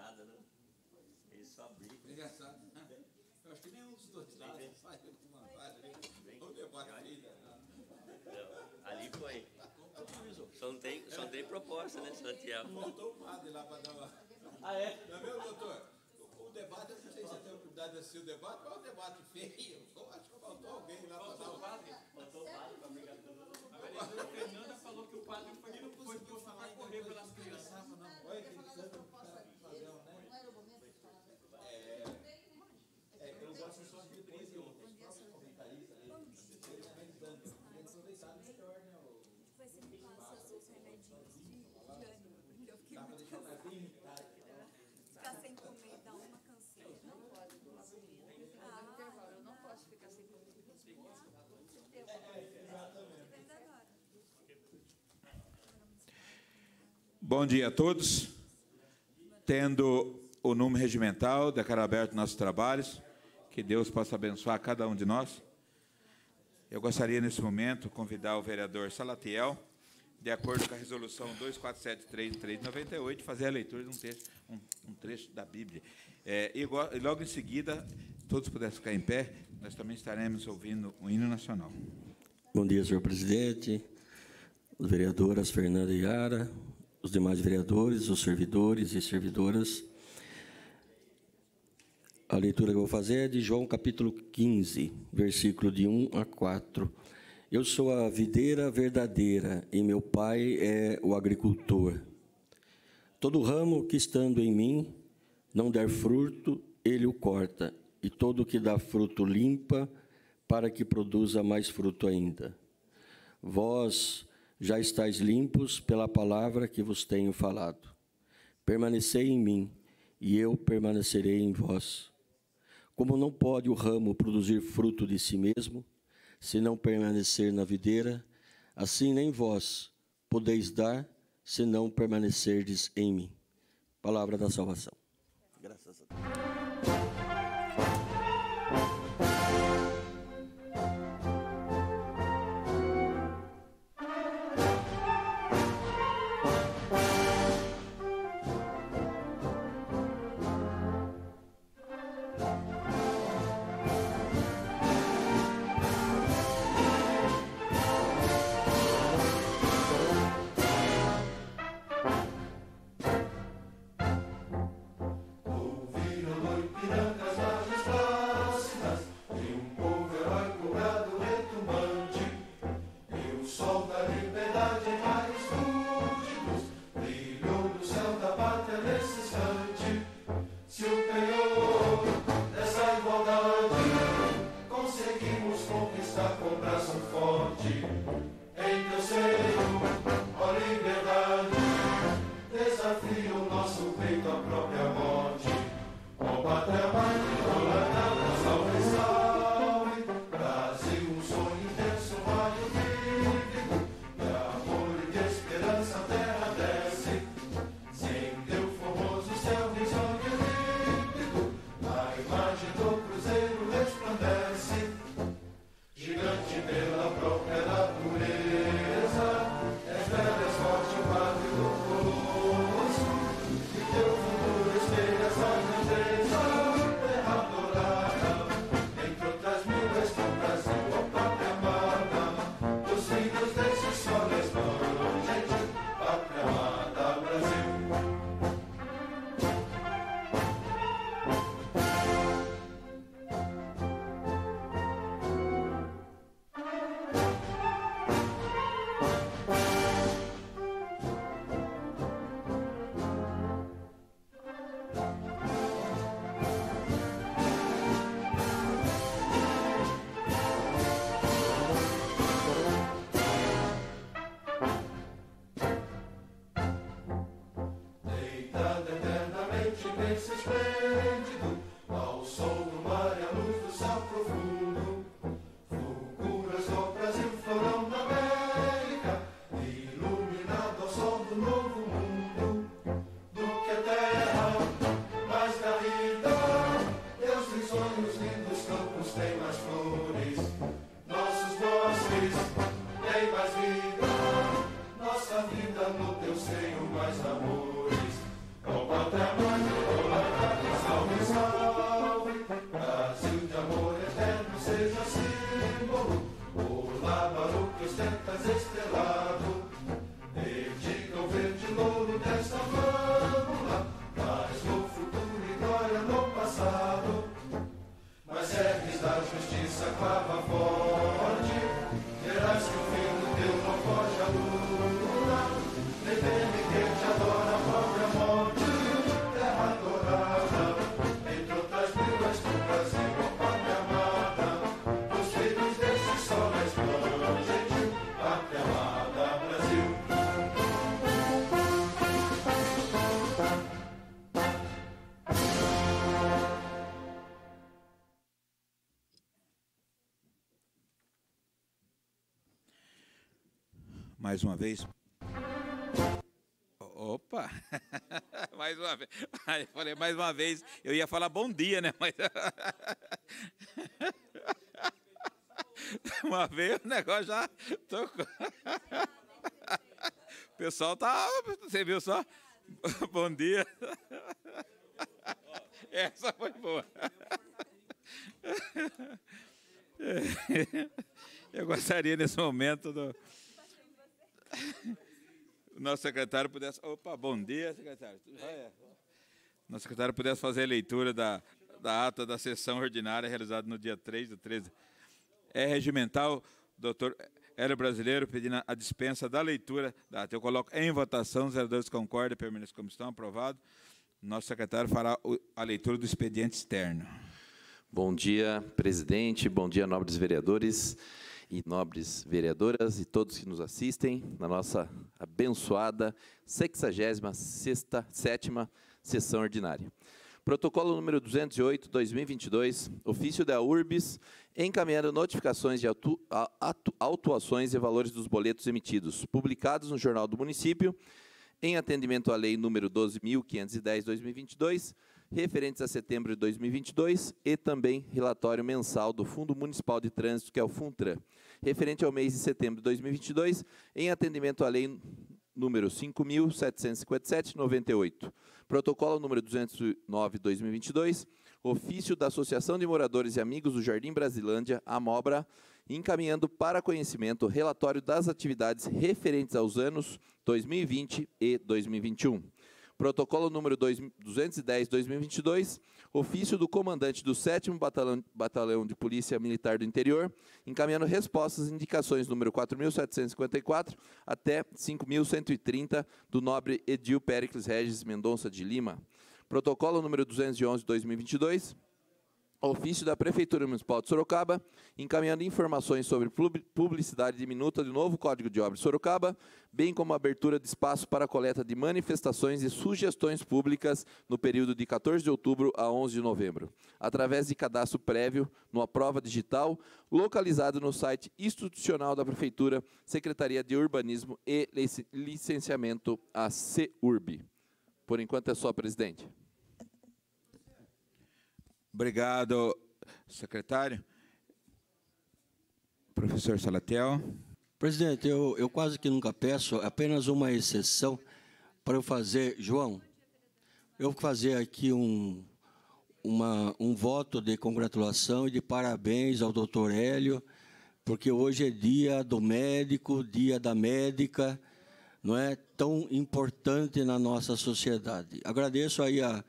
risada, não? Né? Ele só brinca. Engraçado. Né? Eu acho que nenhum dos dois lados faz alguma parte. Vamos levar a Ali foi. Só não tem, só não tem proposta, né, Santiago? Faltou o padre lá para dar uma. Ah, é? Não é mesmo, doutor? o debate, eu não sei se você tem oportunidade de assistir o debate, mas é um debate feio. Eu acho que faltou alguém lá para dar uma. o padre. Faltou o padre para brigar. A vereadora Fernanda falou que o padre foi, não conseguiu falar correr pelas crianças. Bom dia a todos. Tendo o número regimental, declaro aberto nossos trabalhos. Que Deus possa abençoar cada um de nós. Eu gostaria, nesse momento, convidar o vereador Salatiel, de acordo com a resolução 2473-398, fazer a leitura de um, texto, um, um trecho da Bíblia. É, e, logo em seguida, todos pudessem ficar em pé, nós também estaremos ouvindo o hino nacional. Bom dia, senhor presidente, as vereadoras Fernanda e Yara, os demais vereadores, os servidores e servidoras. A leitura que eu vou fazer é de João capítulo 15, versículo de 1 a 4. Eu sou a videira verdadeira e meu pai é o agricultor. Todo ramo que estando em mim não der fruto, ele o corta, e todo que dá fruto limpa, para que produza mais fruto ainda. Vós já estáis limpos pela palavra que vos tenho falado. Permanecei em mim, e eu permanecerei em vós. Como não pode o ramo produzir fruto de si mesmo, se não permanecer na videira, assim nem vós podeis dar, se não permanecerdes em mim. Palavra da salvação. Graças a Deus. mais uma vez. Opa! mais uma vez. Eu falei mais uma vez, eu ia falar bom dia, né? Mas. uma vez o negócio já tocou. o pessoal tá. Você viu só? bom dia. Essa foi boa. Eu gostaria nesse momento do o nosso secretário pudesse. Opa, bom dia, secretário. Tudo bem? Nosso secretário pudesse fazer a leitura da, da ata da sessão ordinária realizada no dia 3 do 13. É regimental, doutor Hélio Brasileiro, pedindo a dispensa da leitura da ata. Eu coloco em votação, os vereadores concordam, permanece como estão, aprovado. Nosso secretário fará a leitura do expediente externo. Bom dia, presidente. Bom dia, nobres vereadores e nobres vereadoras e todos que nos assistem na nossa abençoada 67 sétima sessão ordinária. Protocolo número 208/2022, ofício da Urbis encaminhando notificações de atu, autuações e valores dos boletos emitidos, publicados no Jornal do Município, em atendimento à lei número 12510/2022 referentes a setembro de 2022 e também relatório mensal do Fundo Municipal de Trânsito, que é o FUNTRAN, referente ao mês de setembro de 2022, em atendimento à lei número 5.757-98, protocolo número 209-2022, ofício da Associação de Moradores e Amigos do Jardim Brasilândia, AMOBRA, encaminhando para conhecimento relatório das atividades referentes aos anos 2020 e 2021. Protocolo número 210-2022, ofício do comandante do 7 Batalhão, Batalhão de Polícia Militar do Interior, encaminhando respostas e indicações número 4.754 até 5.130 do nobre Edil Pericles Regis Mendonça de Lima. Protocolo número 211-2022, ofício da Prefeitura Municipal de Sorocaba, encaminhando informações sobre publicidade diminuta do novo Código de Obras de Sorocaba, bem como abertura de espaço para coleta de manifestações e sugestões públicas no período de 14 de outubro a 11 de novembro, através de cadastro prévio numa prova digital, localizado no site institucional da Prefeitura, Secretaria de Urbanismo e Licenciamento, a CURB. Por enquanto é só, presidente. Obrigado, secretário. Professor Salatel. Presidente, eu, eu quase que nunca peço, é apenas uma exceção para eu fazer, João, eu vou fazer aqui um, uma, um voto de congratulação e de parabéns ao doutor Hélio, porque hoje é dia do médico, dia da médica, não é tão importante na nossa sociedade. Agradeço aí a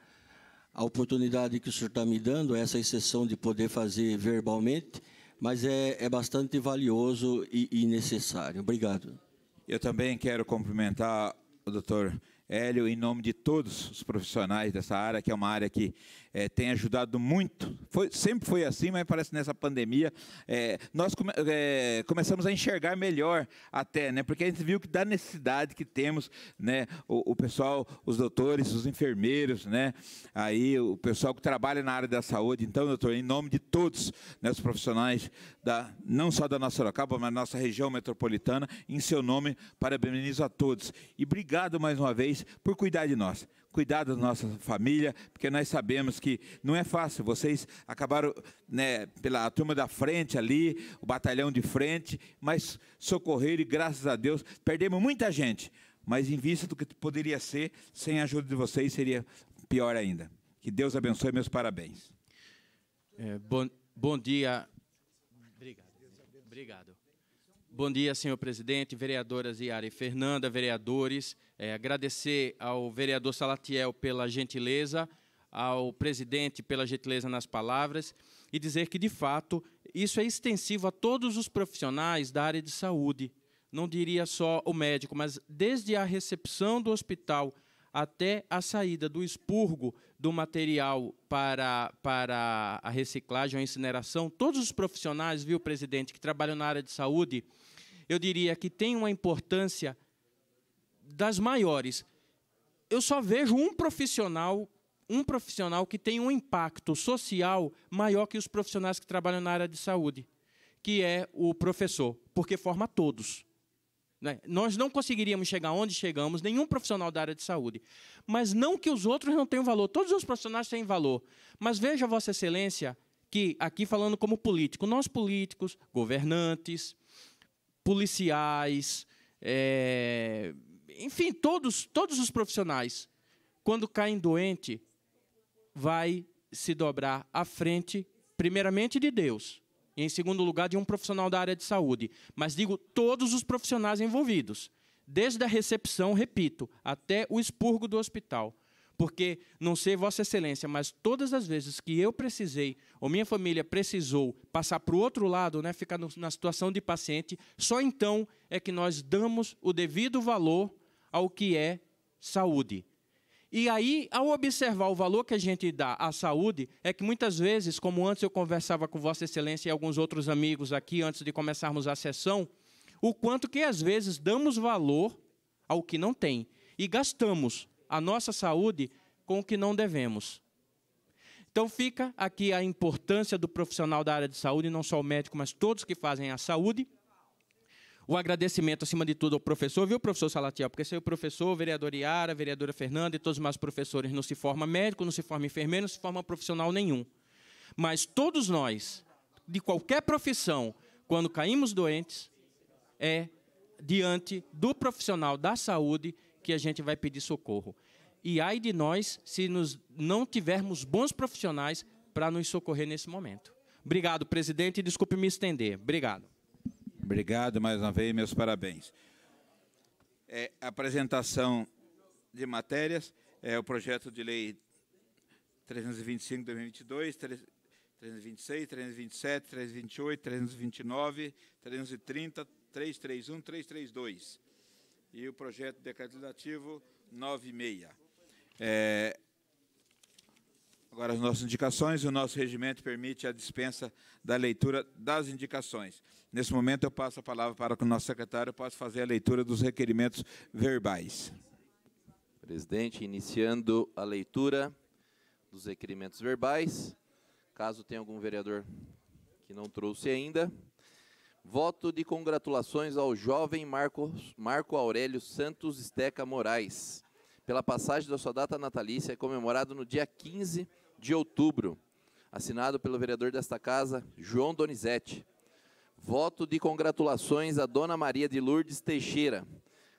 a oportunidade que o senhor está me dando, essa exceção de poder fazer verbalmente, mas é, é bastante valioso e, e necessário. Obrigado. Eu também quero cumprimentar o doutor Hélio, em nome de todos os profissionais dessa área, que é uma área que é, tem ajudado muito. Foi, sempre foi assim, mas parece que nessa pandemia é, nós come, é, começamos a enxergar melhor até, né? Porque a gente viu que da necessidade que temos, né? O, o, pessoal, os doutores, os enfermeiros, né? Aí o pessoal que trabalha na área da saúde. Então, doutor, em nome de todos né, os profissionais da não só da nossa Sorocaba, mas da nossa região metropolitana, em seu nome parabenizo a todos e obrigado mais uma vez por cuidar de nós, cuidar da nossa família, porque nós sabemos que não é fácil. Vocês acabaram né, pela turma da frente ali, o batalhão de frente, mas socorreram e graças a Deus perdemos muita gente. Mas em vista do que poderia ser, sem a ajuda de vocês seria pior ainda. Que Deus abençoe, meus parabéns. É, bom, bom dia. Obrigado. Obrigado. Bom dia, senhor presidente, vereadoras Iara e Fernanda, vereadores. É, agradecer ao vereador Salatiel pela gentileza, ao presidente pela gentileza nas palavras e dizer que, de fato, isso é extensivo a todos os profissionais da área de saúde. Não diria só o médico, mas desde a recepção do hospital até a saída do expurgo do material para, para a reciclagem ou incineração, todos os profissionais, viu, presidente, que trabalham na área de saúde, eu diria que tem uma importância das maiores. Eu só vejo um profissional, um profissional que tem um impacto social maior que os profissionais que trabalham na área de saúde, que é o professor, porque forma todos. Né? Nós não conseguiríamos chegar onde chegamos, nenhum profissional da área de saúde. Mas não que os outros não tenham valor, todos os profissionais têm valor. Mas veja, Vossa Excelência, que aqui falando como político, nós políticos, governantes, policiais, é, enfim, todos, todos os profissionais, quando caem doente, vai se dobrar à frente, primeiramente de Deus, e em segundo lugar de um profissional da área de saúde. Mas digo todos os profissionais envolvidos, desde a recepção, repito, até o expurgo do hospital. Porque, não sei, Vossa Excelência, mas todas as vezes que eu precisei, ou minha família precisou passar para o outro lado, né, ficar no, na situação de paciente, só então é que nós damos o devido valor ao que é saúde. E aí, ao observar o valor que a gente dá à saúde, é que muitas vezes, como antes eu conversava com Vossa Excelência e alguns outros amigos aqui antes de começarmos a sessão, o quanto que às vezes damos valor ao que não tem e gastamos a nossa saúde com o que não devemos. Então fica aqui a importância do profissional da área de saúde, não só o médico, mas todos que fazem a saúde, o agradecimento, acima de tudo, ao professor, viu, professor Salatiel? Porque sem o professor, vereador Iara, vereadora Fernanda e todos os mais professores não se forma médico, não se forma enfermeiro, não se forma profissional nenhum. Mas todos nós, de qualquer profissão, quando caímos doentes, é diante do profissional da saúde que a gente vai pedir socorro. E ai de nós se nos, não tivermos bons profissionais para nos socorrer nesse momento. Obrigado, presidente, e desculpe me estender. Obrigado. Obrigado mais uma vez, meus parabéns. É, apresentação de matérias é o projeto de lei 325 2022, 326, 327, 328, 329, 330, 331, 332 e o projeto de decreto legislativo 96. É, Agora as nossas indicações, o nosso regimento permite a dispensa da leitura das indicações. Nesse momento eu passo a palavra para o nosso secretário, possa fazer a leitura dos requerimentos verbais. Presidente, iniciando a leitura dos requerimentos verbais. Caso tenha algum vereador que não trouxe ainda. Voto de congratulações ao jovem Marcos, Marco Aurélio Santos Esteca Moraes, pela passagem da sua data natalícia, é comemorado no dia 15 de outubro, assinado pelo vereador desta casa, João Donizete. Voto de congratulações à Dona Maria de Lourdes Teixeira,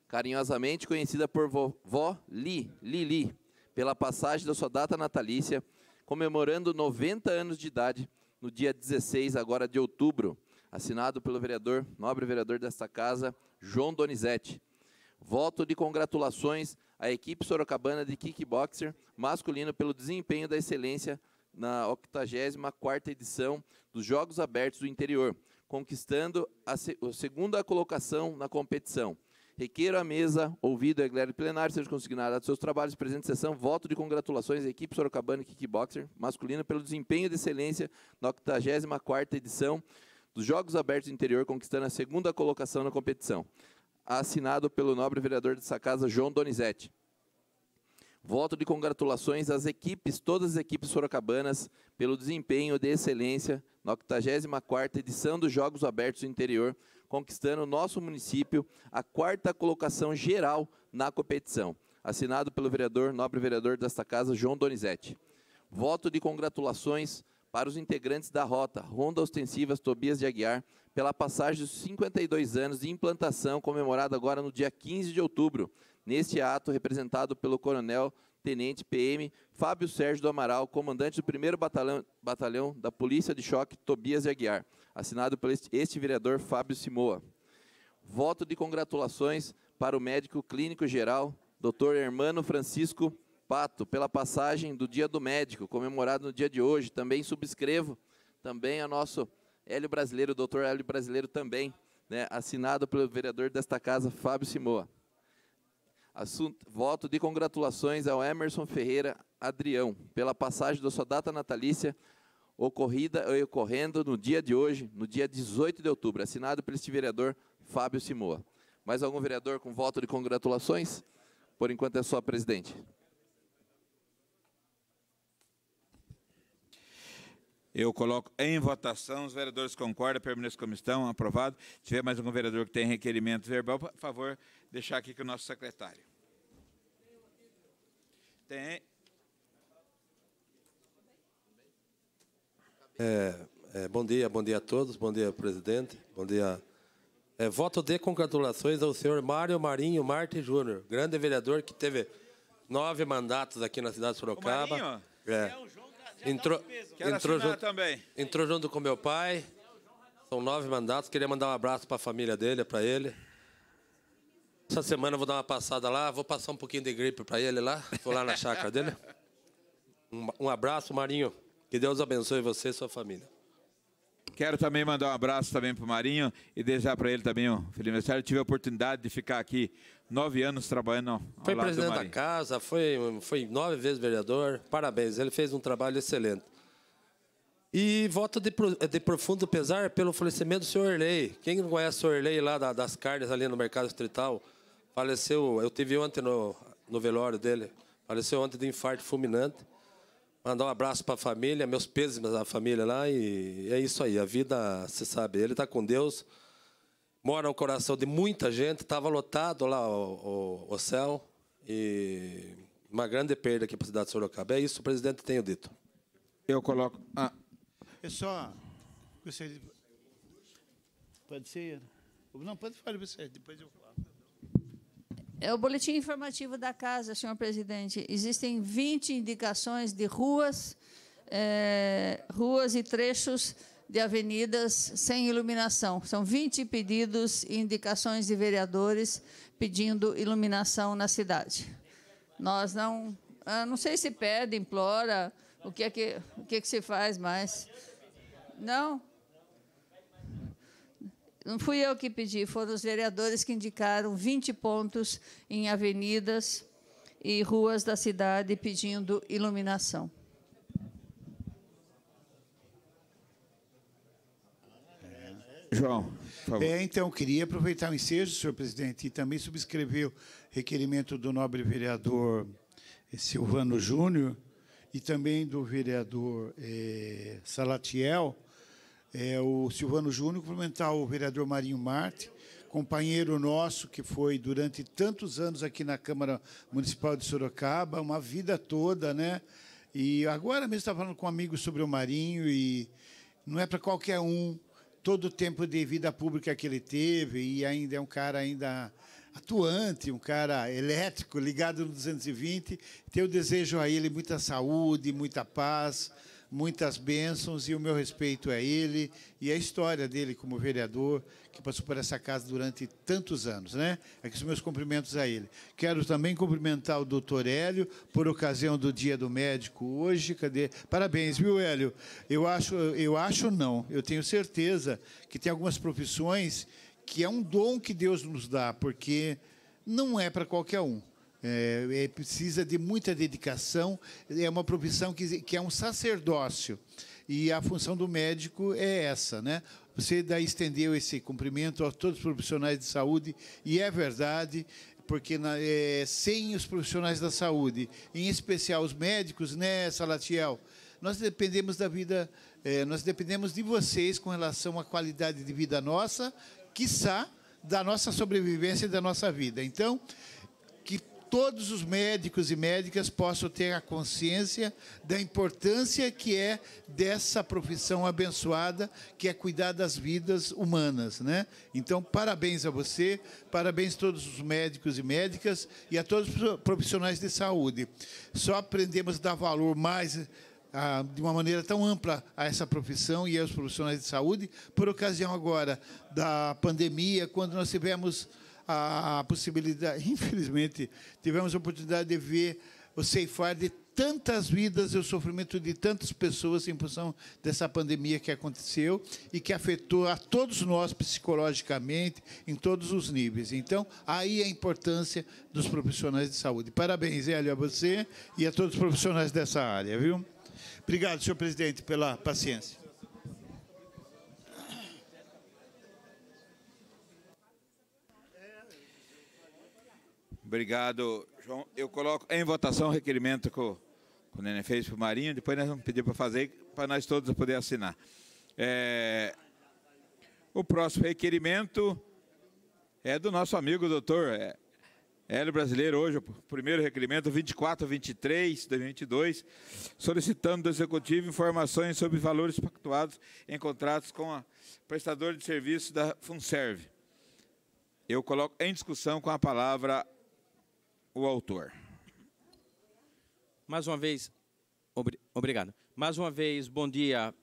carinhosamente conhecida por vovó Li, Lili, pela passagem da sua data natalícia, comemorando 90 anos de idade no dia 16 agora de outubro, assinado pelo vereador, nobre vereador desta casa, João Donizete. Voto de congratulações a equipe sorocabana de kickboxer masculino pelo desempenho da excelência na 84 edição dos Jogos Abertos do Interior, conquistando a, se a segunda colocação na competição. Requeiro à mesa, ouvido a Plenário, seja consignado a seus trabalhos, presente sessão, voto de congratulações à equipe sorocabana kickboxer masculina pelo desempenho de excelência na 84 edição dos Jogos Abertos do Interior, conquistando a segunda colocação na competição assinado pelo nobre vereador dessa casa, João Donizete. Voto de congratulações às equipes, todas as equipes sorocabanas, pelo desempenho de excelência na 84ª edição dos Jogos Abertos do Interior, conquistando nosso município a quarta colocação geral na competição. Assinado pelo vereador, nobre vereador desta casa, João Donizete. Voto de congratulações para os integrantes da rota, Ronda Ostensivas Tobias de Aguiar, pela passagem dos 52 anos de implantação, comemorada agora no dia 15 de outubro, neste ato representado pelo Coronel Tenente PM Fábio Sérgio do Amaral, comandante do 1 batalhão, batalhão, da Polícia de Choque Tobias de Aguiar, assinado por este vereador Fábio Simoa. Voto de congratulações para o médico clínico geral, Dr. Hermano Francisco Pato, pela passagem do Dia do Médico, comemorado no dia de hoje. Também subscrevo também a nosso Hélio Brasileiro, doutor Hélio Brasileiro também, né, assinado pelo vereador desta casa, Fábio Simoa. Assunto, voto de congratulações ao Emerson Ferreira Adrião, pela passagem da sua data natalícia, ocorrida e eh, ocorrendo no dia de hoje, no dia 18 de outubro, assinado pelo este vereador Fábio Simoa. Mais algum vereador com voto de congratulações? Por enquanto é só, presidente. Eu coloco em votação. Os vereadores concordam, permanecem como estão, aprovado. Se tiver mais algum vereador que tem requerimento verbal, por favor, deixar aqui com o nosso secretário. Tem. É, é, bom dia, bom dia a todos, bom dia, presidente, bom dia. É, voto de congratulações ao senhor Mário Marinho Marte Júnior, grande vereador que teve nove mandatos aqui na cidade de Sorocaba. O Marinho, é, é o é. Tá entrou, entrou, junto, também. entrou junto com meu pai. São nove mandatos. Queria mandar um abraço para a família dele, para ele. Essa semana eu vou dar uma passada lá, vou passar um pouquinho de gripe para ele lá. Vou lá na chácara dele. Um, um abraço, Marinho. Que Deus abençoe você e sua família. Quero também mandar um abraço também para o Marinho e desejar para ele também um feliz aniversário. Eu tive a oportunidade de ficar aqui nove anos trabalhando. Ao foi lado presidente da casa, foi, foi nove vezes vereador. Parabéns, ele fez um trabalho excelente. E voto de, de profundo pesar pelo falecimento do senhor Erley. Quem não conhece o senhor lá da, das carnes, ali no mercado distrital, faleceu, eu tive ontem no, no velório dele, faleceu ontem de infarto fulminante. Mandar um abraço para a família, meus pêsames da família lá. E é isso aí. A vida, você sabe, ele está com Deus. Mora no coração de muita gente. Estava lotado lá o, o, o céu. E uma grande perda aqui para a cidade de Sorocaba. É isso, presidente, tenho dito. Eu coloco. Ah. É só Pode ser? Não, pode falar você, depois eu. É o boletim informativo da casa, senhor presidente. Existem 20 indicações de ruas, é, ruas e trechos de avenidas sem iluminação. São 20 pedidos e indicações de vereadores pedindo iluminação na cidade. Nós não, ah, não sei se pede, implora, o que é que, o que, é que se faz mais. Não não fui eu que pedi, foram os vereadores que indicaram 20 pontos em avenidas e ruas da cidade pedindo iluminação. É. João, é, então, queria aproveitar o ensejo, senhor presidente, e também subscrever o requerimento do nobre vereador eh, Silvano Júnior e também do vereador eh, Salatiel, é, o Silvano Júnior, cumprimentar o vereador Marinho Marte, companheiro nosso que foi durante tantos anos aqui na Câmara Municipal de Sorocaba, uma vida toda, né? E agora mesmo estava tá falando com um amigo sobre o Marinho e não é para qualquer um todo o tempo de vida pública que ele teve e ainda é um cara ainda atuante, um cara elétrico, ligado no 220. Tenho desejo a ele muita saúde, muita paz muitas bênçãos e o meu respeito a ele e a história dele como vereador que passou por essa casa durante tantos anos, né? Aqui os meus cumprimentos a ele. Quero também cumprimentar o doutor Hélio por ocasião do Dia do Médico hoje. Cadê? Parabéns, viu, Hélio? Eu acho, eu acho não. Eu tenho certeza que tem algumas profissões que é um dom que Deus nos dá, porque não é para qualquer um. É, é, precisa de muita dedicação, é uma profissão que, que é um sacerdócio. E a função do médico é essa, né? Você dá estendeu esse cumprimento a todos os profissionais de saúde, e é verdade, porque na, é, sem os profissionais da saúde, em especial os médicos, né, Salatiel? Nós dependemos da vida, é, nós dependemos de vocês com relação à qualidade de vida nossa, quiçá da nossa sobrevivência e da nossa vida. Então, todos os médicos e médicas possam ter a consciência da importância que é dessa profissão abençoada, que é cuidar das vidas humanas. Né? Então, parabéns a você, parabéns a todos os médicos e médicas e a todos os profissionais de saúde. Só aprendemos a dar valor mais ah, de uma maneira tão ampla a essa profissão e aos profissionais de saúde, por ocasião agora da pandemia, quando nós tivemos a possibilidade, infelizmente, tivemos a oportunidade de ver o ceifar de tantas vidas e o sofrimento de tantas pessoas em função dessa pandemia que aconteceu e que afetou a todos nós psicologicamente em todos os níveis. Então, aí a importância dos profissionais de saúde. Parabéns, Hélio, a você e a todos os profissionais dessa área, viu? Obrigado, senhor presidente, pela paciência. Obrigado, João. Eu coloco em votação o requerimento que o, Nenê fez para o Marinho, depois nós vamos pedir para fazer, para nós todos poder assinar. É, o próximo requerimento é do nosso amigo doutor é, Hélio Brasileiro, hoje, o primeiro requerimento, 24 23 2022, solicitando do Executivo informações sobre valores pactuados em contratos com a prestadora de serviço da FUNSERV. Eu coloco em discussão com a palavra o autor. Mais uma vez, obrigado. Mais uma vez, bom dia,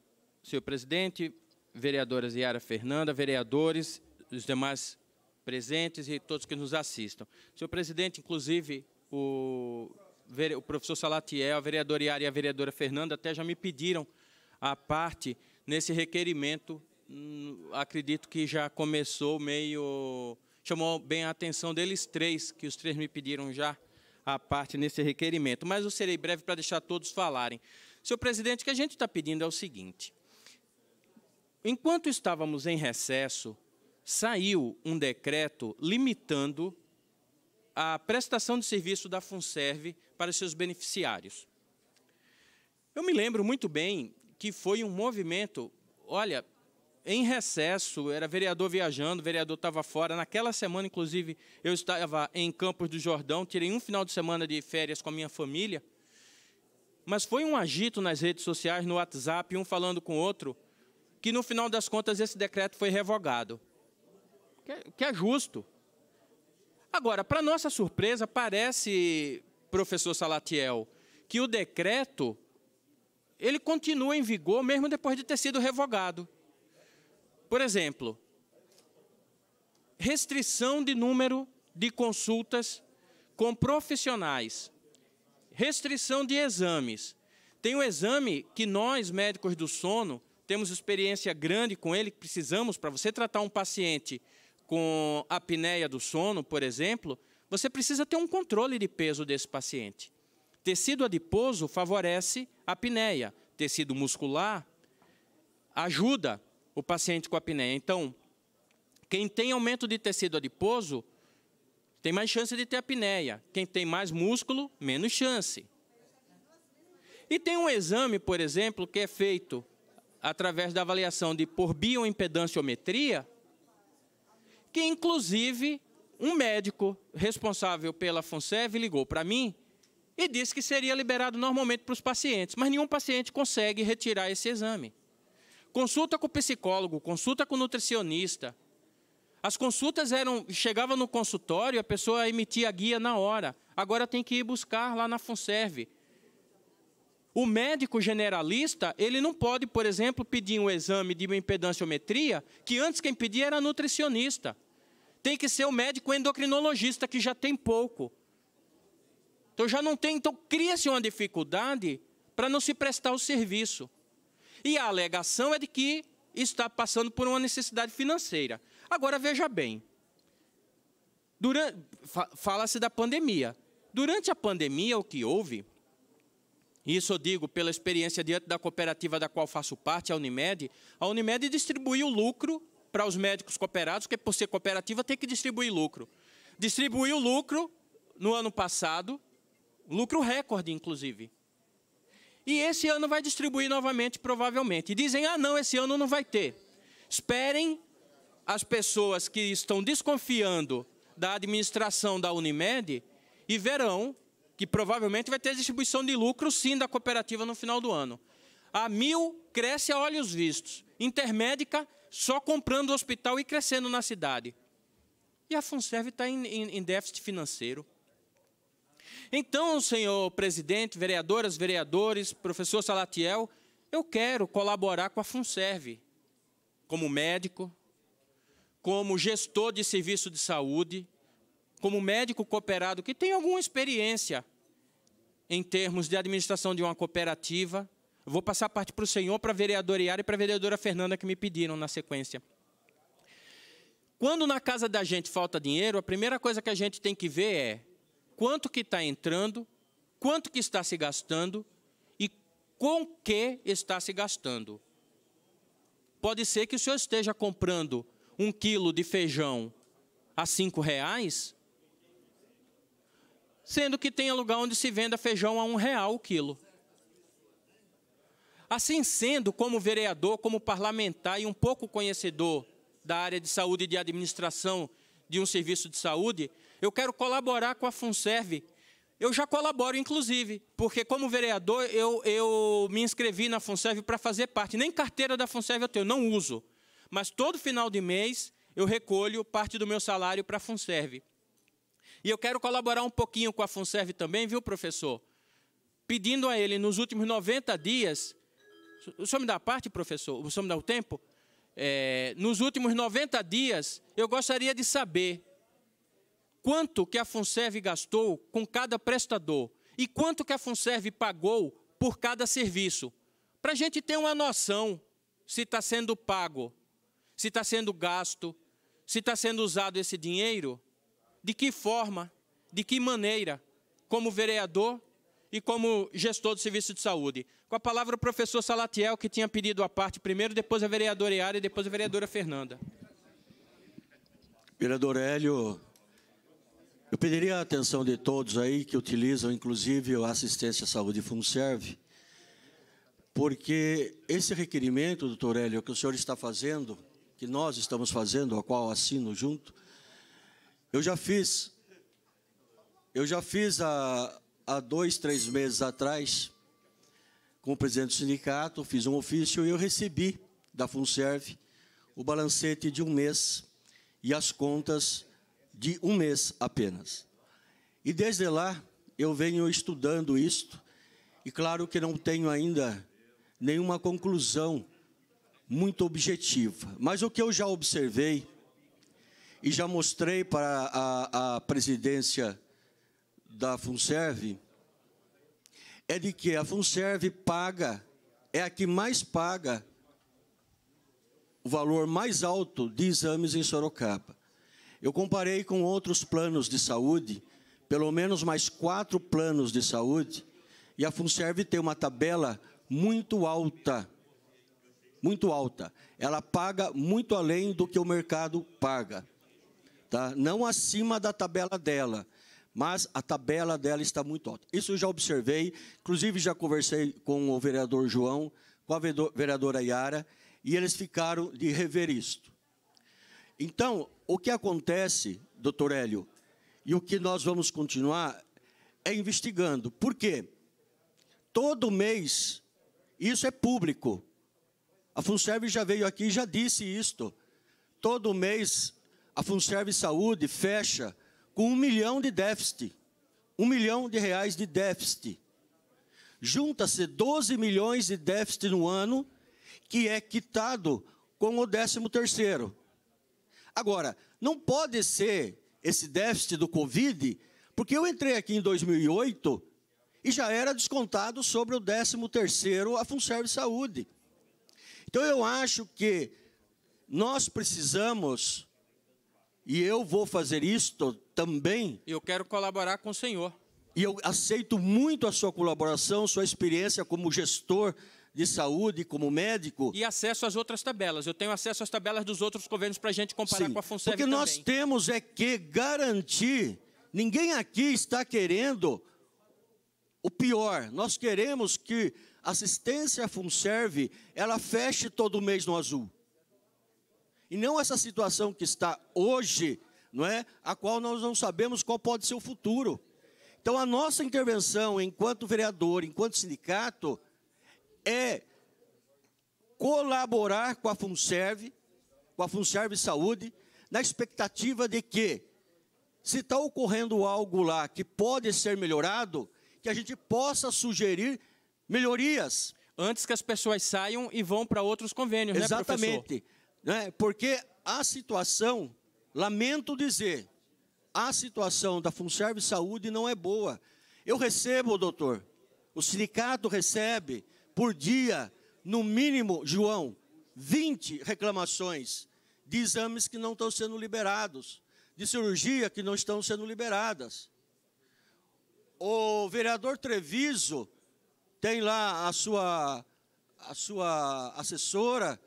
senhor presidente, vereadoras Yara Fernanda, vereadores, os demais presentes e todos que nos assistam. Senhor presidente, inclusive, o, o professor Salatiel, a vereadora Yara e a vereadora Fernanda até já me pediram a parte nesse requerimento. Hum, acredito que já começou meio chamou bem a atenção deles três, que os três me pediram já a parte nesse requerimento, mas eu serei breve para deixar todos falarem. Senhor presidente, o que a gente está pedindo é o seguinte: enquanto estávamos em recesso, saiu um decreto limitando a prestação de serviço da Funserve para seus beneficiários. Eu me lembro muito bem que foi um movimento, olha, em recesso, era vereador viajando, vereador estava fora. Naquela semana, inclusive, eu estava em Campos do Jordão, tirei um final de semana de férias com a minha família. Mas foi um agito nas redes sociais, no WhatsApp, um falando com o outro, que no final das contas esse decreto foi revogado. Que que é justo. Agora, para nossa surpresa, parece, professor Salatiel, que o decreto ele continua em vigor mesmo depois de ter sido revogado. Por exemplo, restrição de número de consultas com profissionais, restrição de exames. Tem um exame que nós, médicos do sono, temos experiência grande com ele, precisamos, para você tratar um paciente com apneia do sono, por exemplo, você precisa ter um controle de peso desse paciente. Tecido adiposo favorece a apneia, tecido muscular ajuda o paciente com apneia. Então, quem tem aumento de tecido adiposo tem mais chance de ter apneia. Quem tem mais músculo, menos chance. E tem um exame, por exemplo, que é feito através da avaliação de por bioimpedanciometria, que inclusive um médico responsável pela FONSEV ligou para mim e disse que seria liberado normalmente para os pacientes, mas nenhum paciente consegue retirar esse exame. Consulta com o psicólogo, consulta com o nutricionista. As consultas eram. Chegava no consultório, a pessoa emitia a guia na hora. Agora tem que ir buscar lá na Funserve. O médico generalista, ele não pode, por exemplo, pedir um exame de impedanciometria, que antes quem pedia era nutricionista. Tem que ser o médico endocrinologista, que já tem pouco. Então já não tem, então cria-se uma dificuldade para não se prestar o serviço. E a alegação é de que está passando por uma necessidade financeira. Agora veja bem. Fala-se da pandemia. Durante a pandemia, o que houve, isso eu digo pela experiência diante da cooperativa da qual faço parte, a Unimed, a Unimed distribuiu lucro para os médicos cooperados, que por ser cooperativa tem que distribuir lucro. Distribuiu lucro no ano passado, lucro recorde, inclusive. E esse ano vai distribuir novamente, provavelmente. E dizem: ah, não, esse ano não vai ter. Esperem as pessoas que estão desconfiando da administração da Unimed e verão que provavelmente vai ter distribuição de lucro sim da cooperativa no final do ano. A Mil cresce a olhos vistos. Intermédica só comprando o hospital e crescendo na cidade. E a Funserve está em, em, em déficit financeiro. Então, senhor presidente, vereadoras, vereadores, professor Salatiel, eu quero colaborar com a Funserve, como médico, como gestor de serviço de saúde, como médico cooperado que tem alguma experiência em termos de administração de uma cooperativa. vou passar a parte para o senhor, para a vereadora Iara e para a vereadora Fernanda, que me pediram na sequência. Quando na casa da gente falta dinheiro, a primeira coisa que a gente tem que ver é quanto que está entrando, quanto que está se gastando e com que está se gastando. Pode ser que o senhor esteja comprando um quilo de feijão a cinco reais, sendo que tem lugar onde se venda feijão a um real o quilo. Assim sendo, como vereador, como parlamentar e um pouco conhecedor da área de saúde e de administração de um serviço de saúde, eu quero colaborar com a Funserve. Eu já colaboro, inclusive, porque como vereador eu, eu me inscrevi na Funserve para fazer parte. Nem carteira da Funserve eu tenho, não uso. Mas todo final de mês eu recolho parte do meu salário para a Funserve. E eu quero colaborar um pouquinho com a Funserve também, viu, professor? Pedindo a ele, nos últimos 90 dias... O senhor me dá a parte, professor? O senhor me dá o tempo? É, nos últimos 90 dias, eu gostaria de saber quanto que a Funserve gastou com cada prestador e quanto que a Funserve pagou por cada serviço, para a gente ter uma noção se está sendo pago, se está sendo gasto, se está sendo usado esse dinheiro, de que forma, de que maneira, como vereador e como gestor do serviço de saúde. Com a palavra o professor Salatiel, que tinha pedido a parte primeiro, depois a vereadora Iara e depois a vereadora Fernanda. Vereador Hélio, eu pediria a atenção de todos aí que utilizam, inclusive, a assistência à saúde FunServe, porque esse requerimento, doutor Hélio, que o senhor está fazendo, que nós estamos fazendo, a qual assino junto, eu já fiz. Eu já fiz há, há dois, três meses atrás, com o presidente do sindicato, fiz um ofício e eu recebi da FunServe o balancete de um mês e as contas de um mês apenas. E desde lá eu venho estudando isto, e claro que não tenho ainda nenhuma conclusão muito objetiva, mas o que eu já observei e já mostrei para a, a presidência da Funserve é de que a Funserve paga, é a que mais paga o valor mais alto de exames em Sorocaba. Eu comparei com outros planos de saúde, pelo menos mais quatro planos de saúde, e a Funserve tem uma tabela muito alta, muito alta. Ela paga muito além do que o mercado paga, tá? Não acima da tabela dela, mas a tabela dela está muito alta. Isso eu já observei, inclusive já conversei com o vereador João, com a vereadora Yara, e eles ficaram de rever isto. Então, o que acontece, doutor Hélio, e o que nós vamos continuar é investigando. Por quê? Todo mês, isso é público. A Funserve já veio aqui e já disse isto. Todo mês, a Funserve Saúde fecha com um milhão de déficit. Um milhão de reais de déficit. Junta-se 12 milhões de déficit no ano, que é quitado com o 13 terceiro. Agora, não pode ser esse déficit do Covid, porque eu entrei aqui em 2008 e já era descontado sobre o 13º a função de saúde. Então, eu acho que nós precisamos, e eu vou fazer isto também... Eu quero colaborar com o senhor. E eu aceito muito a sua colaboração, sua experiência como gestor de saúde como médico. E acesso às outras tabelas. Eu tenho acesso às tabelas dos outros governos para a gente comparar Sim, com a o que nós temos é que garantir. Ninguém aqui está querendo o pior. Nós queremos que assistência à Funserve ela feche todo mês no azul. E não essa situação que está hoje, não é? A qual nós não sabemos qual pode ser o futuro. Então a nossa intervenção enquanto vereador, enquanto sindicato, é colaborar com a FUNSERV, com a FUNSERV Saúde, na expectativa de que, se está ocorrendo algo lá que pode ser melhorado, que a gente possa sugerir melhorias. Antes que as pessoas saiam e vão para outros convênios, Exatamente. né, Exatamente. Né, porque a situação, lamento dizer, a situação da Funserve Saúde não é boa. Eu recebo, doutor, o sindicato recebe, por dia, no mínimo, João, 20 reclamações de exames que não estão sendo liberados, de cirurgia que não estão sendo liberadas. O vereador Treviso tem lá a sua, a sua assessora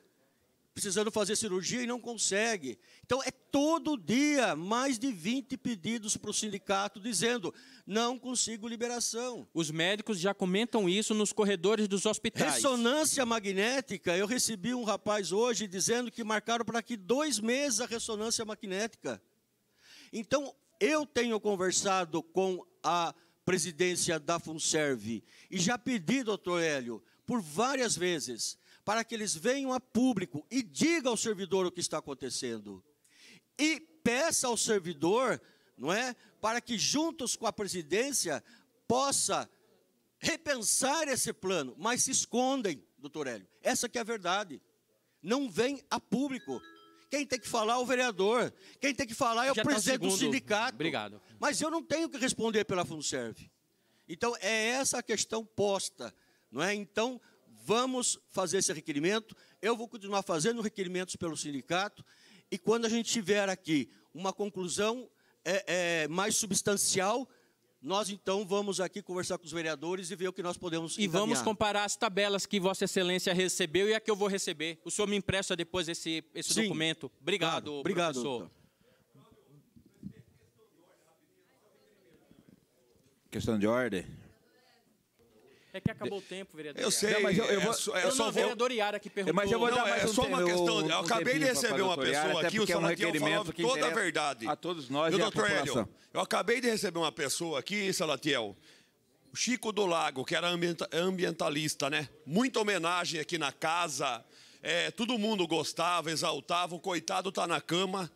precisando fazer cirurgia e não consegue. Então, é todo dia mais de 20 pedidos para o sindicato dizendo: não consigo liberação. Os médicos já comentam isso nos corredores dos hospitais. Ressonância magnética: eu recebi um rapaz hoje dizendo que marcaram para aqui dois meses a ressonância magnética. Então, eu tenho conversado com a presidência da Funserve e já pedi, doutor Hélio, por várias vezes, para que eles venham a público e digam ao servidor o que está acontecendo e peça ao servidor, não é, para que juntos com a presidência possa repensar esse plano, mas se escondem, doutor Hélio. Essa que é a verdade. Não vem a público. Quem tem que falar é o vereador. Quem tem que falar é Já tá o presidente tá do sindicato. Obrigado. Mas eu não tenho que responder pela FUNSERV. Então, é essa a questão posta. não é? Então, vamos fazer esse requerimento. Eu vou continuar fazendo requerimentos pelo sindicato e quando a gente tiver aqui uma conclusão é, é, mais substancial, nós então vamos aqui conversar com os vereadores e ver o que nós podemos encaminhar. E vamos comparar as tabelas que Vossa Excelência recebeu e a que eu vou receber. O senhor me empresta depois esse, esse Sim. documento. Obrigado, claro. Obrigado, professor. Doutor. Questão de ordem. É que acabou o tempo, vereador. Eu sei, não, mas eu, eu é vou, é só, eu é vou... vereador Iara que perguntou. É, mas eu vou dar mais é um só uma questão. Eu, eu acabei de receber uma pessoa aqui, o Salatiel é um falando toda a verdade. A todos nós Meu e doutor Hélio, eu acabei de receber uma pessoa aqui, Salatiel, o Chico do Lago, que era ambientalista, né? Muita homenagem aqui na casa. É, todo mundo gostava, exaltava. O coitado tá na cama,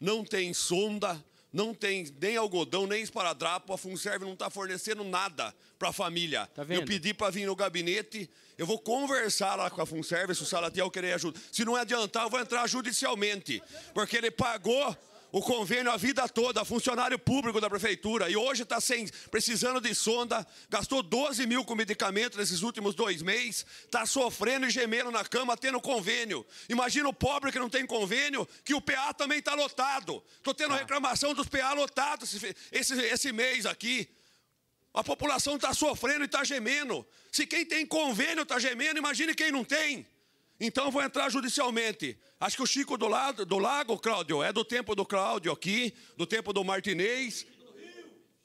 não tem sonda, não tem nem algodão, nem esparadrapo, a Funserve não está fornecendo nada para a família. Tá eu pedi para vir no gabinete, eu vou conversar lá com a Funserve se o Salatiel querer ajuda. Se não adiantar, eu vou entrar judicialmente, porque ele pagou o convênio a vida toda, funcionário público da prefeitura, e hoje está precisando de sonda, gastou 12 mil com medicamento nesses últimos dois meses, está sofrendo e gemendo na cama, tendo convênio. Imagina o pobre que não tem convênio, que o PA também está lotado. Estou tendo ah. reclamação dos PA lotados esse, esse, esse mês aqui. A população está sofrendo e está gemendo. Se quem tem convênio está gemendo, imagine quem não tem. Então eu vou entrar judicialmente. Acho que o Chico do, lado, do Lago, Cláudio, é do tempo do Cláudio aqui, do tempo do Martinez.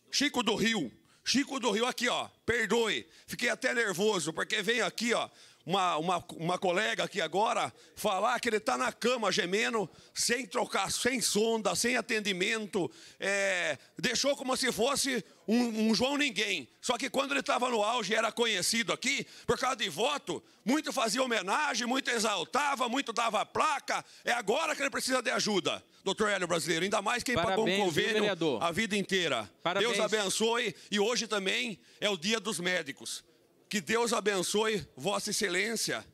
Chico do Rio. Chico do Rio, aqui, ó. Perdoe. Fiquei até nervoso, porque veio aqui, ó, uma, uma, uma colega aqui agora falar que ele está na cama gemendo, sem trocar, sem sonda, sem atendimento. É, deixou como se fosse um, um João Ninguém. Só que quando ele estava no auge era conhecido aqui, por causa de voto, muito fazia homenagem, muito exaltava, muito dava placa. É agora que ele precisa de ajuda, doutor Hélio Brasileiro. Ainda mais quem Parabéns, pagou um convênio a vida inteira. Parabéns. Deus abençoe. E hoje também é o dia dos médicos. Que Deus abençoe Vossa Excelência,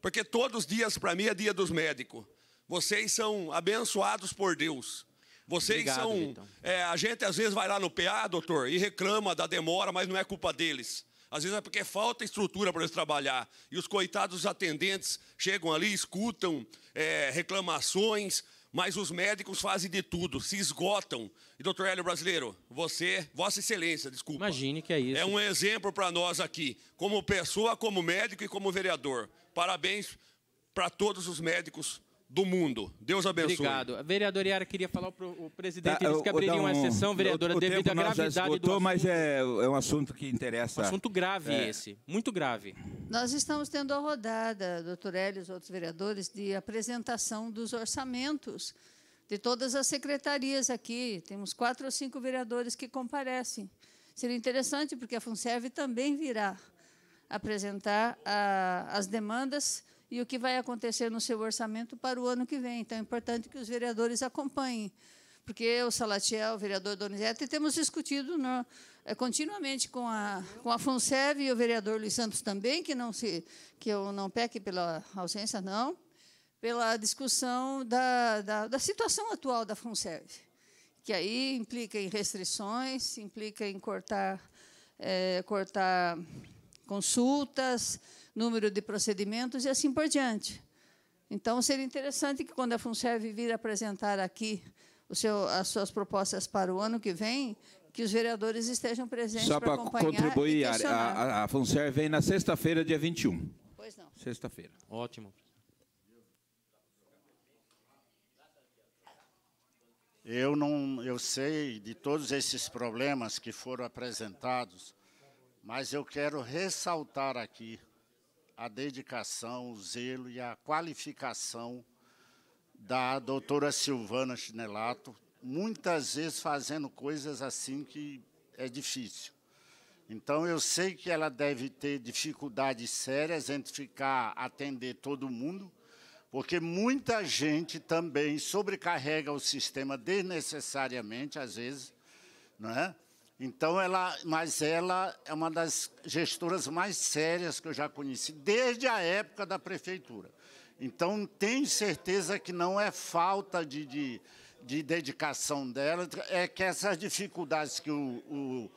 porque todos os dias para mim é dia dos médicos. Vocês são abençoados por Deus. Vocês Obrigado, são. É, a gente às vezes vai lá no PA, doutor, e reclama da demora, mas não é culpa deles. Às vezes é porque falta estrutura para eles trabalhar. E os coitados atendentes chegam ali, escutam é, reclamações, mas os médicos fazem de tudo, se esgotam. E, doutor Hélio Brasileiro, você, Vossa Excelência, desculpa. Imagine que é isso. É um exemplo para nós aqui, como pessoa, como médico e como vereador. Parabéns para todos os médicos do mundo. Deus abençoe. Obrigado. A vereadora Yara queria falar, para o presidente tá, disse que abririam um, uma sessão, vereadora, o, o devido à gravidade esgotou, do assunto. Mas é, é um assunto que interessa. Um assunto grave é. esse, muito grave. Nós estamos tendo a rodada, doutor Hélio e os outros vereadores, de apresentação dos orçamentos de todas as secretarias aqui. Temos quatro ou cinco vereadores que comparecem. Seria interessante, porque a FUNSERV também virá apresentar a, as demandas e o que vai acontecer no seu orçamento para o ano que vem. Então, é importante que os vereadores acompanhem, porque eu, Salatiel, o vereador Donizete, temos discutido no, é, continuamente com a, com a FUNSEV e o vereador Luiz Santos também, que, não se, que eu não peque pela ausência, não, pela discussão da, da, da situação atual da FUNSEV, que aí implica em restrições, implica em cortar, é, cortar consultas, número de procedimentos e assim por diante. Então, seria interessante que, quando a FUNSERV vir apresentar aqui seu, as suas propostas para o ano que vem, que os vereadores estejam presentes para Só para contribuir, a, a, a FUNSER vem na sexta-feira, dia 21. Pois não. Sexta-feira. Ótimo. Eu não, eu sei de todos esses problemas que foram apresentados, mas eu quero ressaltar aqui a dedicação, o zelo e a qualificação da doutora Silvana Chinelato, muitas vezes fazendo coisas assim que é difícil. Então, eu sei que ela deve ter dificuldades sérias em ficar, atender todo mundo, porque muita gente também sobrecarrega o sistema desnecessariamente, às vezes, não é? Então ela, mas ela é uma das gestoras mais sérias que eu já conheci desde a época da prefeitura. Então tenho certeza que não é falta de, de, de dedicação dela, é que essas dificuldades que o,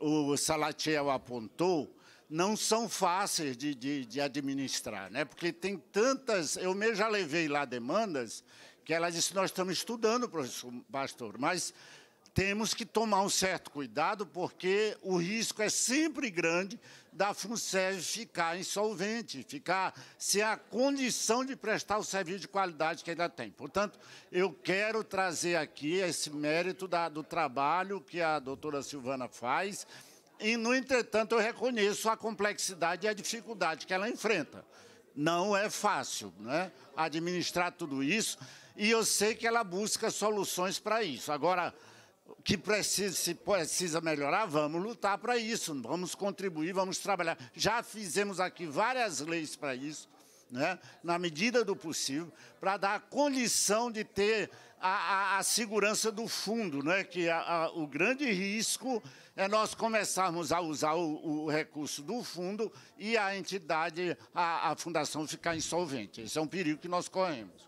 o, o Salatiel apontou, não são fáceis de, de, de, administrar, né? porque tem tantas. Eu mesmo já levei lá demandas que ela disse: Nós estamos estudando, professor Pastor, mas temos que tomar um certo cuidado, porque o risco é sempre grande da FUNSERG ficar insolvente, ficar sem a condição de prestar o serviço de qualidade que ela tem. Portanto, eu quero trazer aqui esse mérito da, do trabalho que a doutora Silvana faz, e, no entretanto, eu reconheço a complexidade e a dificuldade que ela enfrenta. Não é fácil né, administrar tudo isso, e eu sei que ela busca soluções para isso. Agora, que precisa, se precisa melhorar, vamos lutar para isso, vamos contribuir, vamos trabalhar. Já fizemos aqui várias leis para isso, né, na medida do possível, para dar a condição de ter a, a, a segurança do fundo, né, que a, o grande risco é nós começarmos a usar o, o recurso do fundo e a entidade, a fundação ficar insolvente. Esse é um perigo que nós corremos.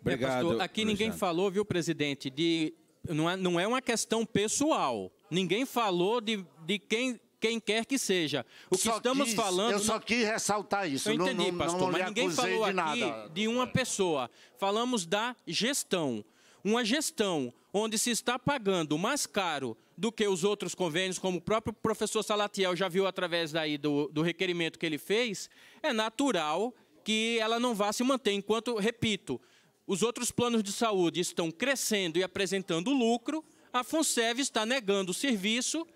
Obrigado. É, pastor, aqui ninguém falou, viu, presidente, de não é, não é uma questão pessoal. Ninguém falou de, de quem quem quer que seja. O que só estamos quis, falando. Eu só quis ressaltar isso. Eu entendi, não, não, pastor, não mas ninguém falou de aqui nada. de uma é. pessoa. Falamos da gestão. Uma gestão onde se está pagando mais caro do que os outros convênios, como o próprio professor Salatiel já viu através daí do, do requerimento que ele fez, é natural que ela não vá se manter. Enquanto, repito, os outros planos de saúde estão crescendo e apresentando lucro, a FUNSEV está negando o serviço,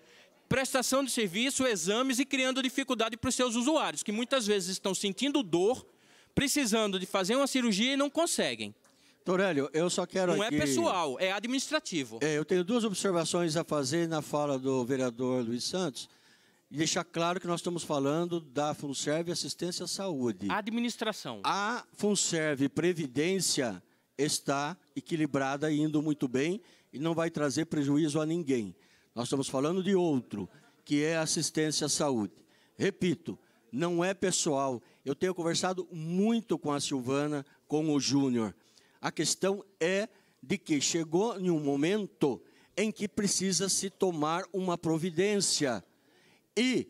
prestação de serviço, exames e criando dificuldade para os seus usuários, que muitas vezes estão sentindo dor, precisando de fazer uma cirurgia e não conseguem. Torélio, eu só quero Não é aqui... é pessoal, é administrativo. É, eu tenho duas observações a fazer na fala do vereador Luiz Santos e deixar claro que nós estamos falando da Funserve Assistência à Saúde. Administração. A Funserve Previdência está equilibrada indo muito bem e não vai trazer prejuízo a ninguém. Nós estamos falando de outro, que é assistência à saúde. Repito, não é pessoal. Eu tenho conversado muito com a Silvana, com o Júnior. A questão é de que chegou em um momento em que precisa se tomar uma providência e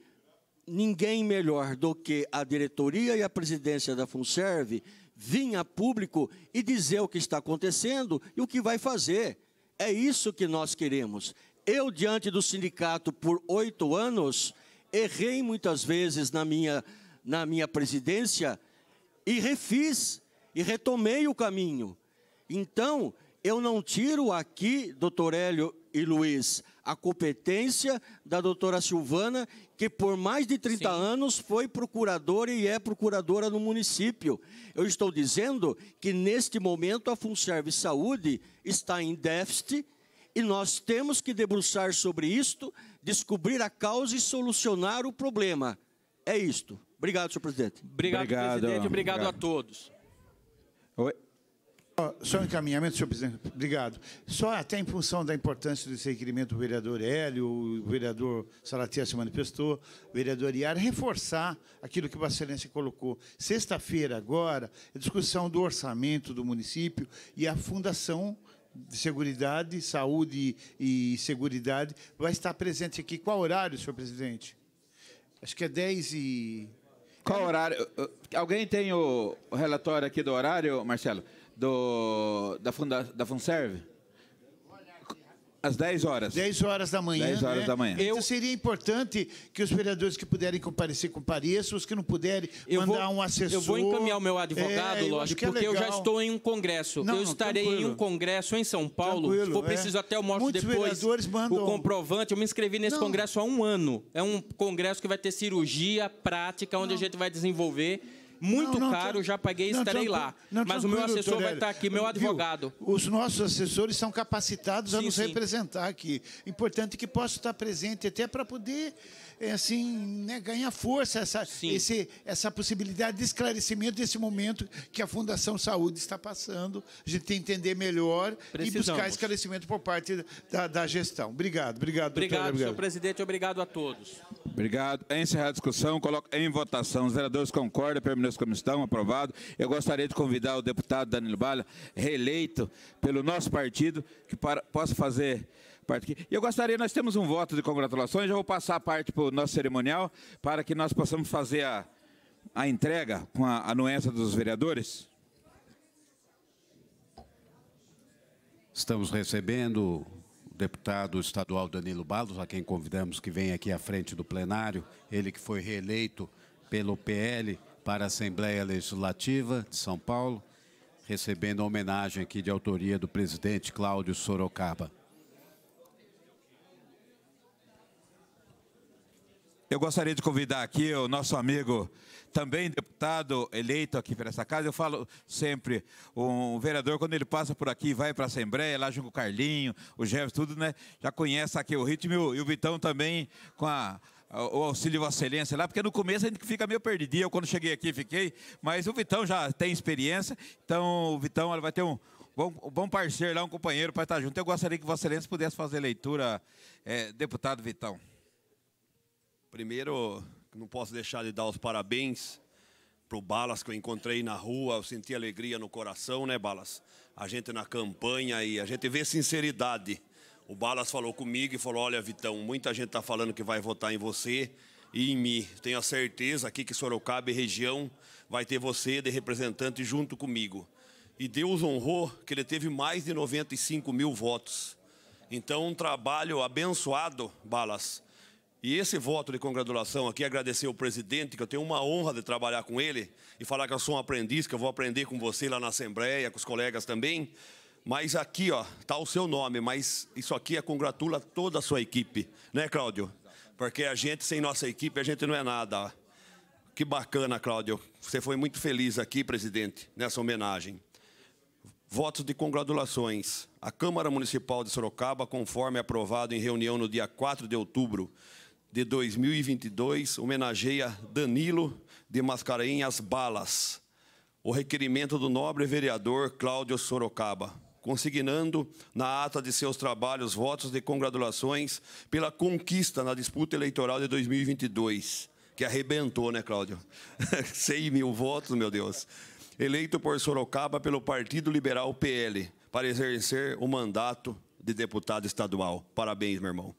ninguém melhor do que a diretoria e a presidência da Funserve vinha a público e dizer o que está acontecendo e o que vai fazer. É isso que nós queremos. Eu, diante do sindicato por oito anos, errei muitas vezes na minha, na minha presidência e refiz, e retomei o caminho. Então, eu não tiro aqui, doutor Hélio e Luiz, a competência da doutora Silvana, que por mais de 30 Sim. anos foi procuradora e é procuradora no município. Eu estou dizendo que, neste momento, a Funserve Saúde está em déficit e nós temos que debruçar sobre isto, descobrir a causa e solucionar o problema. É isto. Obrigado, senhor presidente. Obrigado, obrigado presidente. Obrigado, obrigado. a todos. Oi. Só um encaminhamento, senhor presidente. Obrigado. Só até em função da importância desse requerimento do vereador Hélio, o vereador Salatia se manifestou, o vereador Iara, reforçar aquilo que Vossa Excelência colocou. Sexta-feira, agora, a discussão do orçamento do município e a fundação de Seguridade, Saúde e Seguridade vai estar presente aqui. Qual horário, senhor presidente? Acho que é 10 e... Qual horário? Alguém tem o relatório aqui do horário, Marcelo? do, da, funda, da Funserve? Às 10 horas. 10 horas da manhã. 10 horas né? da manhã. Então eu... Então seria importante que os vereadores que puderem comparecer, compareçam. Os que não puderem, eu mandar vou, um assessor. Eu vou encaminhar o meu advogado, é, lógico, é porque eu já estou em um congresso. Não, eu estarei tranquilo. em um congresso em São Paulo. Tranquilo, vou é. preciso é. até o mostro Muitos depois vereadores mandam... o comprovante. Eu me inscrevi nesse não. congresso há um ano. É um congresso que vai ter cirurgia prática, onde não. a gente vai desenvolver muito não, não, caro, já paguei, e estarei lá. Mas o meu assessor vai estar aqui, meu advogado. Viu? Os nossos assessores são capacitados sim, a nos sim. representar aqui. Importante que possa estar presente até para poder é assim, né, ganha força essa, esse, essa possibilidade de esclarecimento desse momento que a Fundação Saúde está passando. A gente tem que entender melhor Precisamos. e buscar esclarecimento por parte da, da gestão. Obrigado, obrigado, doutor. Obrigado, obrigado, senhor presidente. Obrigado a todos. Obrigado. É Encerrar a discussão, coloco em votação. Os vereadores concordam, permaneçam como estão, aprovado. Eu gostaria de convidar o deputado Danilo Balha, reeleito pelo nosso partido, que para, possa fazer parte aqui. Eu gostaria, nós temos um voto de congratulações, já vou passar a parte para o nosso cerimonial, para que nós possamos fazer a, a entrega com a anuência dos vereadores. Estamos recebendo o deputado estadual Danilo Balos, a quem convidamos que venha aqui à frente do plenário, ele que foi reeleito pelo PL para a Assembleia Legislativa de São Paulo, recebendo a homenagem aqui de autoria do presidente Cláudio Sorocaba. Eu gostaria de convidar aqui o nosso amigo, também deputado eleito aqui para essa casa. Eu falo sempre, um vereador, quando ele passa por aqui, vai para a Assembleia, lá junto com o Carlinho, o Jeff, tudo, né? Já conhece aqui o ritmo e o Vitão também com a o auxílio Vossa Excelência lá, porque no começo a gente fica meio perdidinho. Eu, quando cheguei aqui, fiquei, mas o Vitão já tem experiência, então o Vitão vai ter um bom, um bom parceiro lá, um companheiro para estar junto. Eu gostaria que Vossa Excelência pudesse fazer leitura, é, deputado Vitão. Primeiro, não posso deixar de dar os parabéns pro Balas que eu encontrei na rua, eu senti alegria no coração, né, Balas? A gente na campanha e a gente vê sinceridade. O Balas falou comigo e falou: "Olha, Vitão, muita gente tá falando que vai votar em você e em mim. Tenho a certeza aqui que Sorocaba e região vai ter você de representante junto comigo." E Deus honrou que ele teve mais de 95 mil votos. Então, um trabalho abençoado, Balas e esse voto de congratulação aqui, agradecer ao presidente, que eu tenho uma honra de trabalhar com ele, e falar que eu sou um aprendiz, que eu vou aprender com você lá na Assembleia, com os colegas também. Mas aqui, ó, tá o seu nome, mas isso aqui é congratula toda a sua equipe, né, Cláudio? Porque a gente, sem nossa equipe, a gente não é nada. Que bacana, Cláudio. Você foi muito feliz aqui, presidente, nessa homenagem. Votos de congratulações. A Câmara Municipal de Sorocaba, conforme aprovado em reunião no dia 4 de outubro de 2022 homenageia Danilo de Mascarenhas Balas, o requerimento do nobre vereador Cláudio Sorocaba, consignando na ata de seus trabalhos votos de congratulações pela conquista na disputa eleitoral de 2022, que arrebentou, né, Cláudio? 100 mil votos, meu Deus. Eleito por Sorocaba pelo Partido Liberal PL, para exercer o mandato de deputado estadual. Parabéns, meu irmão.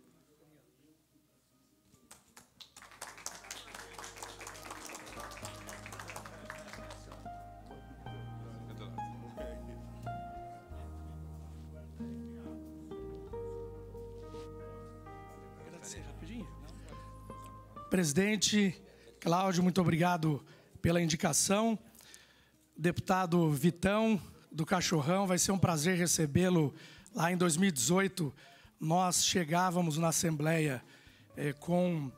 presidente. Cláudio, muito obrigado pela indicação. Deputado Vitão do Cachorrão, vai ser um prazer recebê-lo. Lá em 2018, nós chegávamos na Assembleia eh, com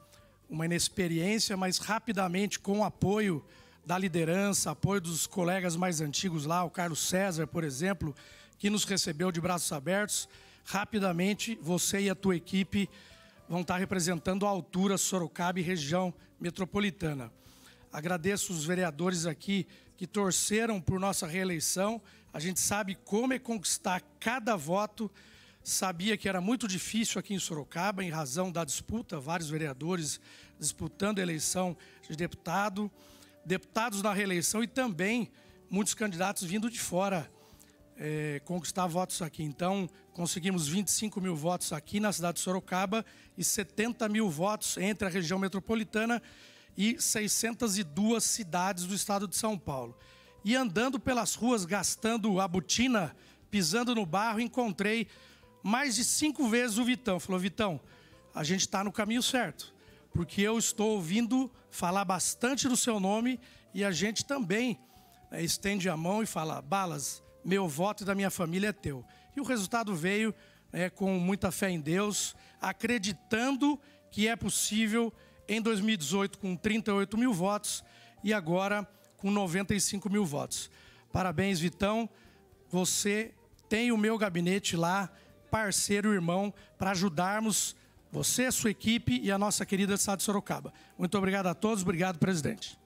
uma inexperiência, mas rapidamente com o apoio da liderança, apoio dos colegas mais antigos lá, o Carlos César, por exemplo, que nos recebeu de braços abertos. Rapidamente, você e a tua equipe vão estar representando a altura Sorocaba e região metropolitana. Agradeço os vereadores aqui que torceram por nossa reeleição. A gente sabe como é conquistar cada voto. Sabia que era muito difícil aqui em Sorocaba, em razão da disputa, vários vereadores disputando a eleição de deputado, deputados na reeleição e também muitos candidatos vindo de fora é, conquistar votos aqui. Então, conseguimos 25 mil votos aqui na cidade de Sorocaba e 70 mil votos entre a região metropolitana e 602 cidades do estado de São Paulo. E andando pelas ruas, gastando a botina, pisando no barro, encontrei mais de cinco vezes o Vitão. Falou, Vitão, a gente está no caminho certo, porque eu estou ouvindo falar bastante do seu nome e a gente também né, estende a mão e fala, Balas, meu voto e da minha família é teu. E o resultado veio né, com muita fé em Deus, acreditando que é possível em 2018 com 38 mil votos e agora com 95 mil votos. Parabéns, Vitão. Você tem o meu gabinete lá, parceiro irmão, para ajudarmos você, sua equipe e a nossa querida cidade de Sorocaba. Muito obrigado a todos, obrigado, presidente.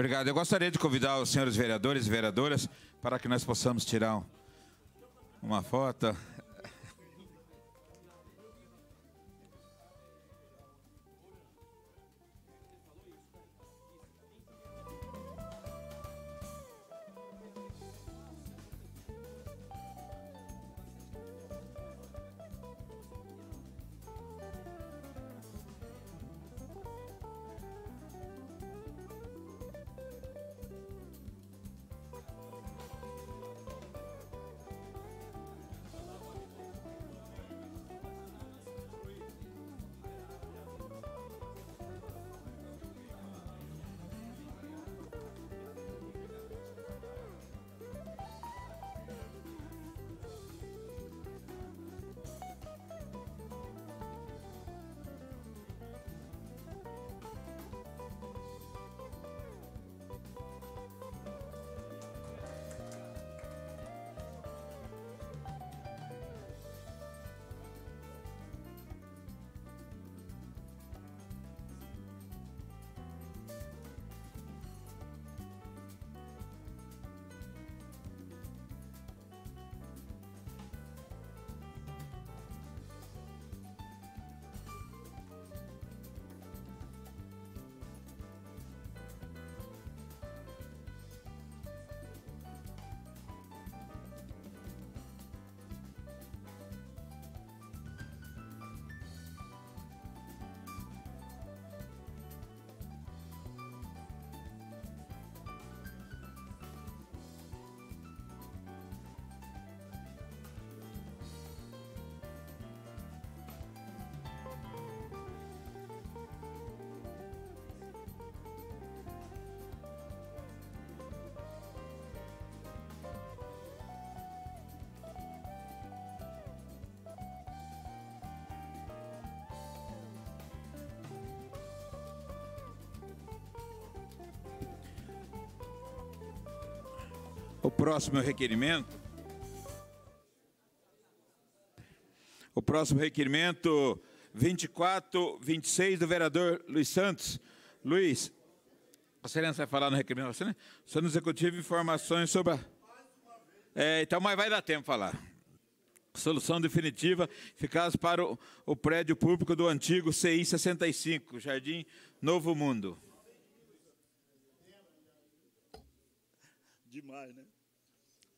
Obrigado. Eu gostaria de convidar os senhores vereadores e vereadoras para que nós possamos tirar uma foto. O próximo requerimento. O próximo requerimento 2426 do vereador Luiz Santos. Luiz, Vossa Excelência vai falar no requerimento, Vossa Excelência? Só no executivo informações sobre a... É, então, mas vai dar tempo falar. Solução definitiva eficaz para o, o prédio público do antigo CI 65, Jardim Novo Mundo. Demais, né?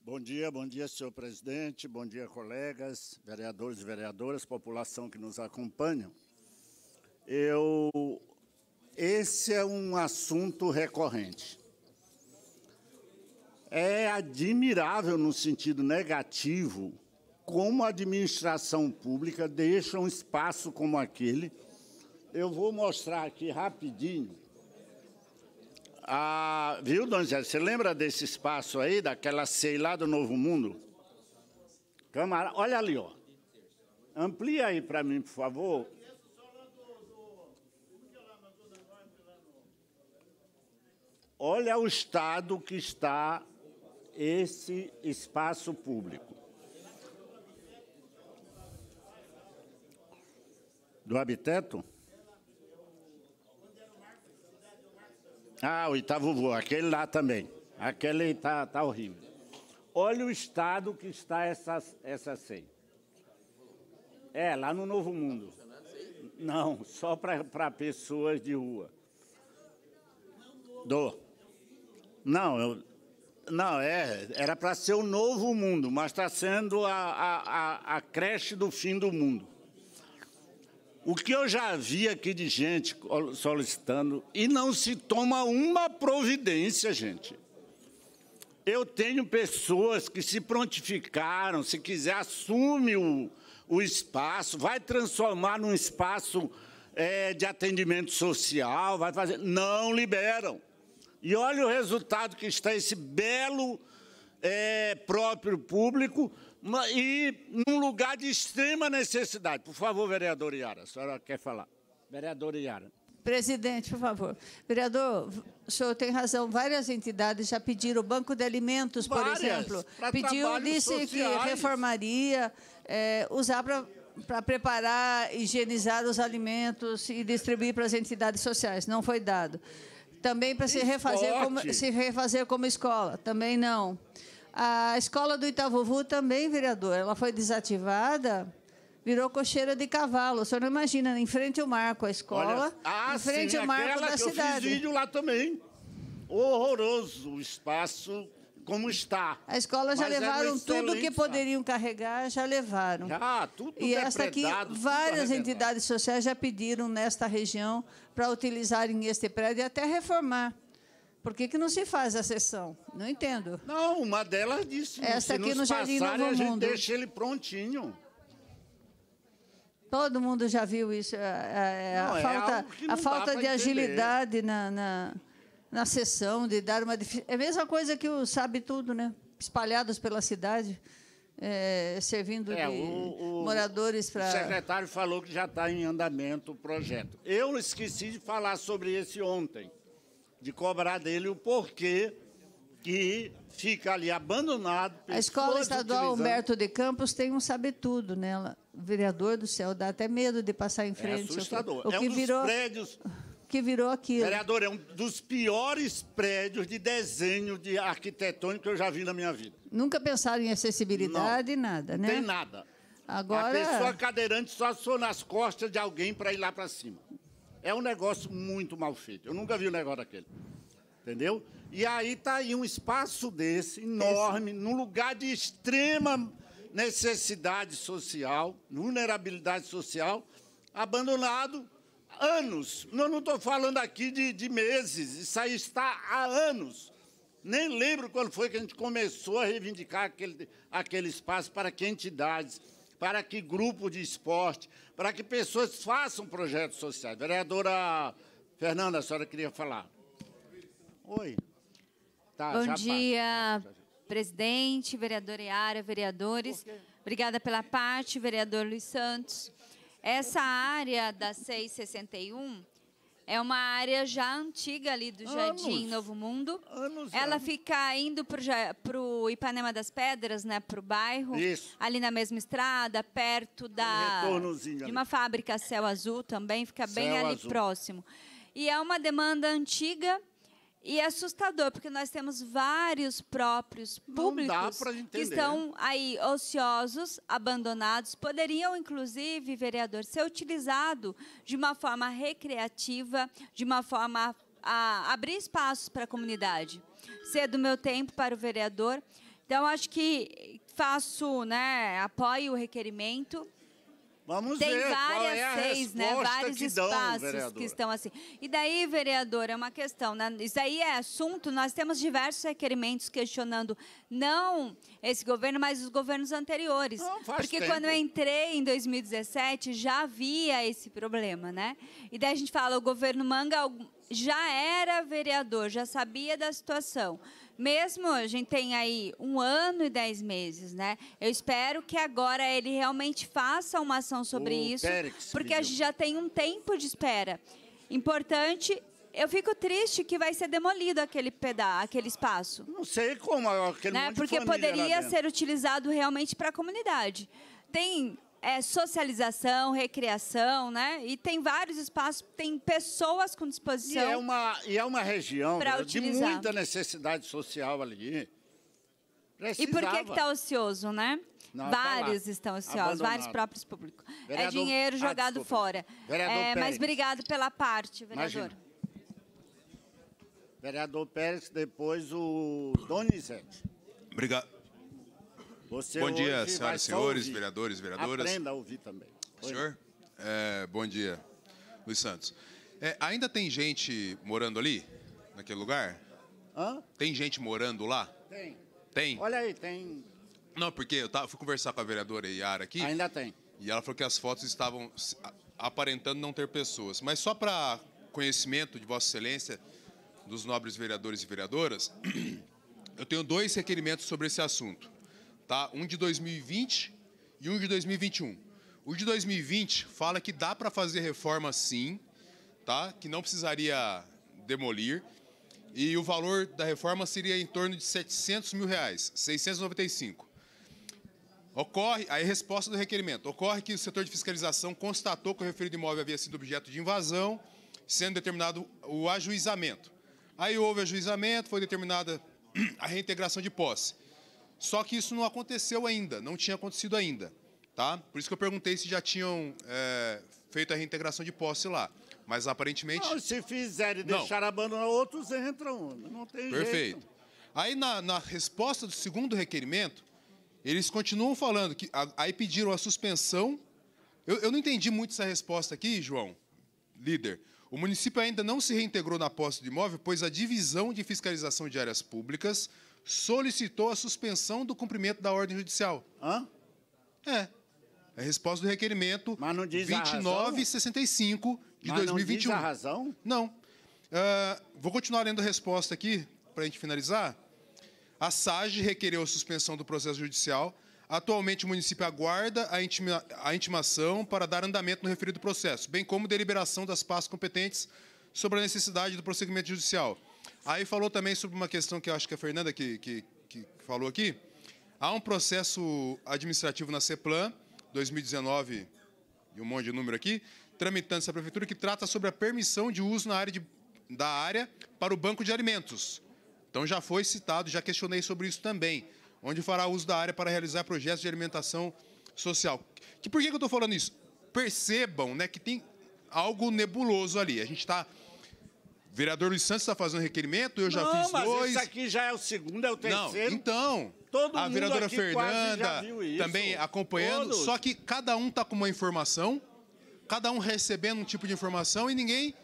Bom dia, bom dia, senhor presidente, bom dia, colegas, vereadores e vereadoras, população que nos acompanha. Eu, esse é um assunto recorrente. É admirável, no sentido negativo, como a administração pública deixa um espaço como aquele. Eu vou mostrar aqui rapidinho ah, viu, Donizete? Você lembra desse espaço aí, daquela sei lá do Novo Mundo? Câmara, olha ali, ó. Amplia aí para mim, por favor. Olha o estado que está esse espaço público. Do habiteto? Ah, o voo, aquele lá também. Aquele está tá horrível. Olha o estado que está essa, essa CEI. É, lá no Novo Mundo. Não, só para pessoas de rua. Do. Não, eu, não é, era para ser o Novo Mundo, mas está sendo a, a, a creche do fim do mundo. O que eu já vi aqui de gente solicitando e não se toma uma providência, gente. Eu tenho pessoas que se prontificaram, se quiser, assume o, o espaço, vai transformar num espaço é, de atendimento social, vai fazer. Não liberam. E olha o resultado que está esse belo é, próprio público e num lugar de extrema necessidade. Por favor, vereador Iara, a senhora quer falar. Vereador Iara. Presidente, por favor. Vereador, o senhor tem razão. Várias entidades já pediram, o Banco de Alimentos, Várias, por exemplo, pediu, disse sociais. que reformaria, é, usar para para preparar, higienizar os alimentos e distribuir para as entidades sociais. Não foi dado. Também para se refazer, como, se refazer como escola. Também não. Não. A escola do Itavuvu também, vereador, ela foi desativada, virou cocheira de cavalo. O senhor não imagina, em frente ao marco a escola, Olha, ah, em frente sim, ao marco da que cidade. Eu fiz vídeo lá também. Horroroso o espaço como está. A escola já Mas é levaram tudo que poderiam carregar, já levaram. Ah, tudo E esta aqui, várias entidades sociais já pediram nesta região para utilizarem este prédio e até reformar. Por que, que não se faz a sessão? Não entendo. Não, uma delas disse. Essa aqui no Jardim passarem, Novo a gente Mundo. deixa ele prontinho. Todo mundo já viu isso. É, é, é não, é a falta, a falta de agilidade na, na, na, sessão, de dar uma. É a mesma coisa que o Sabe Tudo, né? espalhados pela cidade. É, servindo é, de o, o moradores para. O secretário falou que já está em andamento o projeto. Eu esqueci de falar sobre esse ontem de cobrar dele o porquê que fica ali abandonado. A Escola Estadual Humberto de Campos tem um sabe-tudo nela. Né? Vereador do céu, dá até medo de passar em frente. É assustador. O é que, é um dos virou, prédios... que virou aquilo. Vereador, é um dos piores prédios de desenho de arquitetônico que eu já vi na minha vida. Nunca pensaram em acessibilidade, Não. nada, né? Tem nada. Agora... A pessoa cadeirante só sou nas costas de alguém para ir lá para cima. É um negócio muito mal feito. Eu nunca vi um negócio daquele. Entendeu? E aí está aí um espaço desse, enorme, Esse... num lugar de extrema necessidade social, vulnerabilidade social, abandonado anos. Eu não estou falando aqui de, de meses, isso aí está há anos. Nem lembro quando foi que a gente começou a reivindicar aquele, aquele espaço para que entidades para que grupo de esporte, para que pessoas façam projetos sociais. Vereadora Fernanda, a senhora queria falar. Oi. Tá, Bom dia, passa. presidente, vereadora Iara, vereadores. Obrigada pela parte, vereador Luiz Santos. Essa área da 661 é uma área já antiga ali do Jardim anos, Novo Mundo. Anos, Ela anos. fica indo para o Ipanema das Pedras, né, para o bairro. Isso. Ali na mesma estrada, perto da de uma fábrica Céu Azul também, fica bem ali azul. próximo. E é uma demanda antiga e é assustador, porque nós temos vários próprios públicos que estão aí ociosos, abandonados. Poderiam, inclusive, vereador, ser utilizado de uma forma recreativa, de uma forma a abrir espaços para a comunidade. Ser do meu tempo para o vereador. Então, acho que faço, né, apoio o requerimento. Vamos Tem ver várias qual é seis, né? Vários que espaços que estão assim. E daí, vereadora, é uma questão. Né? Isso aí é assunto. Nós temos diversos requerimentos questionando não esse governo, mas os governos anteriores. Não, faz Porque tempo. quando eu entrei em 2017 já havia esse problema, né? E daí a gente fala, o governo manga já era vereador, já sabia da situação. Mesmo a gente tem aí um ano e dez meses, né? Eu espero que agora ele realmente faça uma ação sobre o isso, porque a gente já tem um tempo de espera. Importante eu fico triste que vai ser demolido aquele pedaço, aquele espaço. Não sei como, aquele né? Porque poderia ser utilizado realmente para a comunidade. Tem é, socialização, recreação, né? E tem vários espaços, tem pessoas com disposição. E é uma, e é uma região né, de muita necessidade social ali. Precisava. E por que está ocioso, né? Não, tá vários tá estão ociosos, vários próprios públicos. É vereador, é dinheiro ah, jogado ah, fora. Vereador é, Pérez. Mas obrigado pela parte, vereador. Imagina. Vereador Pérez, depois o Donizete. Obrigado. Você bom dia, senhoras e senhores, ouvir. vereadores e vereadoras. Aprenda a ouvir também. Oi. Senhor, é, bom dia, Luiz Santos. É, ainda tem gente morando ali, naquele lugar? Hã? Tem gente morando lá? Tem. Tem? Olha aí, tem. Não, porque eu tava, fui conversar com a vereadora Yara aqui. Ainda tem. E ela falou que as fotos estavam aparentando não ter pessoas. Mas só para conhecimento de Vossa Excelência, dos nobres vereadores e vereadoras, eu tenho dois requerimentos sobre esse assunto tá? Um de 2020 e um de 2021. O de 2020 fala que dá para fazer reforma sim, tá? Que não precisaria demolir. E o valor da reforma seria em torno de 700 mil reais, 695. Ocorre, aí resposta do requerimento, ocorre que o setor de fiscalização constatou que o referido imóvel havia sido objeto de invasão, sendo determinado o ajuizamento. Aí houve ajuizamento, foi determinada a reintegração de posse. Só que isso não aconteceu ainda, não tinha acontecido ainda. Tá? Por isso que eu perguntei se já tinham é, feito a reintegração de posse lá. Mas aparentemente. Não, se fizerem deixar abandonar outros, entram. Não tem Perfeito. Jeito. Aí na, na, resposta do segundo requerimento, eles continuam falando que. aí pediram a suspensão. Eu, eu não entendi muito essa resposta aqui, João, líder. O município ainda não se reintegrou na posse do imóvel, pois a divisão de fiscalização de áreas públicas solicitou a suspensão do cumprimento da ordem judicial. Hã? É. É a resposta do requerimento 2965 de Mas 2021. Não diz a razão? Não. Uh, vou continuar lendo a resposta aqui, para a gente finalizar. A SAGE requereu a suspensão do processo judicial. Atualmente, o município aguarda a, intima, a intimação para dar andamento no referido processo, bem como deliberação das partes competentes sobre a necessidade do prosseguimento judicial. Aí falou também sobre uma questão que eu acho que a Fernanda que, que, que falou aqui. Há um processo administrativo na CEPLAN, 2019, e um monte de número aqui, tramitando essa prefeitura, que trata sobre a permissão de uso na área de, da área para o banco de alimentos. Então já foi citado, já questionei sobre isso também, onde fará uso da área para realizar projetos de alimentação social. Que, por que, que eu estou falando isso? Percebam né, que tem algo nebuloso ali. A gente está vereador Luiz Santos está fazendo requerimento, eu já não, fiz mas dois. Isso aqui já é o segundo, é o terceiro. Não, então. Todo a vereadora Fernanda também acompanhando. Todos. Só que cada um está com uma informação, cada um recebendo um tipo de informação e ninguém.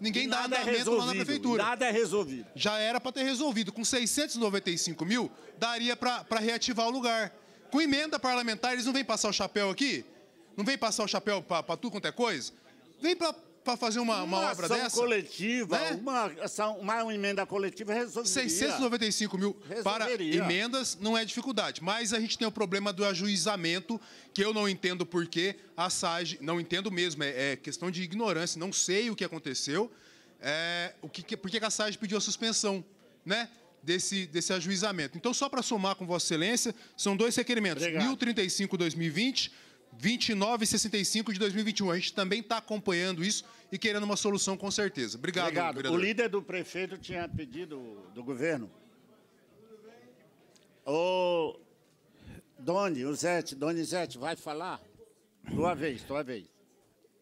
Ninguém e dá é andamento é lá na prefeitura. Nada é resolvido. Já era para ter resolvido. Com 695 mil, daria para reativar o lugar. Com emenda parlamentar, eles não vêm passar o chapéu aqui? Não vem passar o chapéu para tu quanto é coisa? Vem para para fazer uma, uma, uma obra ação dessa? Coletiva, né? uma, ação, uma emenda coletiva resolveria. 695 mil resolveria. para emendas não é dificuldade, mas a gente tem o problema do ajuizamento, que eu não entendo que a SAG, não entendo mesmo, é, é questão de ignorância, não sei o que aconteceu, é, o que, por que a SAG pediu a suspensão, né? Desse, desse ajuizamento. Então, só para somar com Vossa Excelência, são dois requerimentos: Obrigado. 1035-2020 e 65 de 2021. A gente também está acompanhando isso e querendo uma solução com certeza. Obrigado, Obrigado. Vereador. O líder do prefeito tinha pedido do governo. O Doni, o Zete, Donizete, vai falar? Tua vez, tua vez.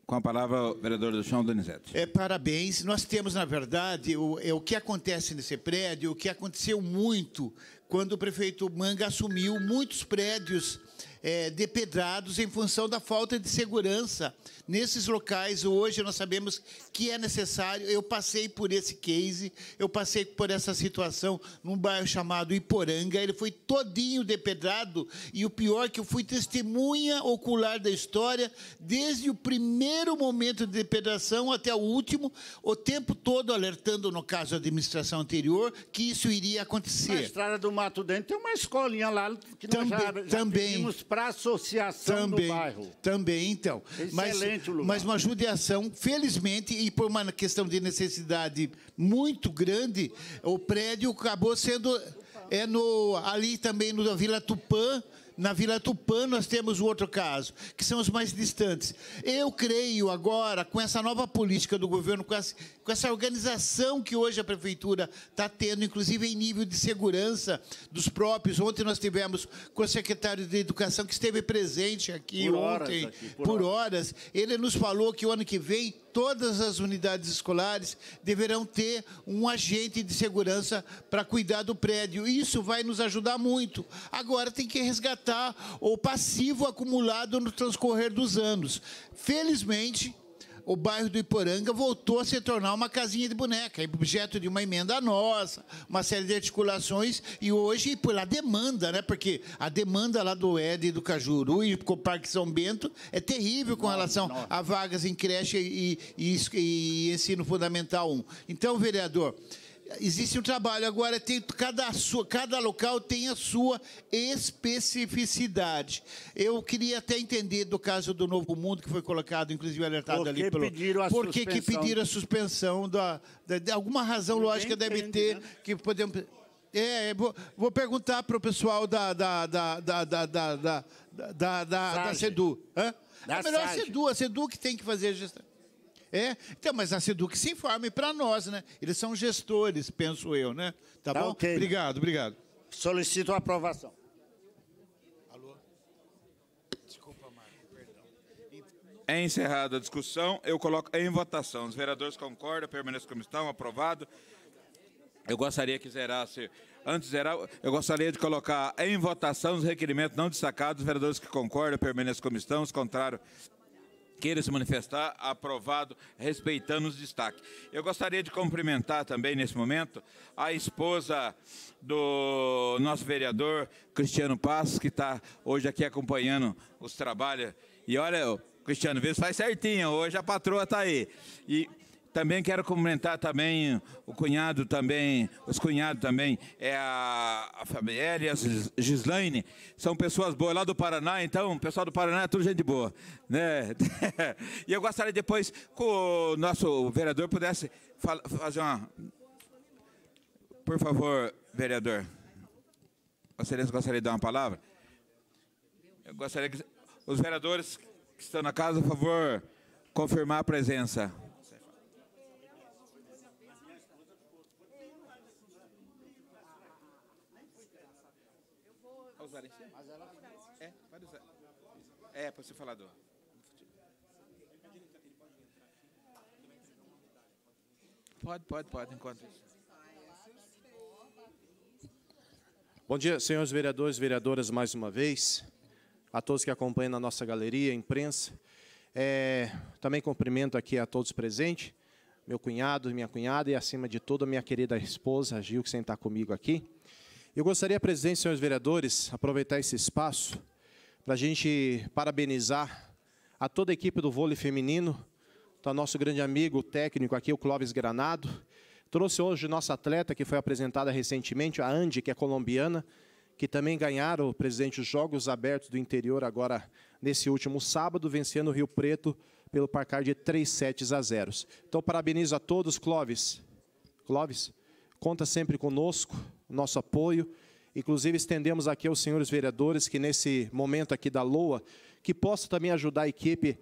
Com a palavra, o vereador do chão, Donizete. É, parabéns. Nós temos, na verdade, o, é, o que acontece nesse prédio, o que aconteceu muito quando o prefeito Manga assumiu muitos prédios é, depedrados em função da falta de segurança. Nesses locais, hoje, nós sabemos que é necessário. Eu passei por esse case, eu passei por essa situação num bairro chamado Iporanga. Ele foi todinho depedrado e o pior é que eu fui testemunha ocular da história desde o primeiro momento de depedração até o último, o tempo todo alertando, no caso, a administração anterior, que isso iria acontecer. Na estrada do Mato Dentro tem uma escolinha lá que também, nós já, já também, Recursos para associação também, bairro. Também, então. Excelente mas, Mas uma judiação, felizmente, e por uma questão de necessidade muito grande, o prédio acabou sendo... É no, ali também no, na Vila Tupã, na Vila Tupã nós temos o outro caso, que são os mais distantes. Eu creio agora, com essa nova política do governo, com essa, com essa organização que hoje a prefeitura está tendo, inclusive em nível de segurança dos próprios. Ontem nós tivemos com o secretário de Educação, que esteve presente aqui por ontem, horas aqui, por, por horas. horas. Ele nos falou que o ano que vem todas as unidades escolares deverão ter um agente de segurança para cuidar do prédio. Isso vai nos ajudar muito. Agora tem que resgatar o passivo acumulado no transcorrer dos anos. Felizmente, o bairro do Iporanga voltou a se tornar uma casinha de boneca, objeto de uma emenda nossa, uma série de articulações, e hoje, pela demanda, né? porque a demanda lá do ED, do Cajuru e do Parque São Bento é terrível com relação a vagas em creche e, e, e ensino fundamental 1. Então, vereador, existe um trabalho. Agora, tem, cada, sua, cada local tem a sua especificidade. Eu queria até entender do caso do Novo Mundo, que foi colocado, inclusive, alertado Porque ali pelo. Pediram a Por que, que pediram a suspensão? Da, da, de, alguma razão lógica deve entende, ter né? que podemos. É, é vou, vou perguntar para o pessoal da, da, da, da, da, da, da, da, da, da SEDU. Hã? Da é melhor SAGE. a SEDU, a SEDU que tem que fazer a gestão. É, então, mas a Seduc se informe para nós, né? Eles são gestores, penso eu, né? Tá, tá bom? Okay. Obrigado, obrigado. Solicito a aprovação. Alô? Desculpa, Marcos, perdão. É encerrada a discussão, eu coloco em votação. Os vereadores concordam, permanecem como estão, aprovado. Eu gostaria que zerasse, antes de zerar, eu gostaria de colocar em votação os requerimentos não destacados, os vereadores que concordam, permaneçam como estão, os contrários, queira se manifestar, aprovado, respeitando os destaques. Eu gostaria de cumprimentar também, nesse momento, a esposa do nosso vereador, Cristiano Passos, que está hoje aqui acompanhando os trabalhos. E olha, Cristiano, vê se faz certinho, hoje a patroa está aí. E também quero comentar também o cunhado também, os cunhados também, é a, a Fabielle a Gislaine, são pessoas boas lá do Paraná, então, o pessoal do Paraná é tudo gente boa, né? e eu gostaria depois que o nosso vereador pudesse fazer uma... Por favor, vereador. Você gostaria de dar uma palavra? Eu gostaria que os vereadores que estão na casa, por favor, confirmar a presença. É, ser falador. Pode, pode, pode, enquanto Bom dia, senhores vereadores e vereadoras, mais uma vez. A todos que acompanham na nossa galeria, imprensa. É, também cumprimento aqui a todos presentes, meu cunhado, minha cunhada e, acima de tudo, a minha querida esposa, Gil, que sentar comigo aqui. Eu gostaria, presidente, senhores vereadores, aproveitar esse espaço para a gente parabenizar a toda a equipe do vôlei feminino, tá nosso grande amigo técnico aqui, o Clóvis Granado. Trouxe hoje nossa atleta, que foi apresentada recentemente, a Andy, que é colombiana, que também ganharam, presidente, os Jogos Abertos do Interior agora nesse último sábado, vencendo o Rio Preto pelo placar de 3 sets a 0. Então, parabenizo a todos, Clóvis. Clóvis, conta sempre conosco, nosso apoio. Inclusive, estendemos aqui aos senhores vereadores que, nesse momento aqui da LOA, que possa também ajudar a equipe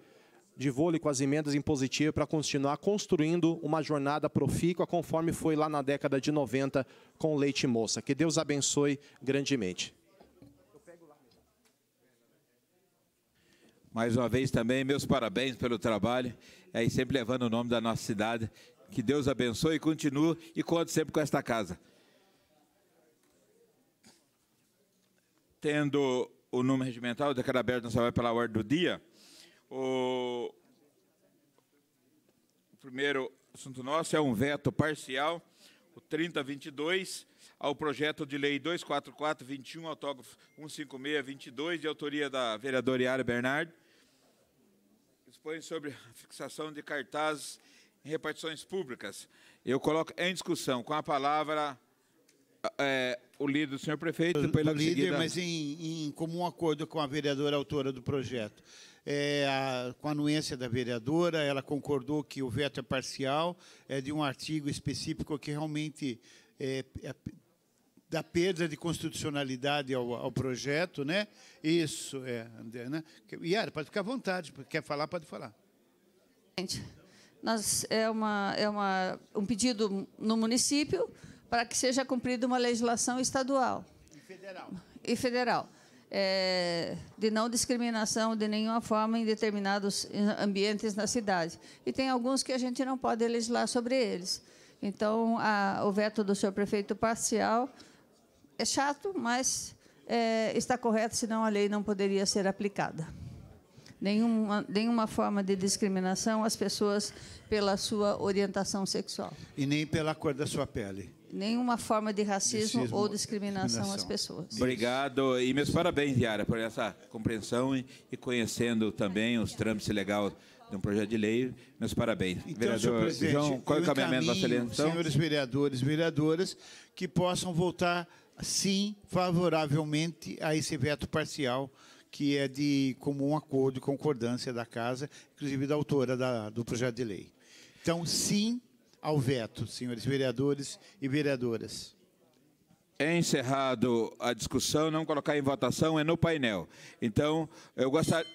de vôlei com as emendas impositivas para continuar construindo uma jornada profícua, conforme foi lá na década de 90 com Leite Moça. Que Deus abençoe grandemente. Mais uma vez também, meus parabéns pelo trabalho, aí é, sempre levando o nome da nossa cidade. Que Deus abençoe e continue e conte sempre com esta casa. tendo o número regimental, o decreto aberto nessa hora pela ordem do dia. O, primeiro assunto nosso é um veto parcial, o 3022, ao projeto de lei 24421, autógrafo 15622, de autoria da vereadora Iara Bernard, que expõe sobre a fixação de cartazes em repartições públicas. Eu coloco em discussão com a palavra é, é, o líder do senhor prefeito, depois logo líder, seguida... mas em, em comum acordo com a vereadora autora do projeto. É, a, com a anuência da vereadora, ela concordou que o veto é parcial, é de um artigo específico que realmente é, é da perda de constitucionalidade ao, ao, projeto, né? Isso, é, André, né? Yara, pode ficar à vontade, quer falar, pode falar. Gente, nós, é uma, é uma, um pedido no município para que seja cumprida uma legislação estadual e federal, e federal é, de não discriminação de nenhuma forma em determinados ambientes na cidade. E tem alguns que a gente não pode legislar sobre eles. Então, a, o veto do senhor prefeito parcial é chato, mas é, está correto, senão a lei não poderia ser aplicada. Nenhuma, nenhuma forma de discriminação às pessoas pela sua orientação sexual. E nem pela cor da sua pele nenhuma forma de racismo, racismo ou discriminação, discriminação, às pessoas. Obrigado e meus parabéns, Viara, por essa compreensão e, e conhecendo também os trâmites legais de um projeto de lei. Meus parabéns. Então, Vereador João, qual é o caminhamento da seleção? Senhores vereadores e vereadoras, que possam votar, sim, favoravelmente a esse veto parcial que é de comum acordo e concordância da Casa, inclusive da autora da, do projeto de lei. Então, sim, ao veto, senhores vereadores e vereadoras. É encerrado a discussão, não colocar em votação, é no painel. Então, eu, gostar,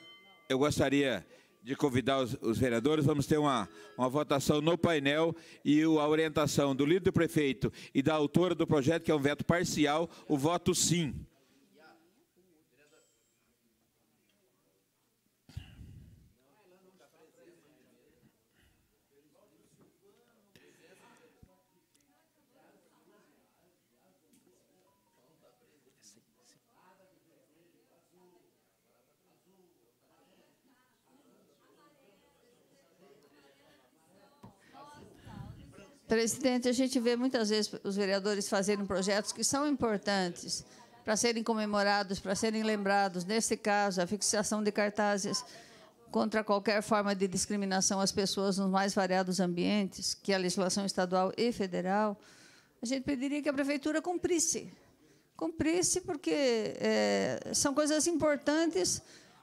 eu gostaria de convidar os, os, vereadores, vamos ter uma, uma votação no painel e o, a orientação do líder do prefeito e da autora do projeto, que é um veto parcial, o voto sim. Presidente, a gente vê muitas vezes os vereadores fazerem projetos que são importantes para serem comemorados, para serem lembrados. Nesse caso, a fixação de cartazes contra qualquer forma de discriminação às pessoas nos mais variados ambientes, que é a legislação estadual e federal, a gente pediria que a prefeitura cumprisse. Cumprisse, porque é, são coisas importantes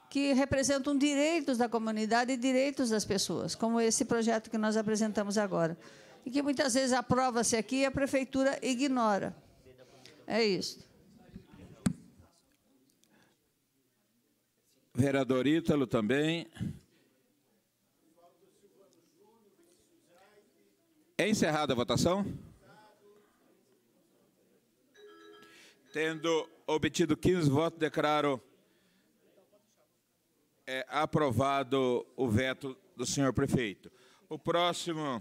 que representam direitos da comunidade e direitos das pessoas, como esse projeto que nós apresentamos agora e que muitas vezes aprova-se aqui e a prefeitura ignora. É isso. Vereador Ítalo também. É encerrada a votação? Tendo obtido 15 votos, declaro é, aprovado o veto do senhor prefeito. O próximo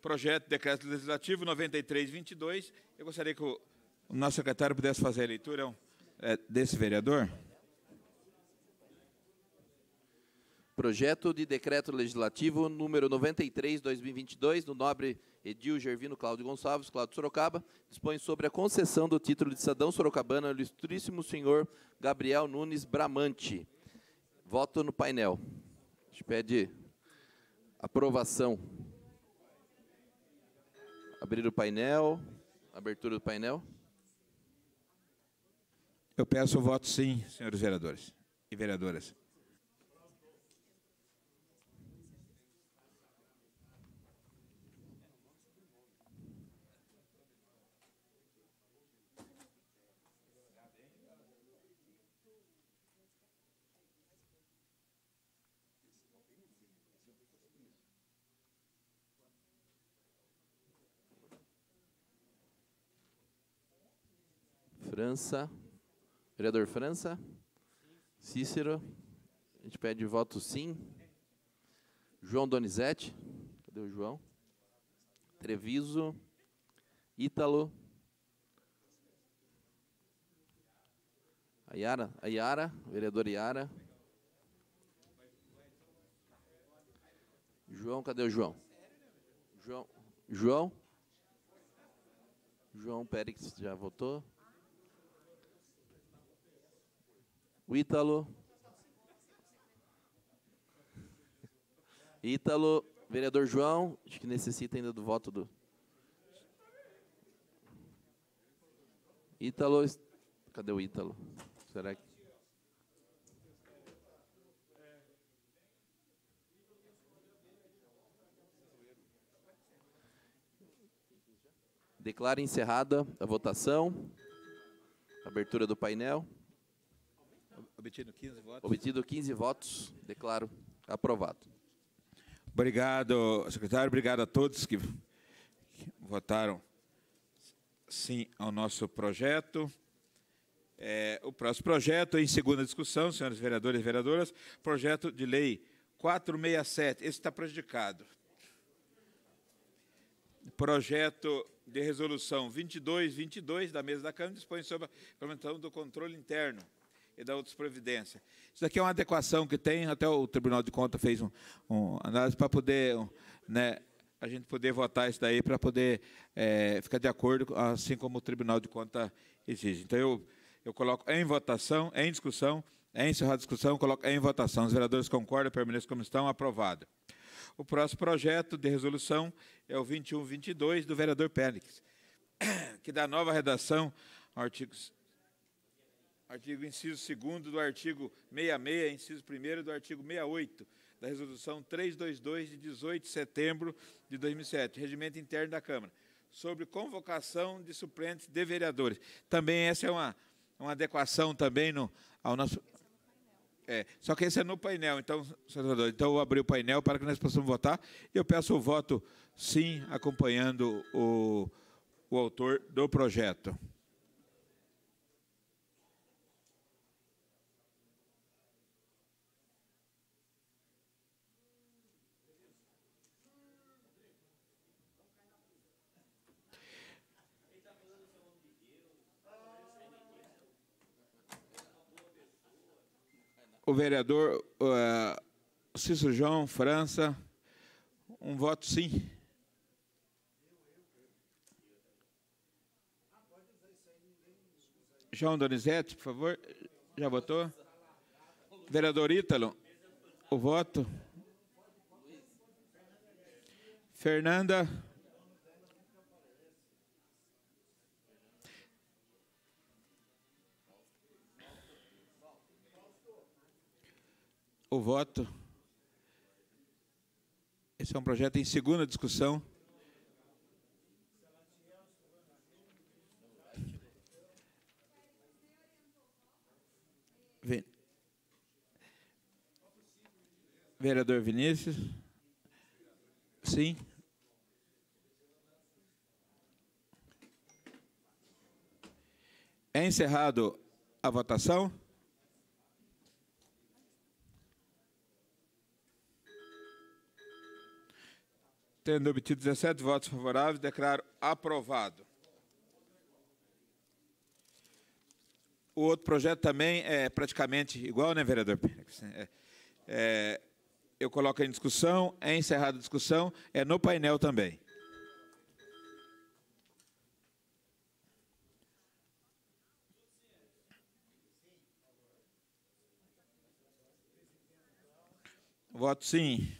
projeto de decreto legislativo 9322. Eu gostaria que o nosso secretário pudesse fazer a leitura é, desse vereador. Projeto de decreto legislativo número 93/2022 do nobre Edil Gervino Cláudio Gonçalves, Cláudio Sorocaba, dispõe sobre a concessão do título de cidadão sorocabano ao ilustríssimo senhor Gabriel Nunes Bramante. Voto no painel. A gente pede aprovação. Abrir o painel. Abertura do painel. Eu peço o voto sim, senhores vereadores e vereadoras. França. Vereador França? Cícero? A gente pede voto sim. João Donizete? Cadê o João? Treviso? Ítalo? A Yara, a Yara, vereadora Yara. João, cadê o João? João, João? João Pérez já votou. O Ítalo. Ítalo, vereador João, acho que necessita ainda do voto do. Ítalo. Cadê o Ítalo? Será que. Declaro encerrada a votação, abertura do painel. Obtido 15 votos. Obtido 15 votos, declaro aprovado. Obrigado, secretário. Obrigado a todos que votaram sim ao nosso projeto. É, o próximo projeto, em segunda discussão, senhores vereadores e vereadoras, projeto de lei 467. Esse está prejudicado. Projeto de resolução 2222 da mesa da Câmara dispõe sobre a implementação do controle interno e da outras providências. Isso daqui é uma adequação que tem, até o Tribunal de Contas fez um, um análise para poder, um, né, a gente poder votar isso daí para poder é, ficar de acordo, assim como o Tribunal de Contas exige. Então, eu, eu coloco em votação, em discussão, em é encerrar a discussão, coloco em votação. Os vereadores concordam, permaneçam como estão, aprovado. O próximo projeto de resolução é o 2122 do vereador Pélix, que dá nova redação ao artigo artigo inciso 2 do artigo 66, inciso 1 do artigo 68 da resolução 322 de 18 de setembro de 2007, regimento interno da Câmara, sobre convocação de suplentes de vereadores. Também essa é uma, uma adequação também no, ao nosso é, só que esse é no painel, então, senador, então eu vou abrir o painel para que nós possamos votar. E eu peço o voto sim, acompanhando o, o autor do projeto. o vereador uh, Cícero João França, um voto sim. João Donizete, por favor. Já votou? Vereador Ítalo, o voto. Fernanda. o voto. Esse é um projeto em segunda discussão. Vereador Vinícius. Sim. É encerrado a votação. Tendo obtido 17 votos favoráveis, declaro aprovado. O outro projeto também é praticamente igual, né, vereador? É, é, eu coloco em discussão, é encerrada a discussão, é no painel também. Voto sim.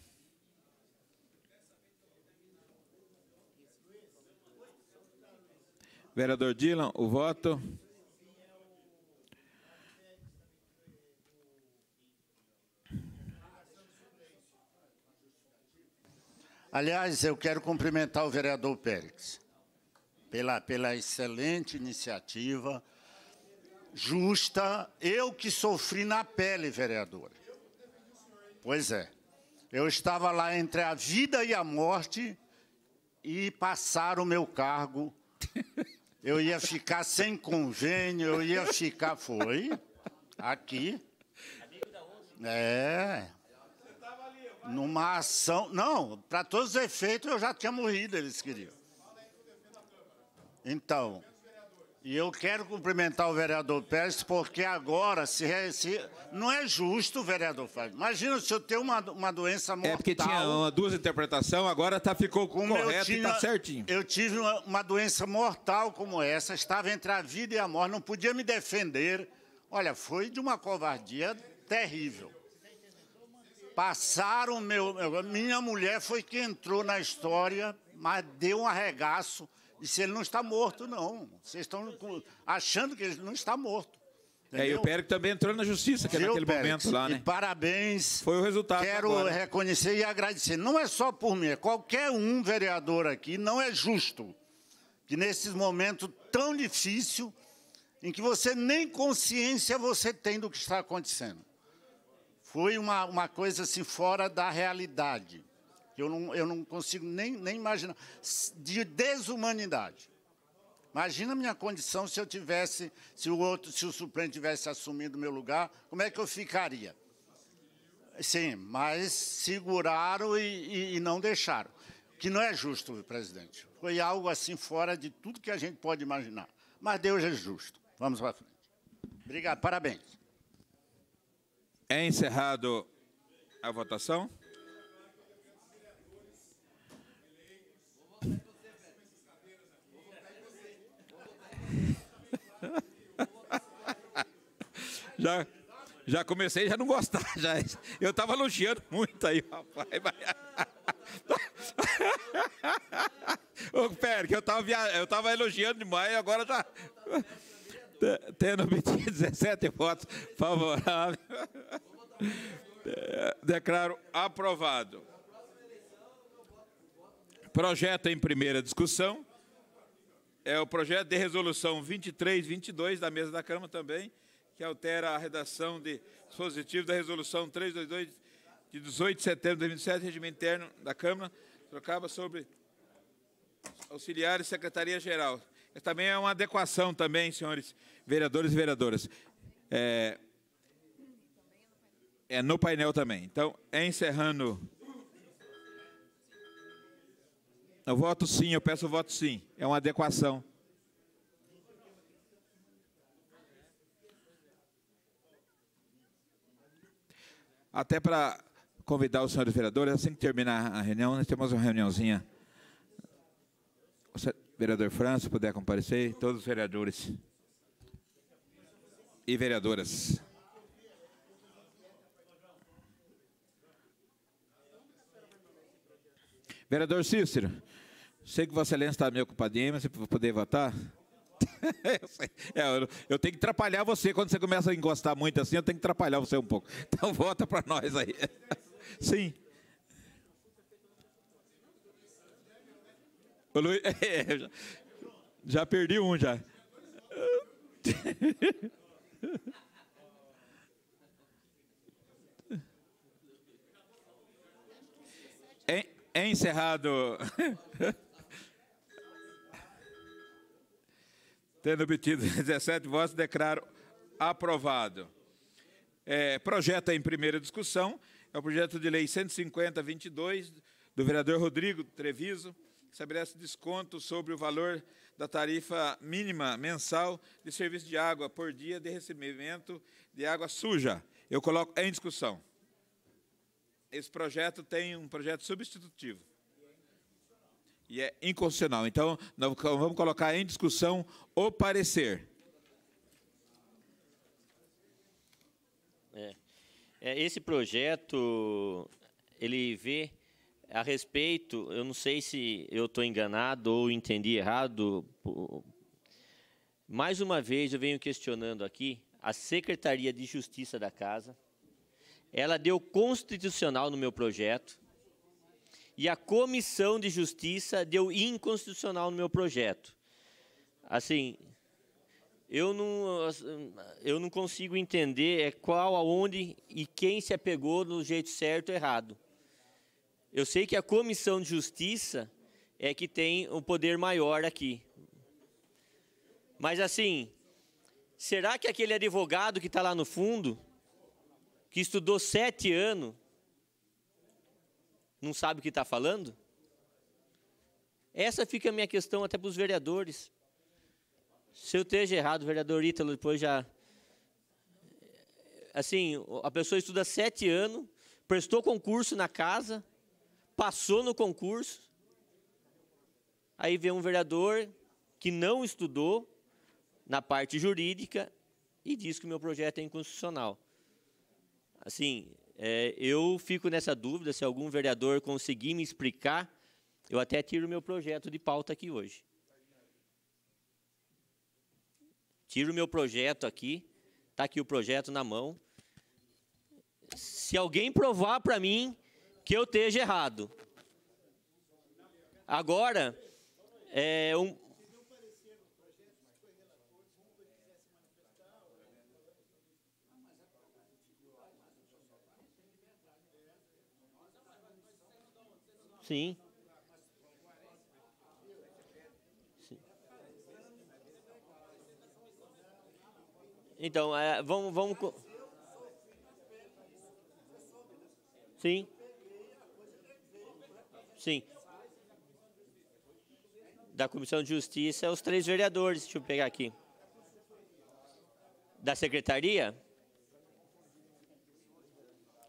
Vereador Dylan, o voto. Aliás, eu quero cumprimentar o vereador Pérez pela, pela excelente iniciativa, justa. Eu que sofri na pele, vereador. Pois é. Eu estava lá entre a vida e a morte e passar o meu cargo eu ia ficar sem convênio, eu ia ficar. Foi? Aqui. É. Numa ação. Não, para todos os efeitos eu já tinha morrido, eles queriam. Então, e eu quero cumprimentar o vereador Pérez, porque agora se, é, se não é justo, vereador Fábio. Imagina se eu tenho uma, uma doença mortal. É porque tinha uma, duas interpretações, agora tá, ficou como correto está certinho. Eu tive uma, uma doença mortal como essa, estava entre a vida e a morte, não podia me defender. Olha, foi de uma covardia terrível. Passaram meu. Minha mulher foi que entrou na história, mas deu um arregaço se ele não está morto, não. Vocês estão achando que ele não está morto. É, e o Pérez também entrou na justiça, que é naquele momento lá, né? E parabéns. Foi o resultado. Quero agora. reconhecer e agradecer. Não é só por mim, é qualquer um vereador aqui. Não é justo que nesses momentos tão difícil, em que você nem consciência você tem do que está acontecendo. Foi uma, uma coisa assim fora da realidade eu não, eu não consigo nem, nem imaginar, de desumanidade. Imagina a minha condição se eu tivesse, se o outro, se o suplente tivesse assumido meu lugar, como é que eu ficaria? Sim, mas seguraram e, e, e não deixaram. Que não é justo, presidente. Foi algo assim fora de tudo que a gente pode imaginar. Mas Deus é justo. Vamos para frente. Obrigado, parabéns. É encerrado a votação. já, já comecei já não gostar. Já. Eu estava elogiando muito aí, rapaz. Ô, pera, que eu estava via... eu tava elogiando demais, agora já. Tendo obtido 17 votos favoráveis. Declaro aprovado. Projeto em primeira discussão é o projeto de resolução 2322 da mesa da Câmara também, que altera a redação de dispositivo da resolução 322 de 18 de setembro de 2007, regimento interno da Câmara, trocava sobre auxiliares e secretaria-geral. Também é uma adequação também, senhores vereadores e vereadoras. É, é no painel também. Então, encerrando... Eu voto sim, eu peço o voto sim. É uma adequação. Até para convidar os senhores vereadores, assim que terminar a reunião, nós temos uma reuniãozinha. O vereador França, se puder comparecer, todos os vereadores e vereadoras. Vereador Cícero, Sei que Vossa Excelência está meio ocupadinho, mas você poder votar? É, eu, tenho que atrapalhar você. Quando você começa a encostar muito assim, eu tenho que atrapalhar você um pouco. Então, vota para nós aí. Sim. O Luiz, é, já, já perdi um, já. É encerrado. Tendo obtido 17 votos, declaro aprovado. É, projeto em primeira discussão é o projeto de lei 150-22 do vereador Rodrigo Treviso, que estabelece desconto sobre o valor da tarifa mínima mensal de serviço de água por dia de recebimento de água suja. Eu coloco em discussão. Esse projeto tem um projeto substitutivo e é inconstitucional. Então, vamos colocar em discussão o parecer. É. É, esse projeto, ele vê a respeito, eu não sei se eu estou enganado ou entendi errado. Mais uma vez, eu venho questionando aqui a Secretaria de Justiça da Casa. Ela deu constitucional no meu projeto e a Comissão de Justiça deu inconstitucional no meu projeto. Assim, eu não, eu não consigo entender é qual, aonde e quem se apegou no jeito certo ou errado. Eu sei que a Comissão de Justiça é que tem o um poder maior aqui. Mas assim, será que aquele advogado que está lá no fundo, que estudou sete anos, não sabe o que está falando? Essa fica a minha questão até para os vereadores. Se eu esteja errado, vereador Ítalo, depois já. Assim, a pessoa estuda sete anos, prestou concurso na casa, passou no concurso, aí vem um vereador que não estudou na parte jurídica e diz que o meu projeto é inconstitucional. Assim, é, eu fico nessa dúvida se algum vereador conseguir me explicar. Eu até tiro meu projeto de pauta aqui hoje. Tiro meu projeto aqui. Está aqui o projeto na mão. Se alguém provar para mim que eu esteja errado. Agora, é, um, Sim. Então, é, vamos, vamos. Sim. Sim. Da Comissão de Justiça, os três vereadores, deixa eu pegar aqui. Da secretaria?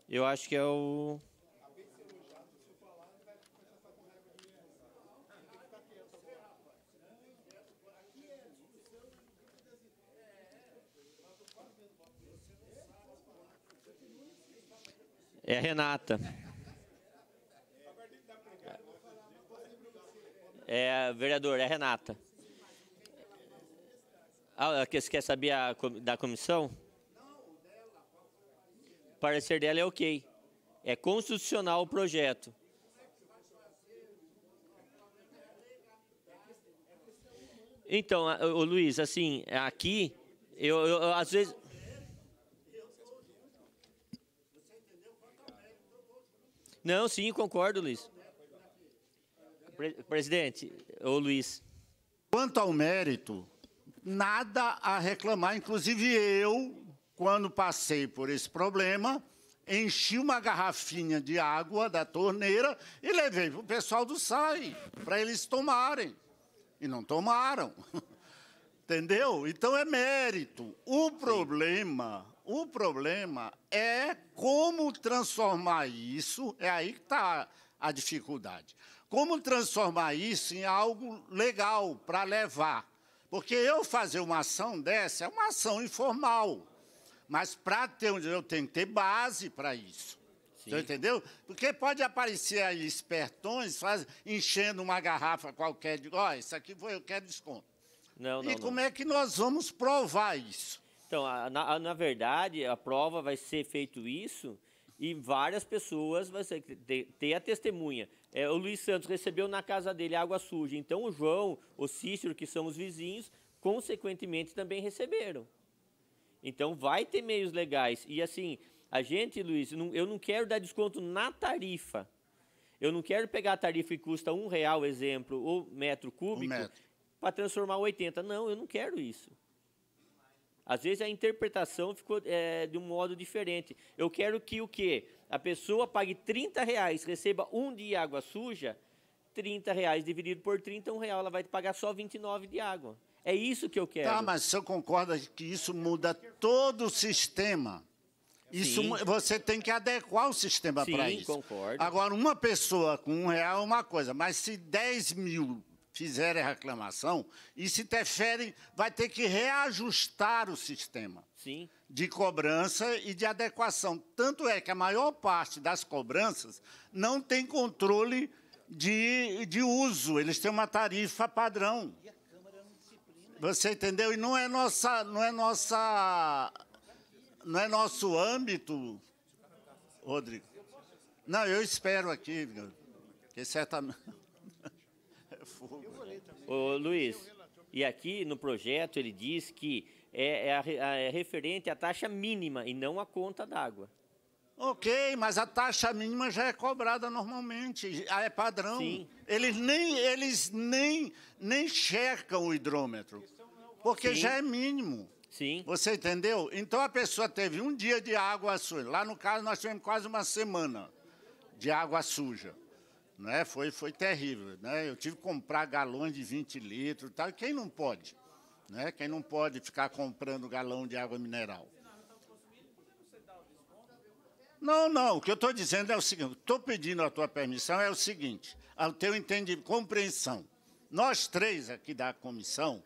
Eu acho que é o. É a Renata. É, vereador, é a Renata. Ah, você quer saber a, da comissão? O parecer dela é ok. É constitucional o projeto. Então, o Luiz, assim, aqui, eu, eu, às vezes. Não, sim, concordo, Luiz. Presidente, ou Luiz. Quanto ao mérito, nada a reclamar. Inclusive eu, quando passei por esse problema, enchi uma garrafinha de água da torneira e levei para o pessoal do SAI, para eles tomarem. E não tomaram. Entendeu? Então é mérito. O problema o problema é como transformar isso, é aí que está a dificuldade. Como transformar isso em algo legal para levar? Porque eu fazer uma ação dessa é uma ação informal. Mas para ter onde eu tenho que ter base para isso. Você entendeu? Porque pode aparecer aí espertões faz, enchendo uma garrafa qualquer de, ó, oh, isso aqui foi, eu quero desconto. Não, não, e como não. é que nós vamos provar isso? Então, a, na, na, verdade, a prova vai ser feito isso e várias pessoas vão ter, ter, a testemunha. É, o Luiz Santos recebeu na casa dele água suja, então o João, o Cícero, que são os vizinhos, consequentemente também receberam. Então, vai ter meios legais. E assim, a gente, Luiz, não, eu não quero dar desconto na tarifa. Eu não quero pegar a tarifa que custa um real, exemplo, ou metro cúbico, um para transformar 80. Não, eu não quero isso. Às vezes a interpretação ficou é, de um modo diferente. Eu quero que o quê? A pessoa pague 30 reais, receba um de água suja, 30 reais dividido por 30, um real, ela vai pagar só 29 de água. É isso que eu quero. Tá, mas o senhor concorda que isso muda todo o sistema? Isso, você tem que adequar o sistema para isso. Sim, concordo. Agora, uma pessoa com um real é uma coisa, mas se 10 mil fizerem a reclamação e se interferem, vai ter que reajustar o sistema Sim. de cobrança e de adequação. Tanto é que a maior parte das cobranças não tem controle de, de uso, eles têm uma tarifa padrão. E a Câmara não disciplina. Você entendeu? E não é nossa, não é nossa, não é nosso âmbito, Rodrigo. Não, eu espero aqui, que certamente. Ô, Luiz, e aqui no projeto ele diz que é, é, a, é referente à taxa mínima e não à conta d'água. Ok, mas a taxa mínima já é cobrada normalmente, é padrão. Sim. Eles nem eles nem nem checam o hidrômetro, porque Sim. já é mínimo. Sim. Você entendeu? Então a pessoa teve um dia de água suja. Lá no caso nós tivemos quase uma semana de água suja. Né? Foi, foi terrível. Né? Eu tive que comprar galões de 20 litros tal. Quem não pode? Né? Quem não pode ficar comprando galão de água mineral? Não, não. O que eu estou dizendo é o seguinte: estou pedindo a tua permissão é o seguinte, ao teu entendimento, compreensão. Nós três aqui da comissão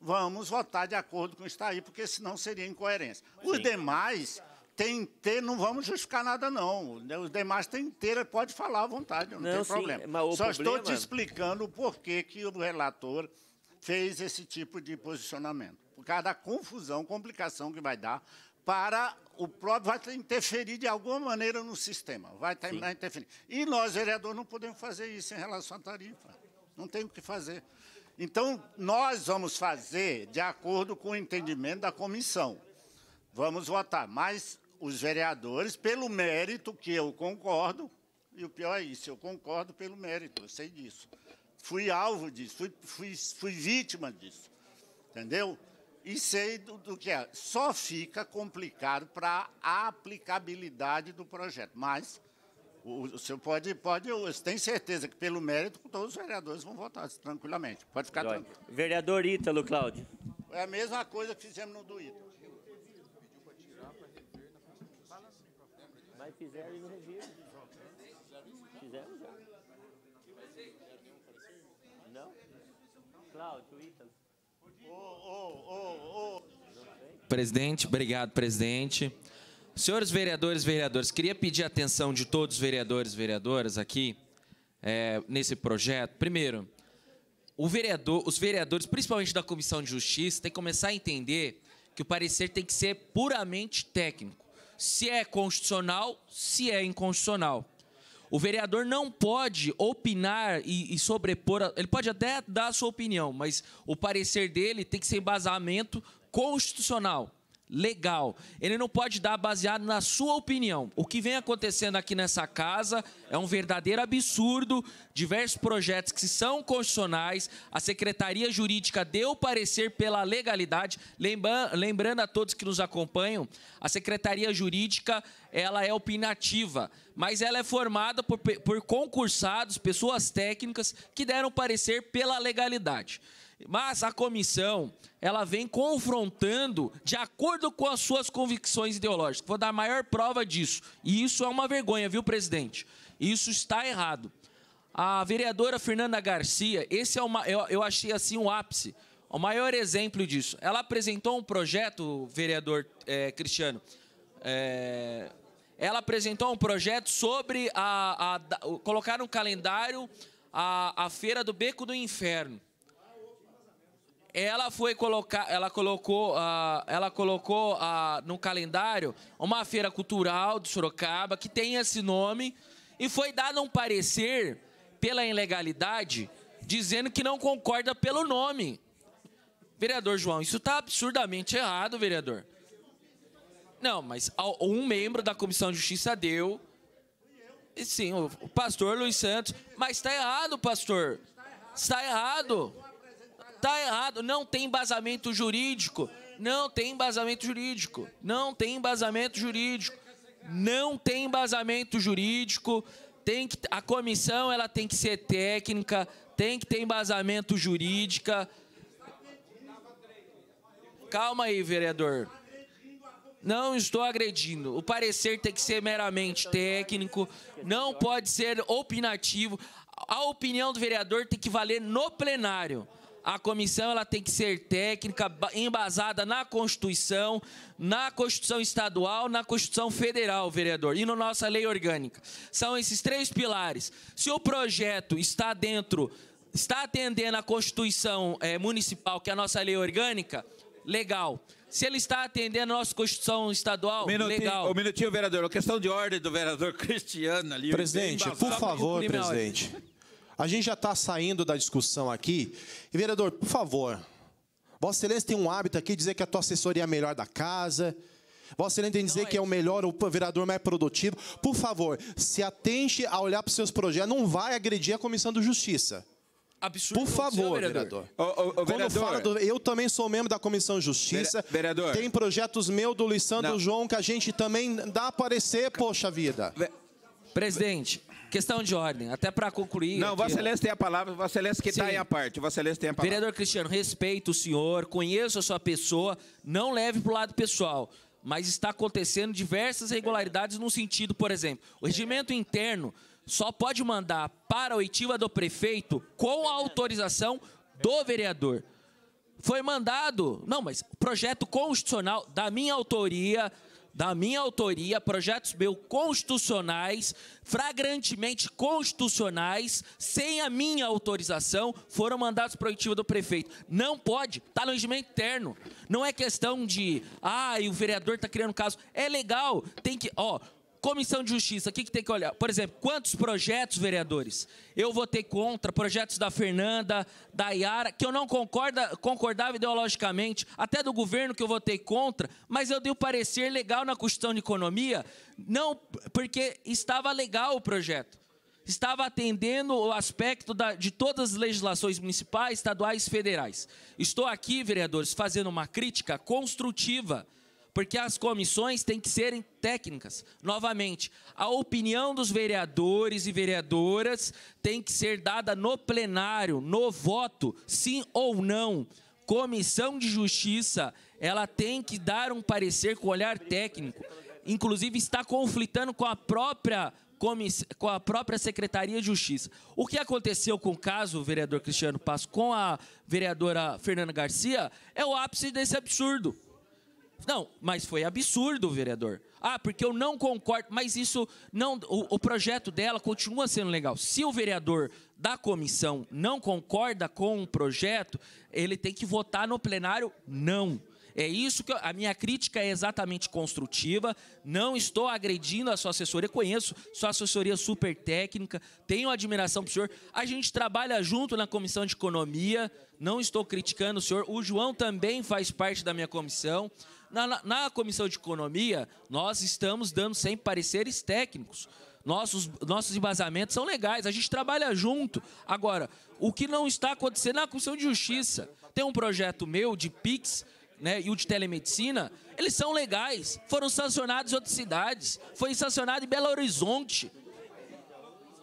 vamos votar de acordo com o que está aí, porque senão seria incoerência. Os demais TNT não vamos justificar nada, não. Né, os demais inteiro pode falar à vontade, não, não tem sim, problema. Só problema... estou te explicando o porquê que o relator fez esse tipo de posicionamento. Por causa da confusão, complicação que vai dar para o próprio vai interferir de alguma maneira no sistema, vai terminar interferindo. E nós, vereador, não podemos fazer isso em relação à tarifa. Não tem o que fazer. Então, nós vamos fazer de acordo com o entendimento da comissão. Vamos votar, mas os vereadores pelo mérito, que eu concordo, e o pior é isso, eu concordo pelo mérito, eu sei disso. Fui alvo disso, fui, fui, fui vítima disso, entendeu? E sei do, do que é. Só fica complicado para a aplicabilidade do projeto, mas o, o senhor pode, pode, eu tenho certeza que pelo mérito todos os vereadores vão votar tranquilamente, pode ficar tranquilo. Vereador Ítalo, Cláudio. É a mesma coisa que fizemos no do Ítalo. Fizeram aí no registro. já. Não? Cláudio, Ítalo. Oh, oh, oh, presidente, obrigado, presidente. Senhores vereadores vereadoras, queria pedir a atenção de todos os vereadores e vereadoras aqui é, nesse projeto. Primeiro, vereador, os vereadores, principalmente da Comissão de Justiça, têm que começar a entender que o parecer tem que ser puramente técnico se é constitucional, se é inconstitucional. O vereador não pode opinar e, e sobrepor. A, ele pode até dar a sua opinião, mas o parecer dele tem que ser embasamento constitucional legal. Ele não pode dar baseado na sua opinião. O que vem acontecendo aqui nessa casa é um verdadeiro absurdo. Diversos projetos que são constitucionais, a Secretaria Jurídica deu parecer pela legalidade. Lembra lembrando a todos que nos acompanham, a Secretaria Jurídica ela é opinativa, mas ela é formada por, por concursados, pessoas técnicas que deram parecer pela legalidade. Mas a comissão, ela vem confrontando de acordo com as suas convicções ideológicas. Vou dar a maior prova disso. E isso é uma vergonha, viu, presidente? Isso está errado. A vereadora Fernanda Garcia, esse é uma, eu, eu achei assim o um ápice, o maior exemplo disso. Ela apresentou um projeto, vereador é, Cristiano, é, ela apresentou um projeto sobre a, a, a colocar no calendário a, a feira do Beco do Inferno ela foi colocar, ela colocou, uh, ela colocou uh, no calendário uma feira cultural de Sorocaba que tem esse nome e foi dado um parecer pela ilegalidade dizendo que não concorda pelo nome. Vereador João, isso está absurdamente errado, vereador. Não, mas um membro da Comissão de Justiça deu. Sim, o pastor Luiz Santos. Mas está errado, pastor. Está errado. Tá errado, não tem embasamento jurídico. Não tem embasamento jurídico. Não tem embasamento jurídico. Não tem embasamento jurídico. Tem que a comissão ela tem que ser técnica, tem que ter embasamento jurídica. Calma aí, vereador. Não estou agredindo. O parecer tem que ser meramente técnico, não pode ser opinativo. A opinião do vereador tem que valer no plenário. A comissão ela tem que ser técnica, embasada na Constituição, na Constituição Estadual, na Constituição Federal, vereador, e na nossa lei orgânica. São esses três pilares. Se o projeto está dentro, está atendendo a Constituição é, Municipal, que é a nossa lei orgânica, legal. Se ele está atendendo a nossa Constituição Estadual, legal. Um minutinho, vereador. A questão de ordem do vereador Cristiano ali. Presidente, por favor, presidente. A gente já está saindo da discussão aqui. E, vereador, por favor, Vossa Excelência tem um hábito aqui de dizer que a tua assessoria é a melhor da casa. Vossa Excelência tem de dizer é. que é o é. melhor, o vereador mais produtivo. Por favor, se atente a olhar para os seus projetos. Não vai agredir a Comissão de Justiça. Absurdo. Por favor, vereador. vereador. O, o, o Quando vereador. fala do, eu também sou membro da Comissão de Justiça. Vereador. Tem projetos meu do Luiz Não. João que a gente também dá a aparecer, poxa vida. Presidente, Questão de ordem, até para concluir. Não, aqui, Vossa Excelência tem a palavra, Vossa Excelência que está aí à parte. Vossa Excelência tem a palavra. Vereador Cristiano, respeito o senhor, conheço a sua pessoa, não leve para o lado pessoal mas está acontecendo diversas irregularidades no sentido, por exemplo, o regimento interno só pode mandar para a oitiva do prefeito com a autorização do vereador. Foi mandado, não, mas projeto constitucional da minha autoria, da minha autoria, projetos meus constitucionais, flagrantemente constitucionais, sem a minha autorização, foram mandados proibitivo do prefeito. Não pode, está no regimento interno. Não é questão de, ah, e o vereador está criando caso. É legal, tem que, ó, Comissão de Justiça, o que, que tem que olhar? Por exemplo, quantos projetos, vereadores, eu votei contra, projetos da Fernanda, da Yara, que eu não concorda, concordava ideologicamente, até do governo que eu votei contra, mas eu dei o um parecer legal na questão de economia, não porque estava legal o projeto. Estava atendendo o aspecto da, de todas as legislações municipais, estaduais e federais. Estou aqui, vereadores, fazendo uma crítica construtiva porque as comissões têm que serem técnicas. Novamente, a opinião dos vereadores e vereadoras tem que ser dada no plenário, no voto, sim ou não. Comissão de Justiça, ela tem que dar um parecer com olhar técnico. Inclusive está conflitando com a própria com a própria Secretaria de Justiça. O que aconteceu com o caso, vereador Cristiano Passo, com a vereadora Fernanda Garcia, é o ápice desse absurdo. Não, mas foi absurdo, vereador. Ah, porque eu não concordo, mas isso não. O, o, projeto dela continua sendo legal. Se o vereador da comissão não concorda com o projeto, ele tem que votar no plenário não. É isso que eu, a minha crítica é exatamente construtiva. Não estou agredindo a sua assessoria. Conheço sua assessoria super técnica. Tenho admiração para o senhor. A gente trabalha junto na comissão de economia. Não estou criticando o senhor. O João também faz parte da minha comissão. Na, na, na Comissão de Economia, nós estamos dando sempre pareceres técnicos. Nossos, nossos embasamentos são legais, a gente trabalha junto. Agora, o que não está acontecendo é na Comissão de Justiça? Tem um projeto meu de PIX né, e o de telemedicina, eles são legais. Foram sancionados em outras cidades. Foi sancionado em Belo Horizonte.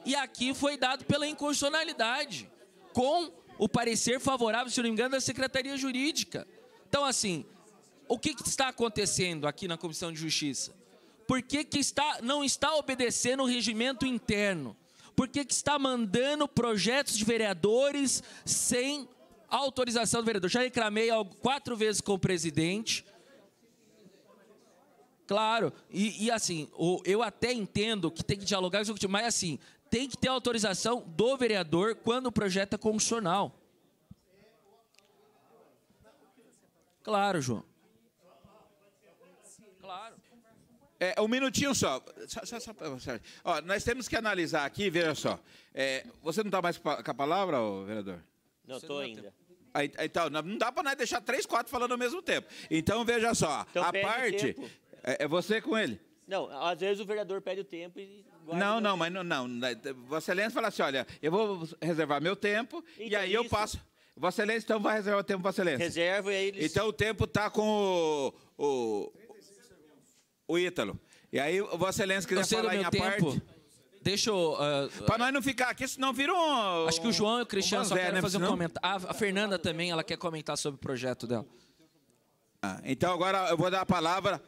E aqui foi dado pela inconstitucionalidade, com o parecer favorável, se não me engano, da Secretaria Jurídica. Então, assim, o que, que está acontecendo aqui na Comissão de Justiça? Por que, que está, não está obedecendo o regimento interno? Por que, que está mandando projetos de vereadores sem autorização do vereador? Já reclamei quatro vezes com o presidente. Claro, e, e assim, eu até entendo que tem que dialogar com o executivo, mas assim, tem que ter autorização do vereador quando o projeto é constitucional. Claro, João. É, um minutinho só. só, só, só Ó, nós temos que analisar aqui, veja só. É, você não está mais com a palavra, vereador? Não, estou ainda. então, não dá para nós deixar três, quatro falando ao mesmo tempo. Então, veja só, então, a parte... É, é você com ele. Não, às vezes o vereador pede o tempo e Não, não, mas não, não. Né, Vossa Excelência fala assim, olha, eu vou reservar meu tempo então, e aí isso. eu passo. Vossa Excelência, então vai reservar o tempo, Vossa Excelência. Reservo e aí eles... Então o tempo está com o... o o Ítalo. E aí, Vossa Excelência quiser falar em tempo. parte. Deixa eu. Uh, ah, para nós não ficar aqui, senão vira um. Acho que o João e o Cristiano um só querem né, fazer senão... um comentário. a Fernanda também, ela quer comentar sobre o projeto dela. Ah, então agora eu vou dar a palavra.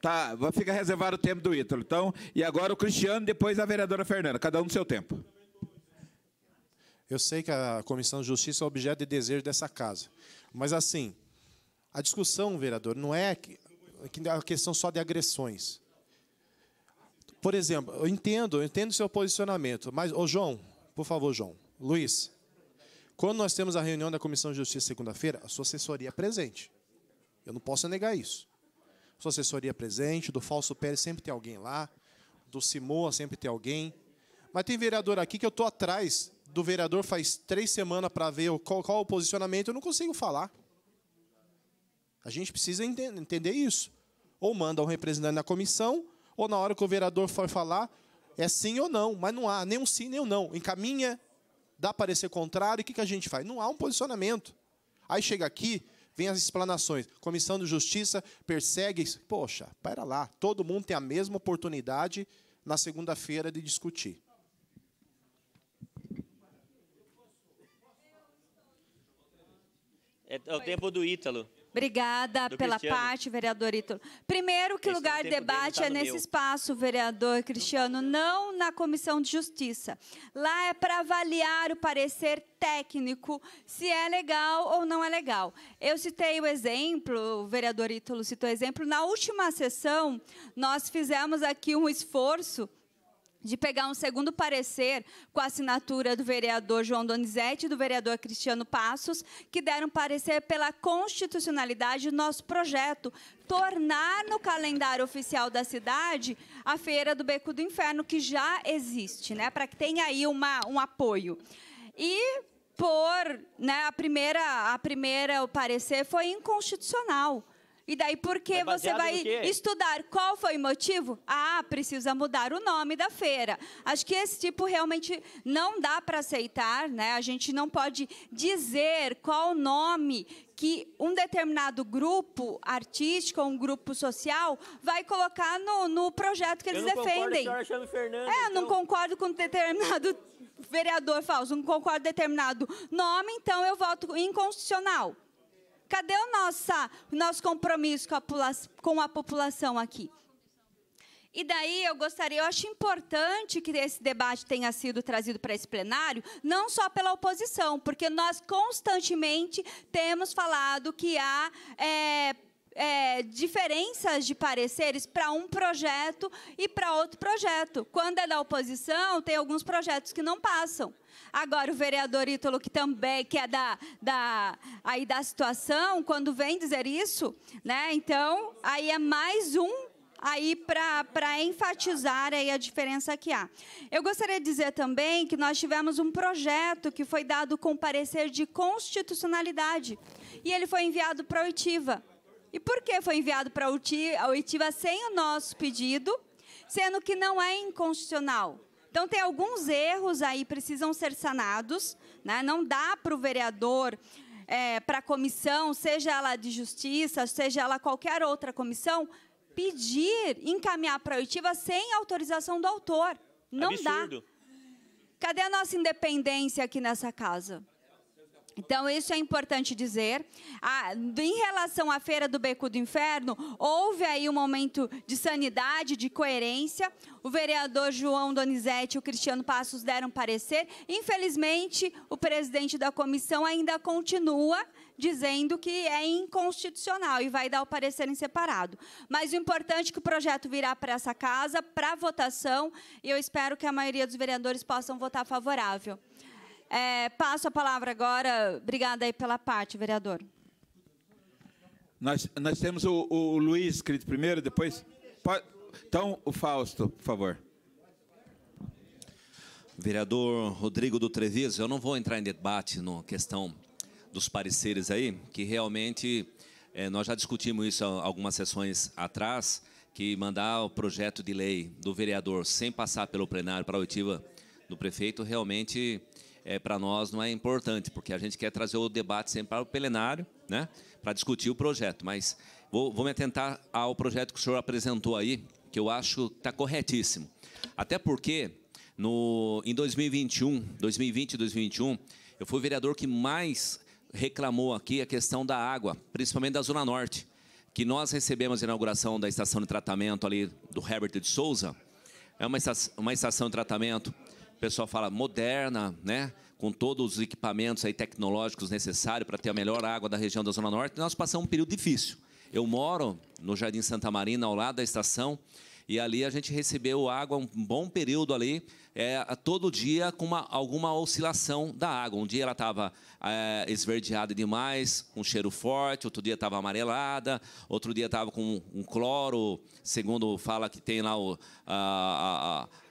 Tá, Vou ficar reservado o tempo do Ítalo. Então, e agora o Cristiano, depois a vereadora Fernanda, cada um no seu tempo. Eu sei que a Comissão de Justiça é objeto de desejo dessa casa. Mas assim, a discussão, vereador, não é que que é questão só de agressões. Por exemplo, eu entendo, eu entendo o seu posicionamento, mas, o João, por favor, João, Luiz, quando nós temos a reunião da Comissão de Justiça segunda-feira, a sua assessoria é presente. Eu não posso negar isso. A sua assessoria é presente, do Falso Pérez sempre tem alguém lá, do Simoa sempre tem alguém. Mas tem vereador aqui que eu estou atrás do vereador faz três semanas para ver qual, qual o posicionamento, eu não consigo falar. A gente precisa entender isso. Ou manda um representante na comissão, ou na hora que o vereador for falar, é sim ou não, mas não há nem um sim nem um não. Encaminha, dá parecer contrário, o que, que a gente faz? Não há um posicionamento. Aí chega aqui, vem as explanações. Comissão de Justiça persegue. Poxa, para lá, todo mundo tem a mesma oportunidade na segunda-feira de discutir. É, é o tempo do Ítalo. Obrigada Do pela Cristiano. parte, vereador Ítalo. Primeiro, que Esse lugar de debate tá é nesse meu. espaço, vereador Cristiano, não na Comissão de Justiça. Lá é para avaliar o parecer técnico, se é legal ou não é legal. Eu citei o exemplo, o vereador Ítalo citou o exemplo, na última sessão, nós fizemos aqui um esforço de pegar um segundo parecer com a assinatura do vereador João Donizete e do vereador Cristiano Passos, que deram parecer pela constitucionalidade do nosso projeto, tornar no calendário oficial da cidade a Feira do Beco do Inferno, que já existe, né, para que tenha aí uma, um apoio. E por, né, a primeira, a primeira o parecer foi inconstitucional. E daí, por que é você vai estudar? Qual foi o motivo? Ah, precisa mudar o nome da feira. Acho que esse tipo realmente não dá para aceitar, né? A gente não pode dizer qual o nome que um determinado grupo artístico, um grupo social, vai colocar no, no projeto que eles eu não defendem. Concordo com Fernando, é, eu então... não concordo com determinado vereador falso, não concordo com determinado nome, então eu voto inconstitucional. Cadê o, nossa, nosso compromisso com a, com a população aqui? E daí eu gostaria, eu acho importante que esse debate tenha sido trazido para esse plenário, não só pela oposição, porque nós constantemente temos falado que há é, é, diferenças de pareceres para um projeto e para outro projeto. Quando é da oposição, tem alguns projetos que não passam. Agora, o vereador Ítalo, que também que é da, da, aí da situação, quando vem dizer isso, né? então, aí é mais um aí para enfatizar aí a diferença que há. Eu gostaria de dizer também que nós tivemos um projeto que foi dado com parecer de constitucionalidade e ele foi enviado para a oitiva. E por que foi enviado para a oitiva sem o nosso pedido, sendo que não é inconstitucional? Então, tem alguns erros aí que precisam ser sanados. Né? Não dá para o vereador, é, para a comissão, seja ela de justiça, seja ela qualquer outra comissão, pedir encaminhar para a oitiva sem autorização do autor. Não Absurdo. dá. Cadê a nossa independência aqui nessa casa? Então, isso é importante dizer. Ah, em relação à Feira do Beco do Inferno, houve aí um momento de sanidade, de coerência. O vereador João Donizete e o Cristiano Passos deram parecer. Infelizmente, o presidente da comissão ainda continua dizendo que é inconstitucional e vai dar o parecer em separado. Mas o importante é que o projeto virá para essa casa, para votação, e eu espero que a maioria dos vereadores possam votar favorável. É, passo a palavra agora. Obrigada aí pela parte, vereador. Nós, nós temos o, o Luiz, escrito primeiro, depois. então, o Fausto, por favor. Vereador Rodrigo do Treviso, eu não vou entrar em debate na questão dos pareceres aí, que realmente é, nós já discutimos isso algumas sessões atrás, que mandar o projeto de lei do vereador sem passar pelo plenário para a oitiva do prefeito realmente é, para nós não é importante, porque a gente quer trazer o debate sempre para o plenário, né, para discutir o projeto. Mas vou, vou me atentar ao projeto que o senhor apresentou aí, que eu acho que está corretíssimo. Até porque, no, em 2021, 2020 e 2021, eu fui o vereador que mais reclamou aqui a questão da água, principalmente da Zona Norte, que nós recebemos a inauguração da estação de tratamento ali do Herbert de Souza, é uma estação, uma estação de tratamento o pessoal fala moderna, né? com todos os equipamentos aí tecnológicos necessários para ter a melhor água da região da Zona Norte, nós passamos um período difícil. Eu moro no Jardim Santa Marina, ao lado da estação, e ali a gente recebeu água um bom período ali, é, todo dia com uma, alguma oscilação da água. Um dia ela estava é, esverdeada demais, com um cheiro forte, outro dia estava amarelada, outro dia estava com um, um, cloro, segundo fala que tem lá o, a, a, a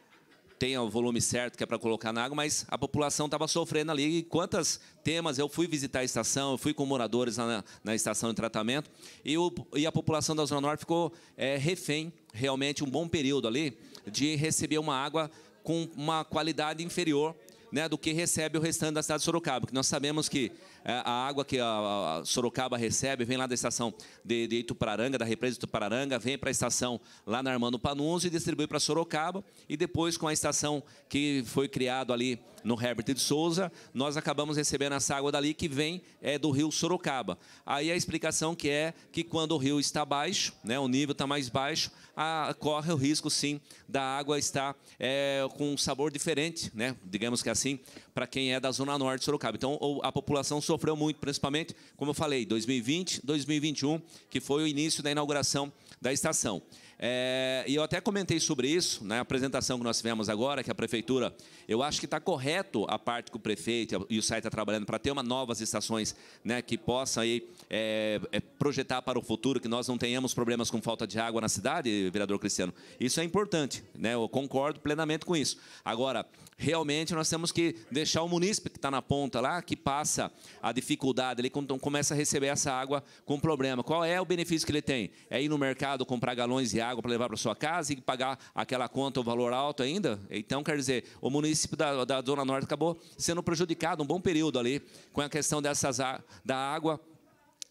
tenha o volume certo que é para colocar na água, mas a população estava sofrendo ali. E quantos temas eu fui visitar a estação, eu fui com moradores na, na estação de tratamento, e, o, e, a população da Zona Norte ficou é, refém, realmente, um bom período ali, de receber uma água com uma qualidade inferior né, do que recebe o restante da cidade de Sorocaba. Porque nós sabemos que é, a água que a, Sorocaba recebe vem lá da estação de, de Itupararanga, da represa de Itupararanga, vem para a estação lá na Armando Panunzi e distribui para Sorocaba. E depois com a estação que foi criado ali no Herbert de Souza, nós acabamos recebendo essa água dali que vem é, do rio Sorocaba. Aí a explicação que é que quando o rio está baixo, né, o nível está mais baixo, a, corre o risco sim da água estar é, com um sabor diferente, né, digamos que assim, para quem é da zona norte de Sorocaba. Então a população sofreu muito, principalmente, como eu falei, 2020, 2021, que foi o início da inauguração da estação. É, e eu até comentei sobre isso na né, apresentação que nós tivemos agora, que a prefeitura, eu acho que está correto a parte que o prefeito e o site está trabalhando para ter uma novas estações né, que possam aí, é, é, projetar para o futuro, que nós não tenhamos problemas com falta de água na cidade, vereador Cristiano. Isso é importante, né, eu concordo plenamente com isso. Agora, realmente nós temos que deixar o munícipe que está na ponta lá, que passa a dificuldade, ele começa a receber essa água com problema. Qual é o benefício que ele tem? É ir no mercado comprar galões de água para levar para sua casa e pagar aquela conta, o valor alto ainda? Então, quer dizer, o município da, da Zona Norte acabou sendo prejudicado um bom período ali com a questão dessas, da água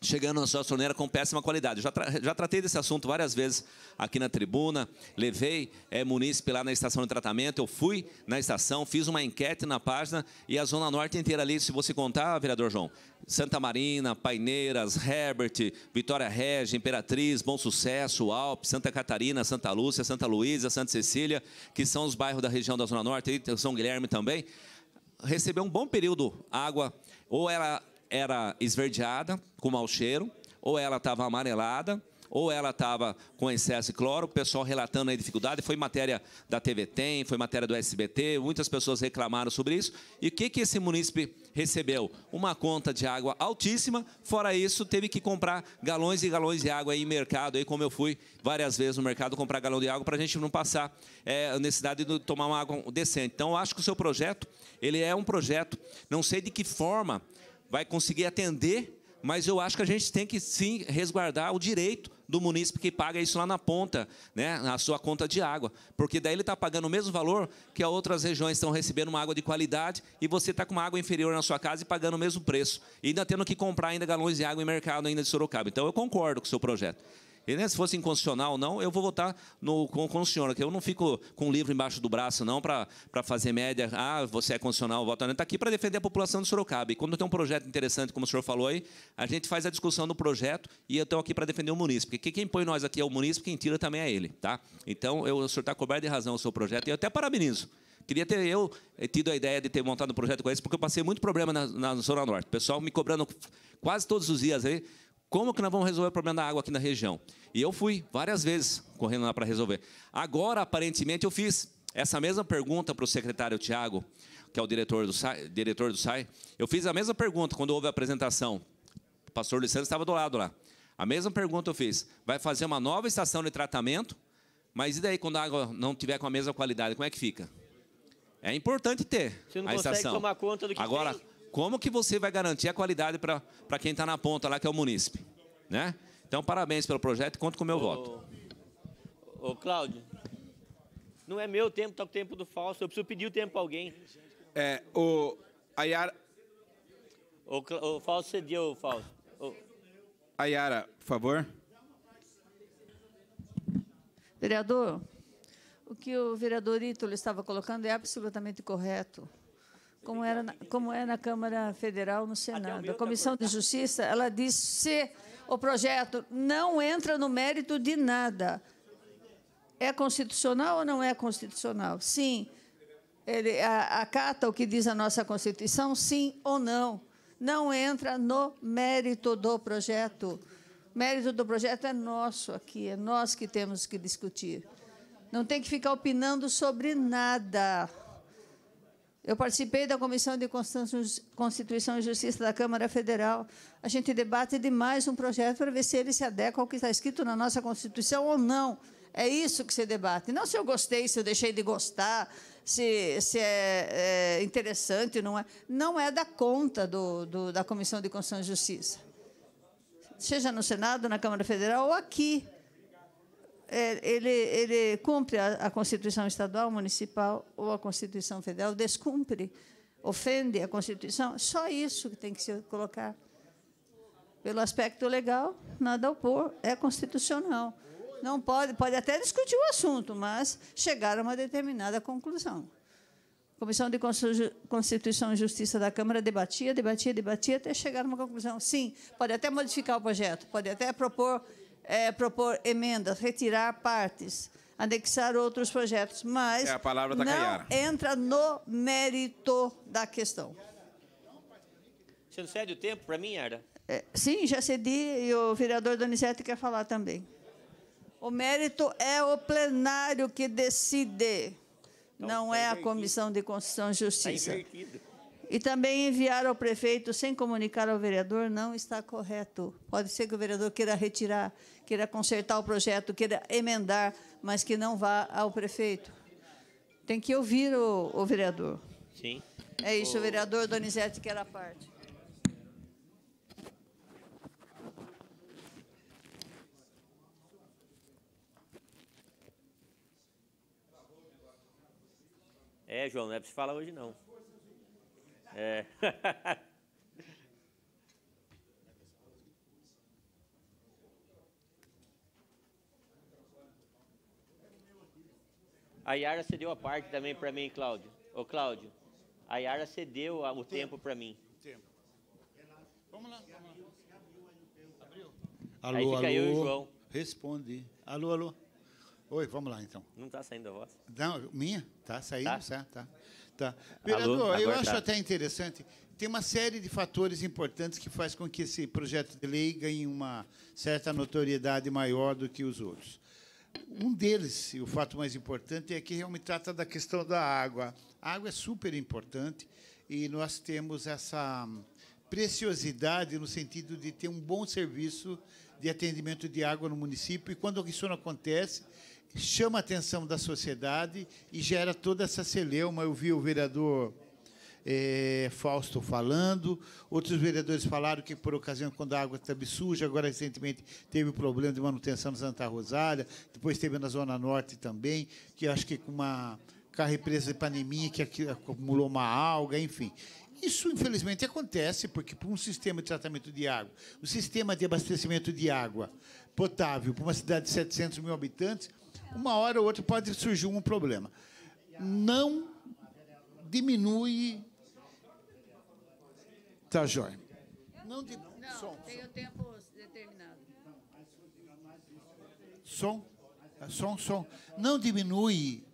chegando na soneira com péssima qualidade. já, tra já tratei desse assunto várias vezes aqui na tribuna, levei é, munícipe lá na estação de tratamento, eu fui na estação, fiz uma enquete na página e a Zona Norte inteira ali, se você contar, vereador João, Santa Marina, Paineiras, Herbert, Vitória Regi, Imperatriz, Bom Sucesso, Alpes, Santa Catarina, Santa Lúcia, Santa Luísa, Santa Cecília, que são os bairros da região da Zona Norte, E São Guilherme também, recebeu um bom período água, ou era era esverdeada, com mau cheiro, ou ela estava amarelada, ou ela estava com excesso de cloro, o pessoal relatando a dificuldade, foi matéria da TV Tem, foi matéria do SBT, muitas pessoas reclamaram sobre isso. E o que, que esse munícipe recebeu? Uma conta de água altíssima, fora isso, teve que comprar galões e galões de água aí em mercado, aí como eu fui várias vezes no mercado comprar galão de água para a gente não passar é, a necessidade de tomar uma água decente. Então, eu acho que o seu projeto, ele é um projeto, não sei de que forma vai conseguir atender, mas eu acho que a gente tem que sim resguardar o direito do munícipe que paga isso lá na ponta, né, na sua conta de água, porque daí ele está pagando o mesmo valor que as outras regiões estão recebendo uma água de qualidade e você está com uma água inferior na sua casa e pagando o mesmo preço, e ainda tendo que comprar ainda galões de água em mercado ainda de Sorocaba. Então eu concordo com o seu projeto. E, né, se fosse inconstitucional ou não, eu vou votar no, com, com o senhor, que eu não fico com o livro embaixo do braço, não, para fazer média. Ah, você é constitucional, vota não. Está aqui para defender a população de Sorocaba. E quando tem um projeto interessante, como o senhor falou aí, a gente faz a discussão do projeto e eu estou aqui para defender o munícipe. Porque quem põe nós aqui é o munícipe, quem tira também é ele. Tá? Então, eu, o senhor está coberto de razão o seu projeto e eu até parabenizo queria ter eu eh, tido a ideia de ter montado um projeto com esse, porque eu passei muito problema na, na, na Zona Norte. O pessoal me cobrando quase todos os dias aí. Como que nós vamos resolver o problema da água aqui na região? E eu fui várias vezes correndo lá para resolver. Agora, aparentemente, eu fiz essa mesma pergunta para o secretário Tiago, que é o diretor do, SAI, diretor do SAI. Eu fiz a mesma pergunta quando houve a apresentação. O pastor Luciano estava do lado lá. A mesma pergunta eu fiz. Vai fazer uma nova estação de tratamento, mas e daí quando a água não tiver com a mesma qualidade, como é que fica? É importante ter Você não a consegue estação. tomar conta do que Agora, tem? Como que você vai garantir a qualidade para quem está na ponta lá, que é o munícipe? Né? Então, parabéns pelo projeto e conto com o meu ô, voto. Ô, Cláudio, não é meu tempo, está o tempo do falso. Eu preciso pedir o tempo para alguém. É, o... A Yara... O, o falso cedeu, o falso. Ayara, A Yara, por favor. Vereador, o que o vereador Ítalo estava colocando é absolutamente correto como, era na, como é na Câmara Federal, no Senado. É a Comissão de Justiça, ela diz se o projeto não entra no mérito de nada. É constitucional ou não é constitucional? Sim. Ele acata o que diz a nossa Constituição? Sim ou não. Não entra no mérito do projeto. O mérito do projeto é nosso aqui, é nós que temos que discutir. Não tem que ficar opinando sobre nada. Eu participei da Comissão de Constituição e Justiça da Câmara Federal. A gente debate demais um projeto para ver se ele se adequa ao que está escrito na nossa Constituição ou não. É isso que se debate. Não se eu gostei, se eu deixei de gostar, se, se é, é interessante, não é. Não é da conta do, do, da Comissão de Constituição e Justiça. Seja no Senado, na Câmara Federal ou aqui. É, ele, ele cumpre a, a Constituição Estadual, Municipal ou a Constituição Federal, descumpre, ofende a Constituição. Só isso que tem que se colocar. Pelo aspecto legal, nada a opor, é constitucional. Não pode, pode até discutir o assunto, mas chegar a uma determinada conclusão. A Comissão de Constituição e Justiça da Câmara debatia, debatia, debatia, até chegar a uma conclusão. Sim, pode até modificar o projeto, pode até propor é, propor emendas, retirar partes, anexar outros projetos, mas é a palavra da não Caiara. entra no mérito da questão. Você não cede o tempo para mim, Yara? É, sim, já cedi e o vereador Donizete quer falar também. O mérito é o plenário que decide, então, não é a Comissão de Constituição e tá Justiça. Tá invertido. E também enviar ao prefeito sem comunicar ao vereador não está correto. Pode ser que o vereador queira retirar, queira consertar o projeto, queira emendar, mas que não vá ao prefeito. Tem que ouvir o, o vereador. Sim. É isso, o... vereador Donizete que era a parte. É, João, não é para se falar hoje, não. É. A Yara cedeu a parte também para mim, Cláudio. Ô, Cláudio, a Yara cedeu o, tempo, tempo para mim. Tempo. Vamos lá, vamos lá. Abriu. Alô, alô. Responde. Alô, alô. Oi, vamos lá então. Não está saindo a voz? Não, minha? está saindo, tá. tá. Tá. Vereador, Alô, eu acho até interessante. Tem uma série de fatores importantes que faz com que esse projeto de lei ganhe uma certa notoriedade maior do que os outros. Um deles, e o fato mais importante, é que realmente trata da questão da água. A água é super importante e nós temos essa preciosidade no sentido de ter um bom serviço de atendimento de água no município. E quando isso não acontece, chama a atenção da sociedade e gera toda essa celeuma. Eu vi o vereador é, Fausto falando, outros vereadores falaram que, por ocasião, quando a água estava suja, agora, recentemente, teve o problema de manutenção na Santa Rosália, depois teve na Zona Norte também, que acho que com uma com a represa de pandemia que acumulou uma alga, enfim. Isso, infelizmente, acontece, porque para um sistema de tratamento de água, o um sistema de abastecimento de água potável para uma cidade de 700 mil habitantes, uma hora ou outra pode surgir um problema. Não diminui. Tá, Jorge. Não, diminui. não som, tem som. tempo determinado. Som, é som, som. Não diminui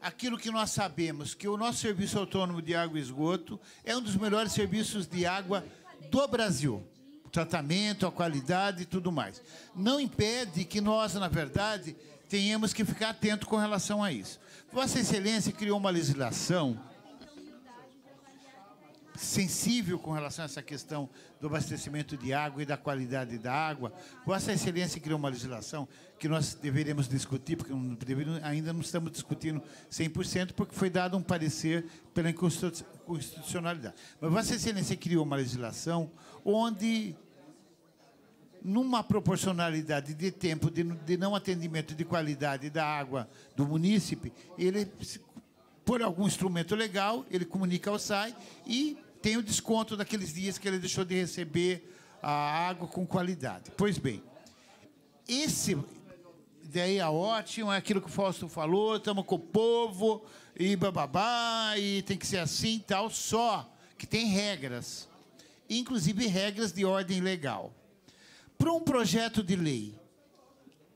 aquilo que nós sabemos, que o nosso Serviço Autônomo de Água e Esgoto é um dos melhores serviços de água do Brasil. O tratamento, a qualidade e tudo mais. Não impede que nós, na verdade, tenhamos que ficar atento com relação a isso. Vossa Excelência criou uma legislação sensível com relação a essa questão do abastecimento de água e da qualidade da água. Vossa Excelência criou uma legislação que nós deveremos discutir, porque ainda não estamos discutindo 100%, porque foi dado um parecer pela inconstitucionalidade. Mas Vossa Excelência criou uma legislação onde numa proporcionalidade de tempo de, de não atendimento de qualidade da água do munícipe, ele, por algum instrumento legal, ele comunica ao SAI e tem o desconto daqueles dias que ele deixou de receber a água com qualidade. Pois bem, esse daí é ótimo é aquilo que o Fausto falou, estamos com o povo e bababá, e tem que ser assim e tal, só que tem regras, inclusive regras de ordem legal para um projeto de lei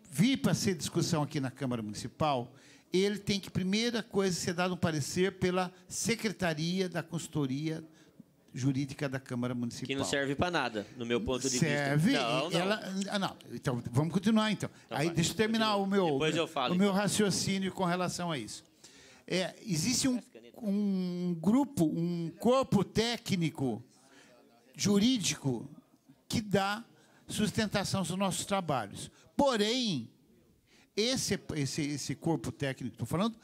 vir para ser discussão aqui na Câmara Municipal, ele tem que, primeira coisa, ser dado um parecer pela Secretaria da Consultoria Jurídica da Câmara Municipal. Que não serve para nada, no meu ponto de serve, vista. Serve. Não, não. Ela, ah, não. Então, vamos continuar, então. então Aí, vai, deixa eu terminar continua. o meu, eu falo, o então. meu raciocínio com relação a isso. É, existe um, um grupo, um corpo técnico jurídico que dá sustentação dos nossos trabalhos. Porém, esse, esse, esse corpo técnico que estou falando,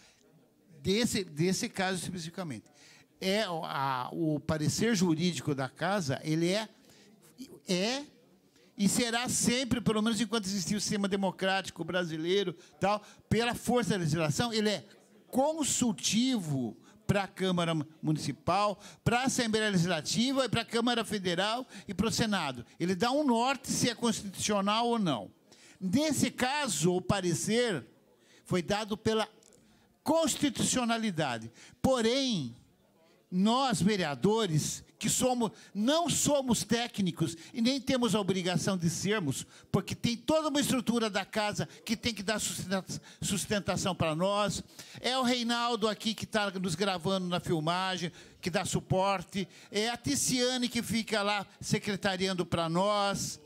desse, desse caso especificamente, é a, o parecer jurídico da casa, ele é, é e será sempre, pelo menos enquanto existir o sistema democrático brasileiro, tal, pela força da legislação, ele é consultivo para a Câmara Municipal, para a Assembleia Legislativa e para a Câmara Federal e para o Senado. Ele dá um norte se é constitucional ou não. Nesse caso, o parecer foi dado pela constitucionalidade. Porém, nós, vereadores, que somos, não somos técnicos e nem temos a obrigação de sermos, porque tem toda uma estrutura da casa que tem que dar sustentação para nós. É o Reinaldo aqui que está nos gravando na filmagem, que dá suporte. É a Ticiane que fica lá secretariando para nós.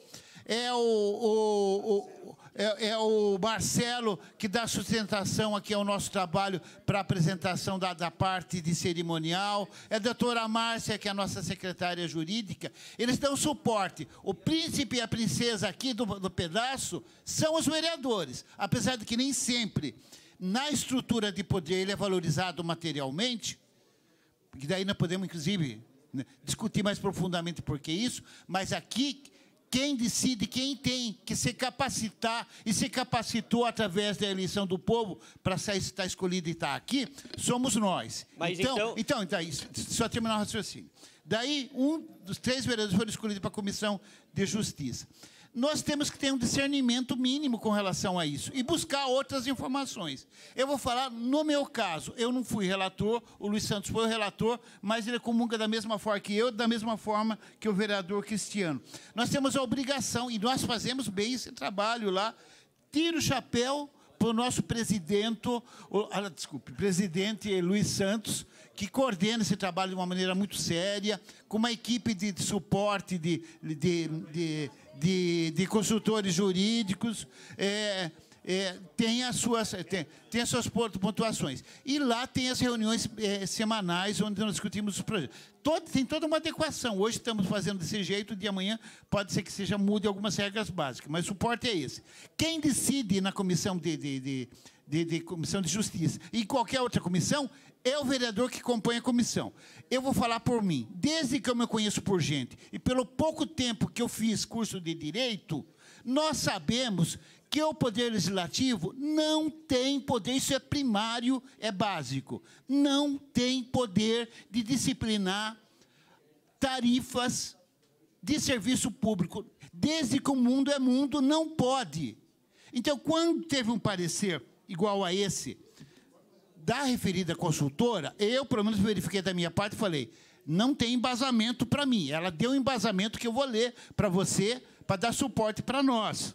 É o, o, o é, é o Marcelo que dá sustentação aqui ao nosso trabalho para a apresentação da, da parte de cerimonial, é a doutora Márcia, que é a nossa secretária jurídica. Eles dão suporte. O príncipe e a princesa aqui do, do pedaço são os vereadores, apesar de que nem sempre na estrutura de poder ele é valorizado materialmente, que daí nós podemos, inclusive, né, discutir mais profundamente por que isso, mas aqui quem decide, quem tem que se capacitar e se capacitou através da eleição do povo para estar escolhido e estar tá aqui, somos nós. Mas então, então, então, então isso, só terminar o raciocínio. Daí, um dos três vereadores foi escolhido para a Comissão de Justiça nós temos que ter um discernimento mínimo com relação a isso e buscar outras informações. Eu vou falar no meu caso, eu não fui relator, o Luiz Santos foi o relator, mas ele é comunga da mesma forma que eu, da mesma forma que o vereador Cristiano. Nós temos a obrigação e nós fazemos bem esse trabalho lá. Tiro o chapéu para o nosso presidente, ah, desculpe, presidente Luiz Santos, que coordena esse trabalho de uma maneira muito séria, com uma equipe de, de suporte, de, de, de de, de consultores jurídicos, é, é, tem, as suas, tem, tem as suas pontuações. E lá tem as reuniões é, semanais onde nós discutimos os projetos. Todo, tem toda uma adequação. Hoje estamos fazendo desse jeito, de amanhã pode ser que seja mude algumas regras básicas, mas o suporte é esse. Quem decide na comissão de, de, de de, de, comissão de justiça e qualquer outra comissão é o vereador que compõe a comissão. Eu vou falar por mim. Desde que eu me conheço por gente e pelo pouco tempo que eu fiz curso de direito, nós sabemos que o poder legislativo não tem poder, isso é primário, é básico. Não tem poder de disciplinar tarifas de serviço público. Desde que o mundo é mundo, não pode. Então, quando teve um parecer igual a esse, da referida consultora, eu, pelo menos, verifiquei da minha parte e falei: não tem embasamento para mim. Ela deu um embasamento que eu vou ler para você, para dar suporte para nós.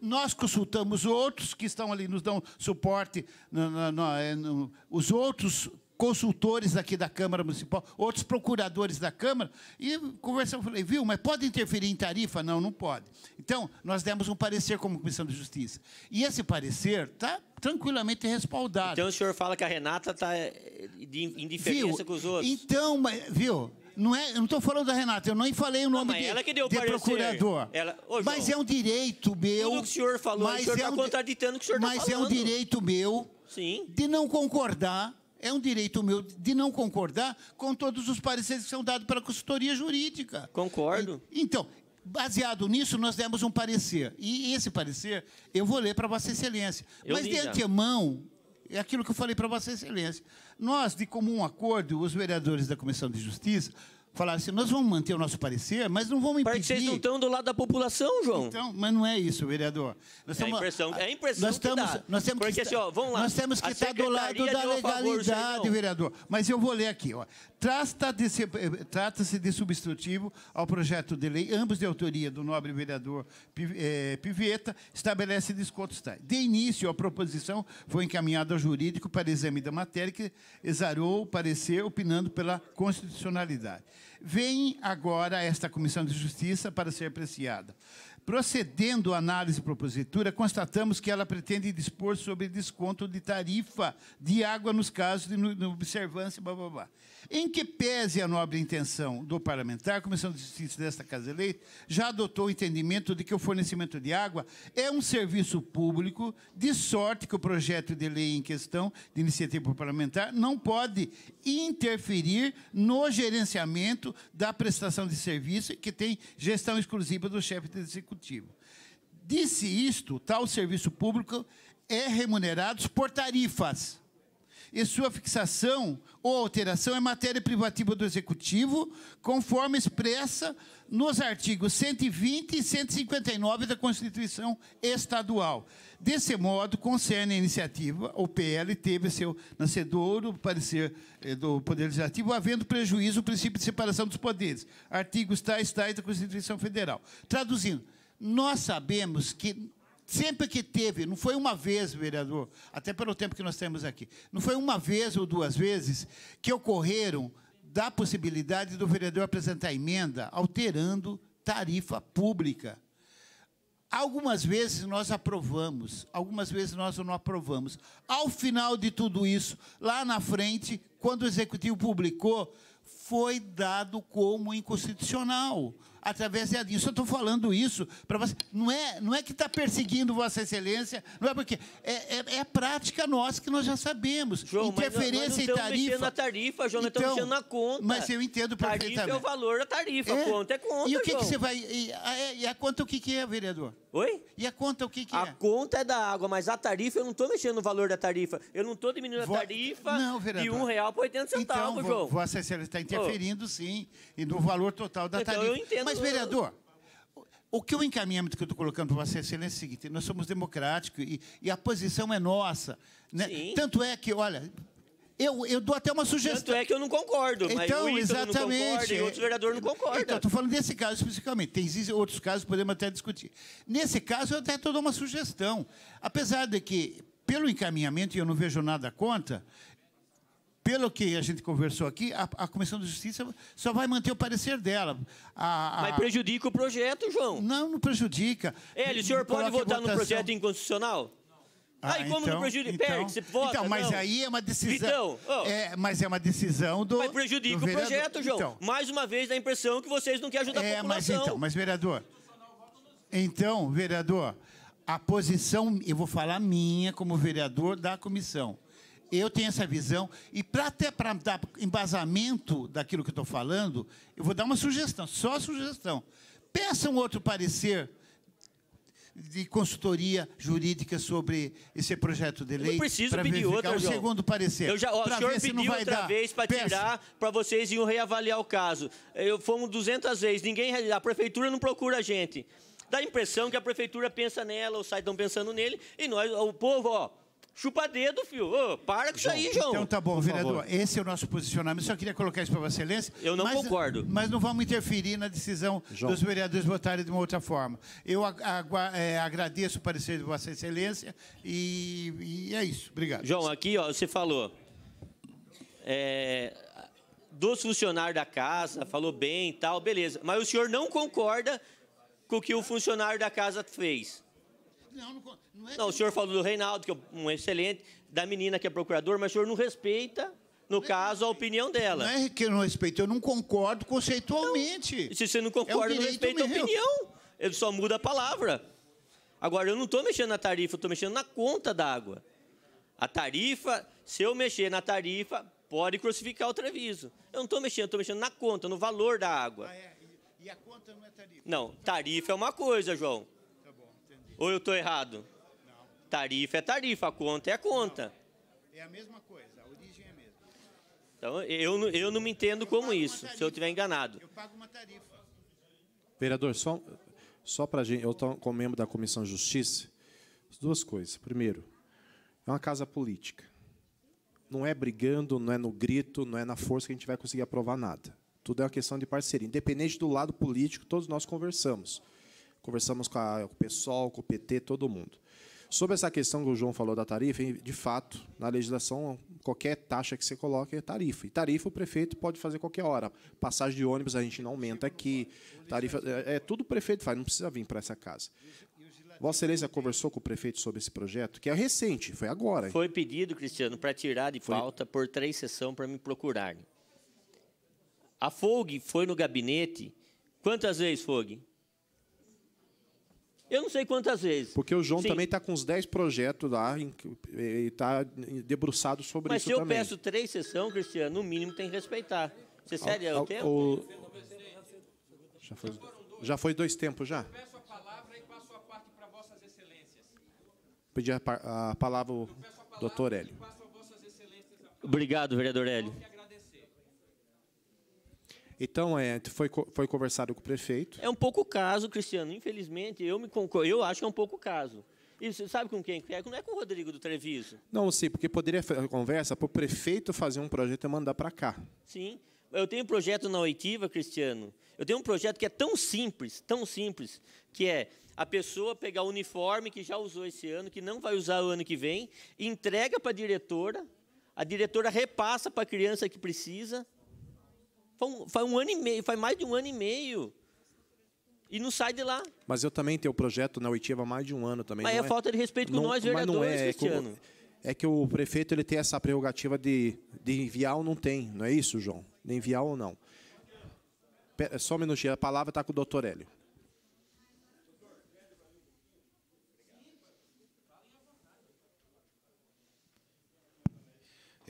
Nós consultamos outros que estão ali, nos dão suporte, no, no, é, no, os outros consultores aqui da Câmara Municipal, outros procuradores da Câmara, e conversamos, falei, viu, mas pode interferir em tarifa? Não, não pode. Então, nós demos um parecer como Comissão de Justiça. E esse parecer está tranquilamente respaldado. Então, o senhor fala que a Renata está em eh, diferença com os outros. Então, viu, não é, eu não estou falando da Renata, eu nem falei o nome não, de, ela que deu de procurador. Ela, ô, João, mas é um direito meu. Tudo que o senhor falou, mas o senhor está é um, contraditando o que o senhor está falando. Mas é um direito meu Sim. de não concordar é um direito meu de não concordar com todos os pareceres que são dados pela consultoria jurídica. Concordo. então, baseado nisso, nós demos um parecer. E esse parecer eu vou ler para Vossa Excelência. Eu Mas, de já. antemão, é aquilo que eu falei para Vossa Excelência. Nós, de comum acordo, os vereadores da Comissão de Justiça, falar assim: nós vamos manter o nosso parecer, mas não vamos impedir. Parece que vocês não estão do lado da população, João. Então, mas não é isso, vereador. Nós é a impressão, é a impressão nós que estamos, dá. Nós temos Porque que, assim, vamos lá. Nós temos que estar do lado da legalidade, favor, vereador. Mas eu vou ler aqui. Trata-se de, trata de substitutivo ao projeto de lei, ambos de autoria do nobre vereador eh, Piveta, estabelece descontos tais. De início, a proposição foi encaminhada ao jurídico para exame da matéria, que exarou o parecer opinando pela constitucionalidade. Vem agora esta comissão de justiça para ser apreciada. Procedendo à análise propositura, constatamos que ela pretende dispor sobre desconto de tarifa de água nos casos de observância, blá, blá, blá. Em que pese a nobre intenção do parlamentar, a Comissão de Justiça desta Casa Eleita já adotou o entendimento de que o fornecimento de água é um serviço público, de sorte que o projeto de lei em questão, de iniciativa parlamentar, não pode interferir no gerenciamento da prestação de serviço que tem gestão exclusiva do chefe de executivo. Disse isto, tal serviço público é remunerado por tarifas. E sua fixação ou alteração é matéria privativa do executivo, conforme expressa nos artigos 120 e 159 da Constituição Estadual. Desse modo, concerne a iniciativa, o PL teve seu nascedor o parecer eh, do Poder Legislativo, havendo prejuízo o princípio de separação dos poderes, artigos tais tais da Constituição Federal. Traduzindo, nós sabemos que sempre que teve, não foi uma vez, vereador, até pelo tempo que nós temos aqui, não foi uma vez ou duas vezes que ocorreram da possibilidade do vereador apresentar emenda alterando tarifa pública. Algumas vezes nós aprovamos, algumas vezes nós não aprovamos. Ao final de tudo isso, lá na frente, quando o executivo publicou, foi dado como inconstitucional através é disso. Eu estou falando isso para você. Não é, não é que está perseguindo Vossa Excelência, não é porque. É, é, é prática nossa que nós já sabemos. João, Interferência mas não, nós não em tarifa. na tarifa, João, então, estamos mexendo na conta. Mas eu entendo perfeitamente. Tarifa é o valor da tarifa, é. conta é conta. E o que, que você vai. E a, e a conta o que, que é, vereador? Oi? E a conta o que, que é? A conta é da água, mas a tarifa, eu não estou mexendo no valor da tarifa. Eu não estou diminuindo vou... a tarifa não, vereador. de um tá. real por 80 centavos, então, João. Vossa Excelência está interferindo, oh. sim, e no valor total da tarifa. então, Eu entendo. Mas, vereador, o que o encaminhamento que eu estou colocando para Vossa Excelência é o seguinte: nós somos democráticos e, e a posição é nossa. Né? Tanto é que, olha, eu, eu dou até uma sugestão. Tanto é que eu não concordo, então, mas o exatamente, não concorda e outro vereador não concorda. Então, estou falando desse caso especificamente. Tem outros casos podemos até discutir. Nesse caso, eu até estou dando uma sugestão. Apesar de que, pelo encaminhamento, e eu não vejo nada contra, pelo que a gente conversou aqui, a, a, Comissão de Justiça só vai manter o parecer dela. A, a... Mas prejudica o projeto, João. Não, não prejudica. Ele, o senhor pode votar no projeto inconstitucional? Ah, aí como então, não prejudica, então, perde, você vota. Então, mas não. aí é uma decisão. Então, oh. é, mas é uma decisão do. Mas prejudica do o projeto, João. Então. Mais uma vez dá a impressão que vocês não querem ajudar é, a população. Mas então, mas vereador. Então, vereador, a posição, eu vou falar minha como vereador da comissão. Eu tenho essa visão. E pra, até para dar embasamento daquilo que eu estou falando, eu vou dar uma sugestão, só sugestão. Peça um outro parecer de consultoria jurídica sobre esse projeto de lei. Eu preciso pedir outra, João. segundo parecer. Eu já, ó, o senhor pediu se outra dar. vez para tirar, para vocês iam reavaliar o caso. Eu fomos 200 vezes, ninguém, a prefeitura não procura a gente. Dá a impressão que a prefeitura pensa nela, ou sai estão pensando nele, e nós, o povo, ó, Chupa dedo, filho. para com isso aí, João. Então tá bom, Por vereador. favor. Esse é o nosso posicionamento. Só queria colocar isso para Vossa Excelência. Eu não mas, concordo. Mas não vamos interferir na decisão João. dos vereadores votarem de uma outra forma. Eu é, agradeço o parecer de Vossa Excelência e, e é isso. Obrigado. João, aqui, ó, você falou. é, dos funcionários da casa, falou bem e tal, beleza. Mas o senhor não concorda com o que o funcionário da casa fez. Não, não, não é. Não, o senhor falou do Reinaldo, que é um excelente, da menina que é procurador, mas o senhor não respeita no é caso, a opinião dela. Não é que eu não respeito, eu não concordo conceitualmente. Não. Se você não é concorda, é não respeita a opinião. Ele só muda a palavra. Agora, eu não estou mexendo na tarifa, eu estou mexendo na conta d'água. A tarifa, se eu mexer na tarifa, pode crucificar o Treviso. Eu não estou mexendo, estou mexendo na conta, no valor da água. Ah, é. E a conta não é tarifa? Não, tarifa é uma coisa, João. Ou eu estou errado? Não. Tarifa é tarifa, a conta é a conta. Não. É a mesma coisa, a origem é a mesma. Então, eu, eu não me entendo eu como isso, se eu estiver enganado. Eu pago uma tarifa. Vereador, só, só para gente, eu estou como membro da Comissão de Justiça, duas coisas. Primeiro, é uma casa política. Não é brigando, não é no grito, não é na força que a gente vai conseguir aprovar nada. Tudo é uma questão de parceria. Independente do lado político, todos nós conversamos conversamos com, a, com o pessoal, com o PT, todo mundo. Sobre essa questão que o João falou da tarifa, de fato, na legislação, qualquer taxa que você coloque é tarifa. E tarifa o prefeito pode fazer qualquer hora. Passagem de ônibus a gente não aumenta aqui. Tarifa, é, é tudo o prefeito faz, não precisa vir para essa casa. Vossa Excelência conversou com o prefeito sobre esse projeto, que é recente, foi agora. Foi pedido, Cristiano, para tirar de foi... por três sessões para me procurar. A Fogue foi no gabinete. Quantas vezes, Fogue? Eu não sei quantas vezes. Porque o João Sim. também está com uns 10 projetos lá e está debruçado sobre Mas isso também. Mas se eu peço três sessões, Cristiano, no mínimo tem que respeitar. Você é sério, é o tempo? O... Já, foi, já foi dois tempos, já? Eu peço a palavra e passo a parte para vossas excelências. Pedi a, palavra ao doutor Hélio. Obrigado, vereador Hélio. Então, é, foi, foi conversado com o prefeito. É um pouco caso, Cristiano. Infelizmente, eu me concordo. Eu acho que é um pouco caso. E você sabe com quem é? Não é com o Rodrigo do Treviso. Não, sim, porque poderia a conversa para o prefeito fazer um projeto e mandar para cá. Sim. Eu tenho um projeto na oitiva, Cristiano. Eu tenho um projeto que é tão simples, tão simples, que é a pessoa pegar o uniforme que já usou esse ano, que não vai usar o ano que vem, entrega para a diretora, a diretora repassa para a criança que precisa, Faz um, faz um ano e meio, faz mais de um ano e meio. E não sai de lá. Mas eu também tenho projeto na oitiva há mais de um ano também. Mas é, é falta de respeito com não, nós, vereadores, não é, é Cristiano. É, que o prefeito ele tem essa prerrogativa de, de enviar ou não tem, não é isso, João? De enviar ou não. Só um minutinho, a palavra está com o doutor Hélio.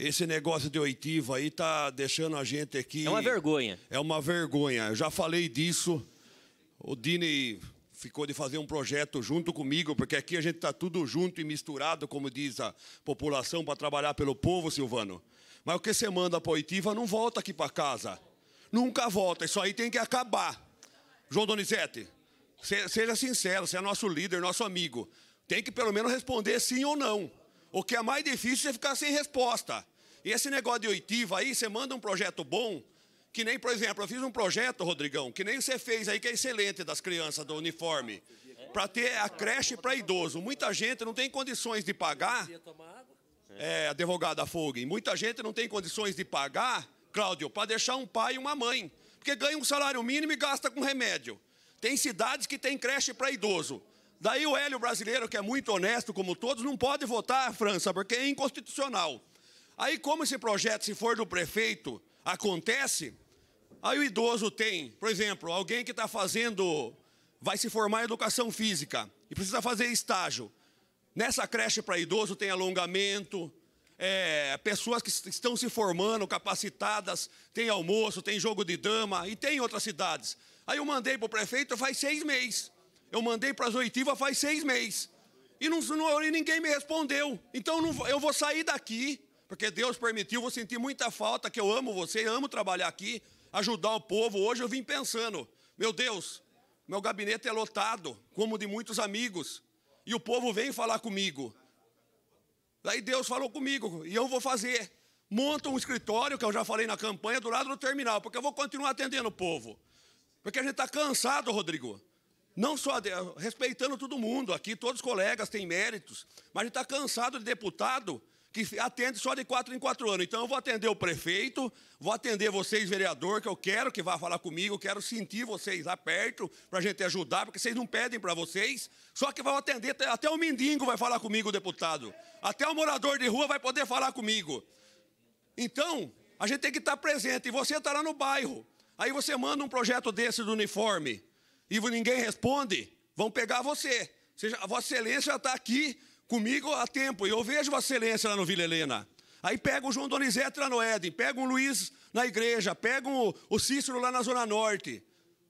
Esse negócio de oitiva aí tá deixando a gente aqui. É uma vergonha. É uma vergonha. Eu já falei disso. O Dini ficou de fazer um projeto junto comigo, porque aqui a gente está tudo junto e misturado, como diz a população, para trabalhar pelo povo, Silvano. Mas o que você manda para oitiva não volta aqui para casa. Nunca volta. Isso aí tem que acabar. João Donizete, seja sincero, você é nosso líder, nosso amigo. Tem que pelo menos responder sim ou não. O que é mais difícil é ficar sem resposta. E esse negócio de oitiva aí, você manda um projeto bom, que nem, por exemplo, eu fiz um projeto, Rodrigão, que nem você fez aí, que é excelente das crianças do uniforme, para ter a creche para idoso. Muita gente não tem condições de pagar. É, advogada Fogue, muita gente não tem condições de pagar, Cláudio, para deixar um pai e uma mãe, porque ganha um salário mínimo e gasta com remédio. Tem cidades que tem creche para idoso. Daí o Hélio brasileiro, que é muito honesto, como todos, não pode votar a França, porque é inconstitucional. Aí, como esse projeto, se for do prefeito, acontece, aí o idoso tem, por exemplo, alguém que está fazendo, vai se formar em educação física e precisa fazer estágio. Nessa creche para idoso tem alongamento, é, pessoas que estão se formando, capacitadas, tem almoço, tem jogo de dama e tem outras cidades. Aí eu mandei para o prefeito faz seis meses. Eu mandei para as oitivas faz seis meses. E não, não, ninguém me respondeu. Então não, eu vou sair daqui porque Deus permitiu, vou sentir muita falta, que eu amo você, amo trabalhar aqui, ajudar o povo. Hoje eu vim pensando, meu Deus, meu gabinete é lotado, como de muitos amigos, e o povo vem falar comigo. Daí Deus falou comigo, e eu vou fazer. Monta um escritório, que eu já falei na campanha, do lado do terminal, porque eu vou continuar atendendo o povo. Porque a gente está cansado, Rodrigo. Não só de, respeitando todo mundo aqui, todos os colegas têm méritos, mas a gente está cansado de deputado que atende só de quatro em quatro anos. Então eu vou atender o prefeito, vou atender vocês, vereador, que eu quero que vá falar comigo, eu quero sentir vocês lá perto para a gente ajudar, porque vocês não pedem para vocês. Só que vão atender, até o mendigo vai falar comigo, deputado. Até o morador de rua vai poder falar comigo. Então, a gente tem que estar tá presente. E você está lá no bairro. Aí você manda um projeto desse do uniforme e ninguém responde, vão pegar você. Seja, Vossa Excelência já está aqui comigo há tempo, e eu vejo a excelência lá no Vila Helena. Aí pega o João Donizete lá no Éden, pega o Luiz na igreja, pega o, o Cícero lá na Zona Norte,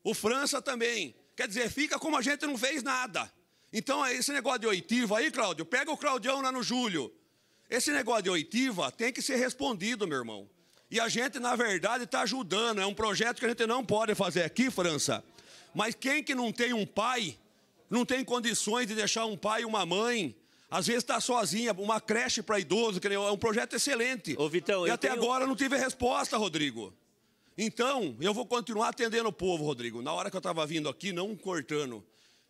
o França também. Quer dizer, fica como a gente não fez nada. Então, esse negócio de oitiva aí, Cláudio, pega o Claudião lá no Júlio. Esse negócio de oitiva tem que ser respondido, meu irmão. E a gente, na verdade, está ajudando. É um projeto que a gente não pode fazer aqui, França. Mas quem que não tem um pai, não tem condições de deixar um pai e uma mãe às vezes está sozinha, uma creche para idoso, é um projeto excelente. Ô, Vitão, e até tenho... agora não tive resposta, Rodrigo. Então, eu vou continuar atendendo o povo, Rodrigo. Na hora que eu estava vindo aqui, não cortando,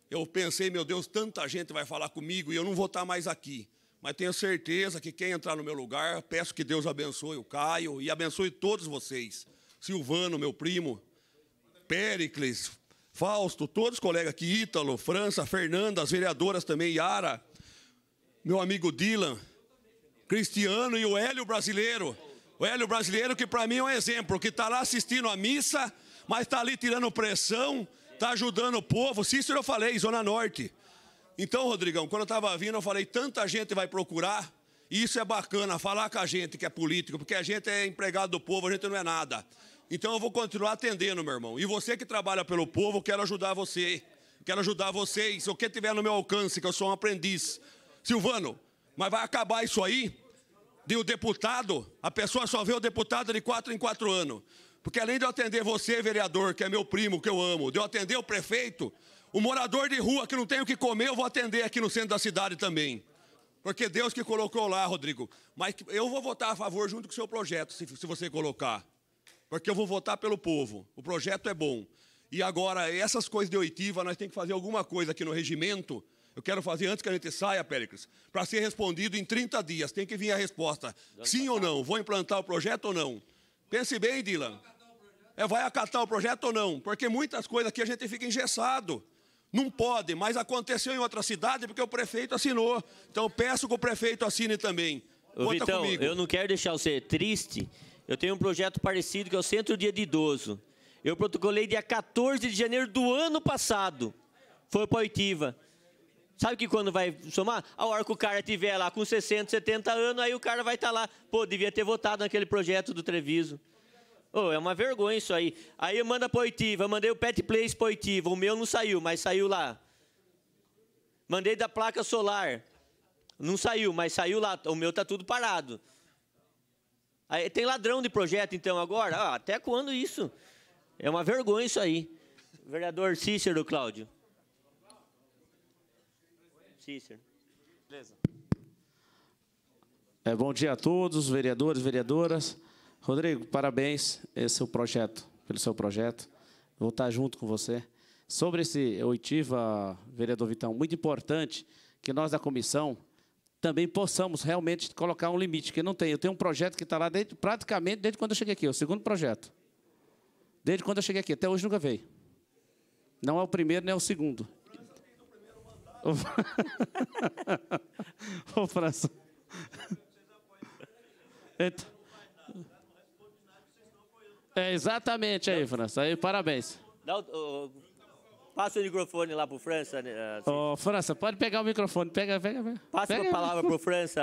eu pensei, meu Deus, tanta gente vai falar comigo e eu não vou estar tá mais aqui. Mas tenho certeza que quem entrar no meu lugar, peço que Deus abençoe o Caio e abençoe todos vocês. Silvano, meu primo, Péricles, Fausto, todos os colegas aqui, Ítalo, França, Fernanda, as vereadoras também, Yara meu amigo Dylan, Cristiano e o Hélio Brasileiro. O Hélio Brasileiro, que para mim é um exemplo, que está lá assistindo a missa, mas está ali tirando pressão, está ajudando o povo. Cícero eu falei, Zona Norte. Então, Rodrigão, quando eu estava vindo, eu falei, tanta gente vai procurar. E isso é bacana, falar com a gente que é político, porque a gente é empregado do povo, a gente não é nada. Então eu vou continuar atendendo, meu irmão. E você que trabalha pelo povo, eu quero ajudar você. Quero ajudar vocês. O que tiver no meu alcance, que eu sou um aprendiz. Silvano, mas vai acabar isso aí? De o um deputado, a pessoa só vê o deputado de quatro em quatro anos. Porque além de eu atender você, vereador, que é meu primo, que eu amo, de eu atender o prefeito, o morador de rua que não tem o que comer, eu vou atender aqui no centro da cidade também. Porque Deus que colocou lá, Rodrigo. Mas eu vou votar a favor junto com o seu projeto, se, se você colocar. Porque eu vou votar pelo povo. O projeto é bom. E agora, essas coisas de oitiva, nós temos que fazer alguma coisa aqui no regimento eu quero fazer antes que a gente saia, Péricles, para ser respondido em 30 dias. Tem que vir a resposta. Sim ou não? Vou implantar o projeto ou não? Pense bem, Dylan. É, vai acatar o projeto ou não? Porque muitas coisas aqui a gente fica engessado. Não pode, mas aconteceu em outra cidade porque o prefeito assinou. Então peço que o prefeito assine também. Ô, Conta Vitão, comigo. eu não quero deixar você triste. Eu tenho um projeto parecido que é o Centro Dia de Idoso. Eu protocolei dia 14 de janeiro do ano passado. Foi para a oitiva. Sabe que quando vai somar? A hora que o cara tiver lá com 60, 70 anos, aí o cara vai estar tá lá. Pô, devia ter votado naquele projeto do Treviso. Oh, é uma vergonha isso aí. Aí eu mando a Poitiva, mandei o Pet Place Poitiva. O meu não saiu, mas saiu lá. Mandei da placa solar. Não saiu, mas saiu lá. O meu tá tudo parado. Aí, tem ladrão de projeto, então, agora? Ah, até quando isso? É uma vergonha isso aí. Vereador Cícero, Cláudio. Cícero. Beleza. É, bom dia a todos, vereadores, vereadoras. Rodrigo, parabéns esse é projeto, pelo seu projeto. vou estar junto com você. Sobre esse oitiva, vereador Vitão, muito importante que nós da comissão também possamos realmente colocar um limite, que não tem. Eu tenho um projeto que está lá desde, praticamente desde quando eu cheguei aqui, é o segundo projeto. Desde quando eu cheguei aqui, até hoje nunca veio. Não é o primeiro, nem é o segundo. Ô, França. É exatamente aí, França. Aí, parabéns. Dá o, o, passa o microfone lá pro França. Né? Ah, Ô, assim. oh, França, pode pegar o microfone. Pega, pega, pega. Passa pega. a palavra pro França.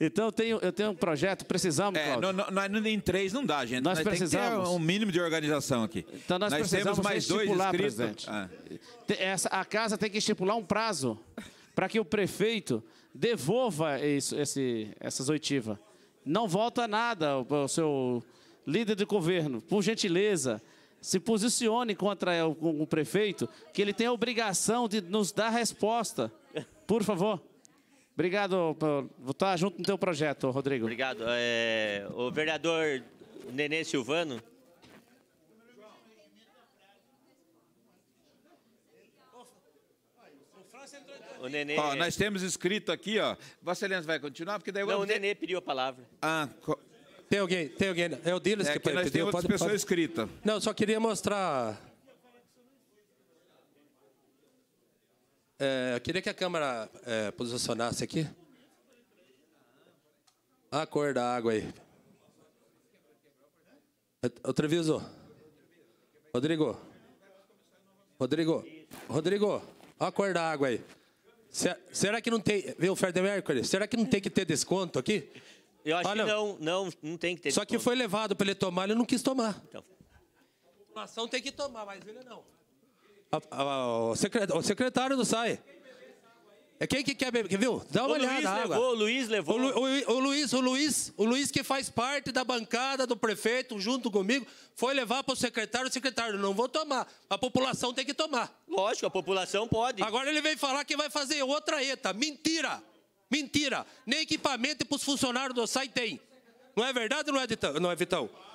Então eu tenho, eu tenho um projeto, precisamos. É, no, no, três não dá, gente. Nós, nós precisamos. um mínimo de organização aqui. Então nós, nós precisamos temos mais dois presidente. Ah. Essa, a casa tem que estipular um prazo para que o prefeito devolva isso, esse, essas oitivas. Não volta nada o seu líder de governo, por gentileza se posicione contra o, prefeito, que ele tem a obrigação de nos dar resposta. Por favor. Obrigado por estar junto no teu projeto, Rodrigo. Obrigado. É, o vereador Nenê Silvano. O Nenê... Ó, nós temos escrito aqui, ó. Vossa Excelência vai continuar, porque daí... Não, o Nenê pediu a palavra. Ah, co... Tem alguém, tem alguém. É o Dilas é que, que pediu. Nós temos outra pode, pode... Não, só queria mostrar... É, eu queria que a câmera é, posicionasse aqui. Ah, a cor da água aí. O Treviso. Rodrigo. Rodrigo. Rodrigo. A cor da água aí. Será que não tem. Viu, Fred Mercury? Será que não tem que ter desconto aqui? Eu acho Olha, que não, não, não tem que ter Só desconto. que foi levado para ele tomar, ele não quis tomar. Então. A população tem que tomar, mas ele não o secretário não sai. É quem que quer beber? viu? Dá uma o olhada. Luiz água. Levou, o Luiz levou. O, Lu, o, o, Luiz, o Luiz, o Luiz que faz parte da bancada do prefeito, junto comigo, foi levar para o secretário. O secretário, não vou tomar. A população tem que tomar. Lógico, a população pode. Agora ele vem falar que vai fazer outra ETA. Mentira! Mentira! Nem equipamento para os funcionários do SAI tem. Não é verdade ou não é, Vitão? Não é, Vitão?